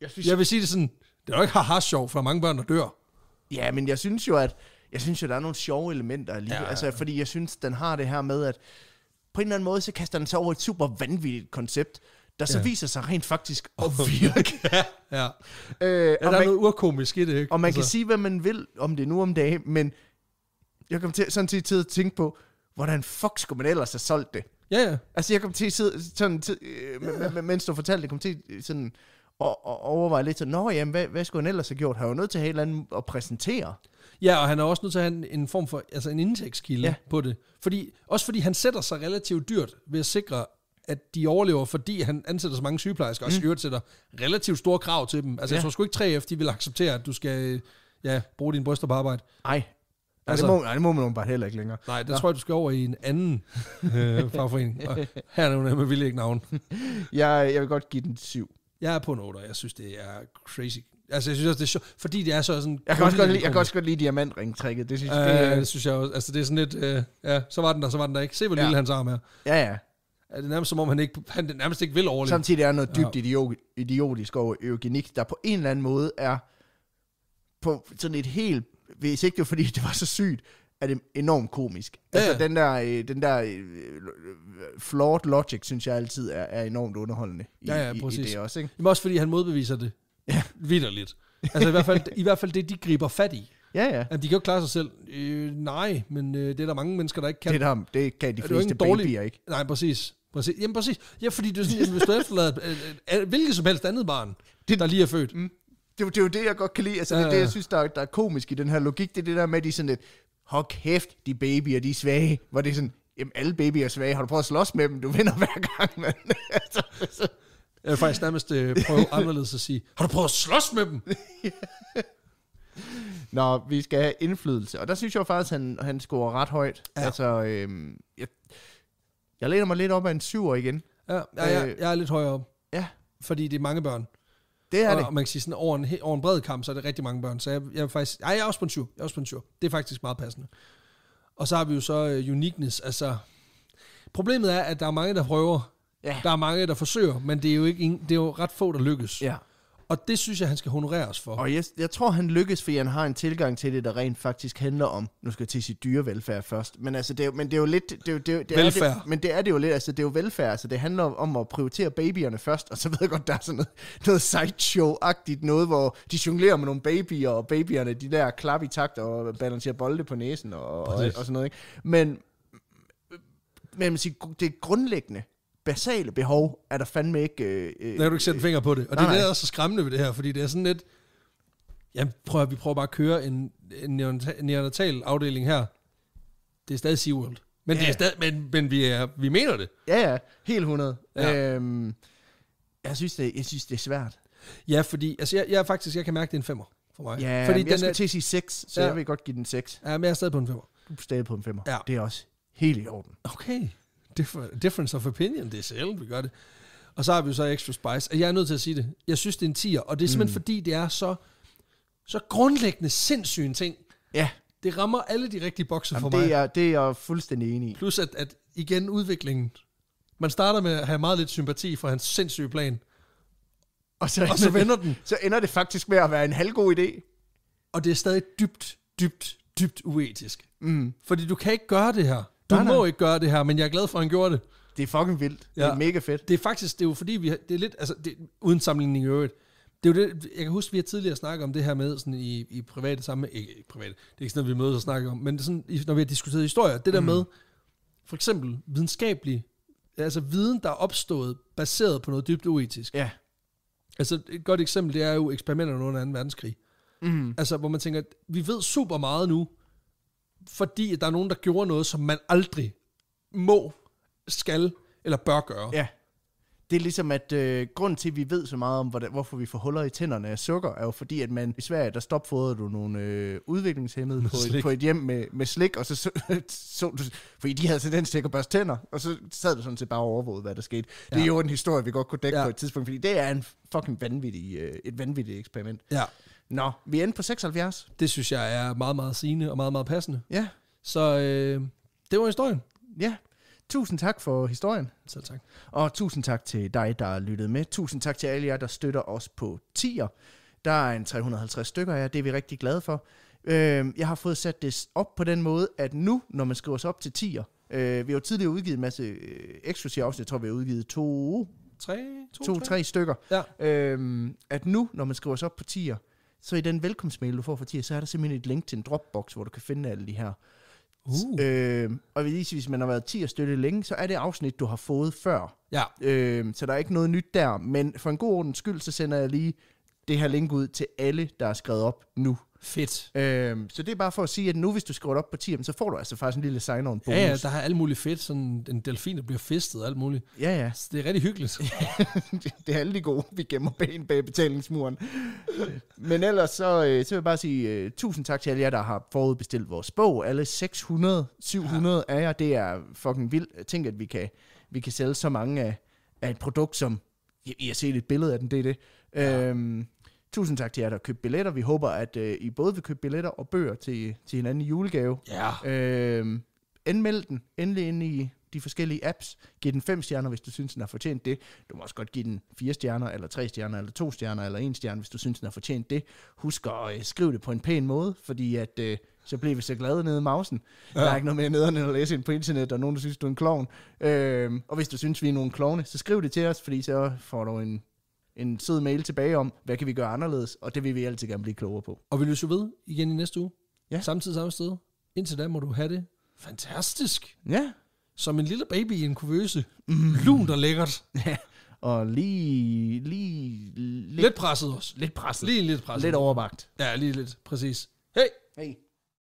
Jeg, synes, jeg vil sige det sådan, det er jo ikke har sjov, for mange børn, der dør. Ja, men jeg synes jo, at jeg synes jo, der er nogle sjove elementer lige. Ja, ja. Altså, fordi jeg synes, den har det her med, at på en eller anden måde, så kaster den sig over et super vanvittigt koncept, der så ja. viser sig rent faktisk at virke. ja, ja. Øh, ja der man, er noget urkomisk i det, ikke? Og man altså. kan sige, hvad man vil om det nu om dagen, men jeg kommer til, sådan set til at tænke på, hvordan fuck skulle man ellers have solgt det? Ja, ja. Altså, jeg kom til at sidde sådan, til, øh, ja. mens du fortalte, det, kom til sådan og, og overveje lidt så, nå jamen, hvad, hvad skulle han ellers have gjort? Han var nødt til at have et eller andet at præsentere. Ja, og han er også nødt til at have en, en form for, altså en indtægtskilde ja. på det. Fordi, også fordi han sætter sig relativt dyrt ved at sikre, at de overlever, fordi han ansætter så mange sygeplejersker, mm. og øvrigt sætter relativt store krav til dem. Altså, ja. jeg tror sgu ikke 3F, de vil acceptere, at du skal øh, ja, bruge din bryster på arbejde. Nej, Altså, nej, det altså- må, nej, det må man bare heller ikke længere. Nej, det ja. tror jeg, du skal over i en anden øh, fagforening. her er det med vilje ikke navn. jeg, jeg vil godt give den syv. Jeg er på en otte, og jeg synes, det er crazy. Altså, jeg synes også, det er sjovt, fordi det er så sådan... Jeg kan også godt lide, jeg kan også godt lide diamantringtrikket. Det synes, øh, det, er, det synes jeg også. Altså, det er sådan lidt... Øh, ja, så var den der, så var den der ikke. Se, hvor ja. lille hans arm er. Ja, ja. Er det nærmest som om, han, ikke, han nærmest ikke vil overleve. Samtidig er der noget dybt ja. idiotisk over eugenik, der på en eller anden måde er på sådan et helt hvis ikke det var fordi, det var så sygt, er det enormt komisk. Ja. Altså, den der, den der flawed logic, synes jeg altid er, er enormt underholdende i, ja, ja, præcis. i, det også. Ikke? Men også fordi han modbeviser det ja. vidderligt. Altså i hvert, fald, i hvert fald det, de griber fat i. Ja, ja. Jamen, de kan jo klare sig selv. Øh, nej, men øh, det er der mange mennesker, der ikke kan. Det, er der, det kan de fleste babyer ikke. Nej, præcis. præcis. Jamen præcis. Ja, fordi det er sådan, hvis du efterlader øh, øh, hvilket som helst andet barn, det, der lige er født, mm det, det er jo det, jeg godt kan lide. Altså, det er det, jeg synes, der, er, der er komisk i den her logik. Det er det der med, at de sådan lidt, hold kæft, de babyer, de er svage. Hvor det er sådan, jamen alle babyer er svage. Har du prøvet at slås med dem? Du vinder hver gang, mand. altså, Jeg vil faktisk nærmest øh, prøve anderledes at sige, har du prøvet at slås med dem? ja. Nå, vi skal have indflydelse. Og der synes jeg faktisk, at han, han scorer ret højt. Ja. Altså, øhm, jeg, jeg læner mig lidt op af en syver igen. Ja, ja, ja øh, jeg er lidt højere op. Ja. Fordi det er mange børn. Det er og, det. Og man kan sige sådan, over en, over en bred kamp, så er det rigtig mange børn. Så jeg, jeg er faktisk... Ej, jeg er også på en tur. Jeg er også på en tur. Det er faktisk meget passende. Og så har vi jo så uh, uniqueness. Altså, problemet er, at der er mange, der prøver. Ja. Der er mange, der forsøger, men det er jo, ikke, det er jo ret få, der lykkes. Ja. Og det synes jeg, han skal honoreres for. Og jeg, jeg tror, han lykkes, fordi han har en tilgang til det, der rent faktisk handler om, nu skal jeg til sit dyrevelfærd først, men, altså, det er, men det er jo lidt... Det er, det er, det er, velfærd. Det, men det er det jo lidt, altså det er jo velfærd, altså det handler om at prioritere babyerne først, og så ved jeg godt, der er sådan noget, noget sideshow-agtigt noget, hvor de jonglerer med nogle babyer, og babyerne de der klap i takt og balancerer bolde på næsen og, og, og sådan noget. Ikke? Men, men man siger, det grundlæggende basale behov, er der fandme ikke... Øh, øh der kan du ikke sætte en øh, finger på det. Og nej, det er det, der er så skræmmende ved det her, fordi det er sådan lidt... Jamen, prøv at, vi prøver bare at køre en, en neonatal afdeling her. Det er stadig SeaWorld. Men, ja. det er stadig, men, men vi, er, vi mener det. Ja, ja. Helt 100. Ja. Øhm, jeg, synes, det, jeg synes, det er svært. Ja, fordi altså, jeg, jeg, faktisk, jeg kan mærke, det er en femmer for mig. Ja, fordi jeg den skal er, til at sige 6, så ja. jeg vil godt give den 6. Ja, men jeg er stadig på en femmer. Du er stadig på en femmer. Ja. Det er også helt i orden. Okay difference of opinion, det er sjældent, vi gør det. Og så har vi jo så Extra Spice, og jeg er nødt til at sige det. Jeg synes, det er en tier, og det er simpelthen mm. fordi, det er så, så grundlæggende sindssyge en ting. Ja. Det rammer alle de rigtige bokser for mig. Det er, det er jeg fuldstændig enig i. Plus at, at igen udviklingen. Man starter med at have meget lidt sympati for hans sindssyge plan. Og så, og så vender den. Så ender det faktisk med at være en halvgod idé. Og det er stadig dybt, dybt, dybt uetisk. Mm. Fordi du kan ikke gøre det her du nej, må nej. ikke gøre det her, men jeg er glad for, at han gjorde det. Det er fucking vildt. Ja. Det er mega fedt. Det er faktisk, det er jo fordi, vi har, det er lidt, altså, det, uden sammenligning i øvrigt, det er jo det, jeg kan huske, vi har tidligere snakket om det her med sådan i, i private sammen, ikke, ikke private, det er ikke sådan noget, vi mødes og snakker om, men det er sådan, når vi har diskuteret historier, det der mm. med, for eksempel videnskabelig, altså viden, der er opstået, baseret på noget dybt uetisk. Ja. Altså et godt eksempel, det er jo eksperimenterne under 2. verdenskrig. Mm. Altså hvor man tænker, at vi ved super meget nu, fordi der er nogen, der gjorde noget, som man aldrig må, skal eller bør gøre. Ja. Det er ligesom, at øh, grunden til, at vi ved så meget om, hvordan, hvorfor vi får huller i tænderne af sukker, er jo fordi, at man i Sverige, der stopfodrede du nogle øh, udviklingshemmede på på et hjem med, med slik, og så, så, så du, fordi de havde tendens til at børste tænder, og så sad du sådan set bare og overvågede, hvad der skete. Ja. Det er jo en historie, vi godt kunne dække ja. på et tidspunkt, fordi det er en fucking vanvittig, øh, et vanvittigt eksperiment. Ja. Nå, vi er inde på 76. Det synes jeg er meget, meget sigende og meget, meget passende. Ja. Så øh, det var historien. Ja. Tusind tak for historien. Selv tak. Og tusind tak til dig, der lyttede med. Tusind tak til alle jer, der støtter os på tier. Der er en 350 stykker af jer, det er vi rigtig glade for. Øh, jeg har fået sat det op på den måde, at nu, når man skriver sig op til tier, øh, vi har jo tidligere udgivet en masse øh, eksklusive afsnit, jeg tror vi har udgivet to, tre, to, to tre. tre stykker. Ja. Øh, at nu, når man skriver sig op på tier, så i den velkomstmail, du får fra Tia, så er der simpelthen et link til en Dropbox, hvor du kan finde alle de her. Uh. Øh, og hvis, hvis man har været 10 støtte længe, så er det afsnit, du har fået før. Ja. Øh, så der er ikke noget nyt der. Men for en god ordens skyld, så sender jeg lige det her link ud til alle, der er skrevet op nu Fedt. Øhm, så det er bare for at sige, at nu hvis du skriver op på 10, så får du altså faktisk en lille sign-on bonus. Ja, ja, der har alt muligt fedt, sådan en delfin, der bliver festet og alt muligt. Ja, ja. Så det er rigtig hyggeligt. det er alle de gode, vi gemmer ben bag betalingsmuren. Men ellers så, øh, så vil jeg bare sige øh, tusind tak til alle jer, der har forudbestilt vores bog. Alle 600, 700 ja. af jer, det er fucking vildt. tænker, at vi kan, vi kan sælge så mange af, af et produkt, som I, I har set et billede af den, det er det. Ja. Øhm, Tusind tak til jer, der købt billetter. Vi håber, at øh, I både vil købe billetter og bøger til, til hinanden i julegave. Ja. Øh, anmeld den endelig ind i de forskellige apps. Giv den fem stjerner, hvis du synes, den har fortjent det. Du må også godt give den fire stjerner, eller tre stjerner, eller to stjerner, eller en stjerne, hvis du synes, den har fortjent det. Husk at øh, skrive det på en pæn måde, fordi at, øh, så bliver vi så glade nede i mausen. Ja. Der er ikke noget med nederne at læse ind på internet, og nogen, der synes, du er en klovn. Øh, og hvis du synes, vi er nogle klovne, så skriv det til os, fordi så får du en en sød mail tilbage om, hvad kan vi gøre anderledes, og det vil vi altid gerne blive klogere på. Og vi løser ved igen i næste uge. Ja. Samtidig samme sted. Indtil da må du have det fantastisk. Ja. Som en lille baby i en kuvøse. Mm. Lunt og lækkert. Ja. Og lige... lige lidt, lidt presset også. Lidt presset. Lige lidt presset. Lidt overvagt. Ja, lige lidt. Præcis. Hej. Hej.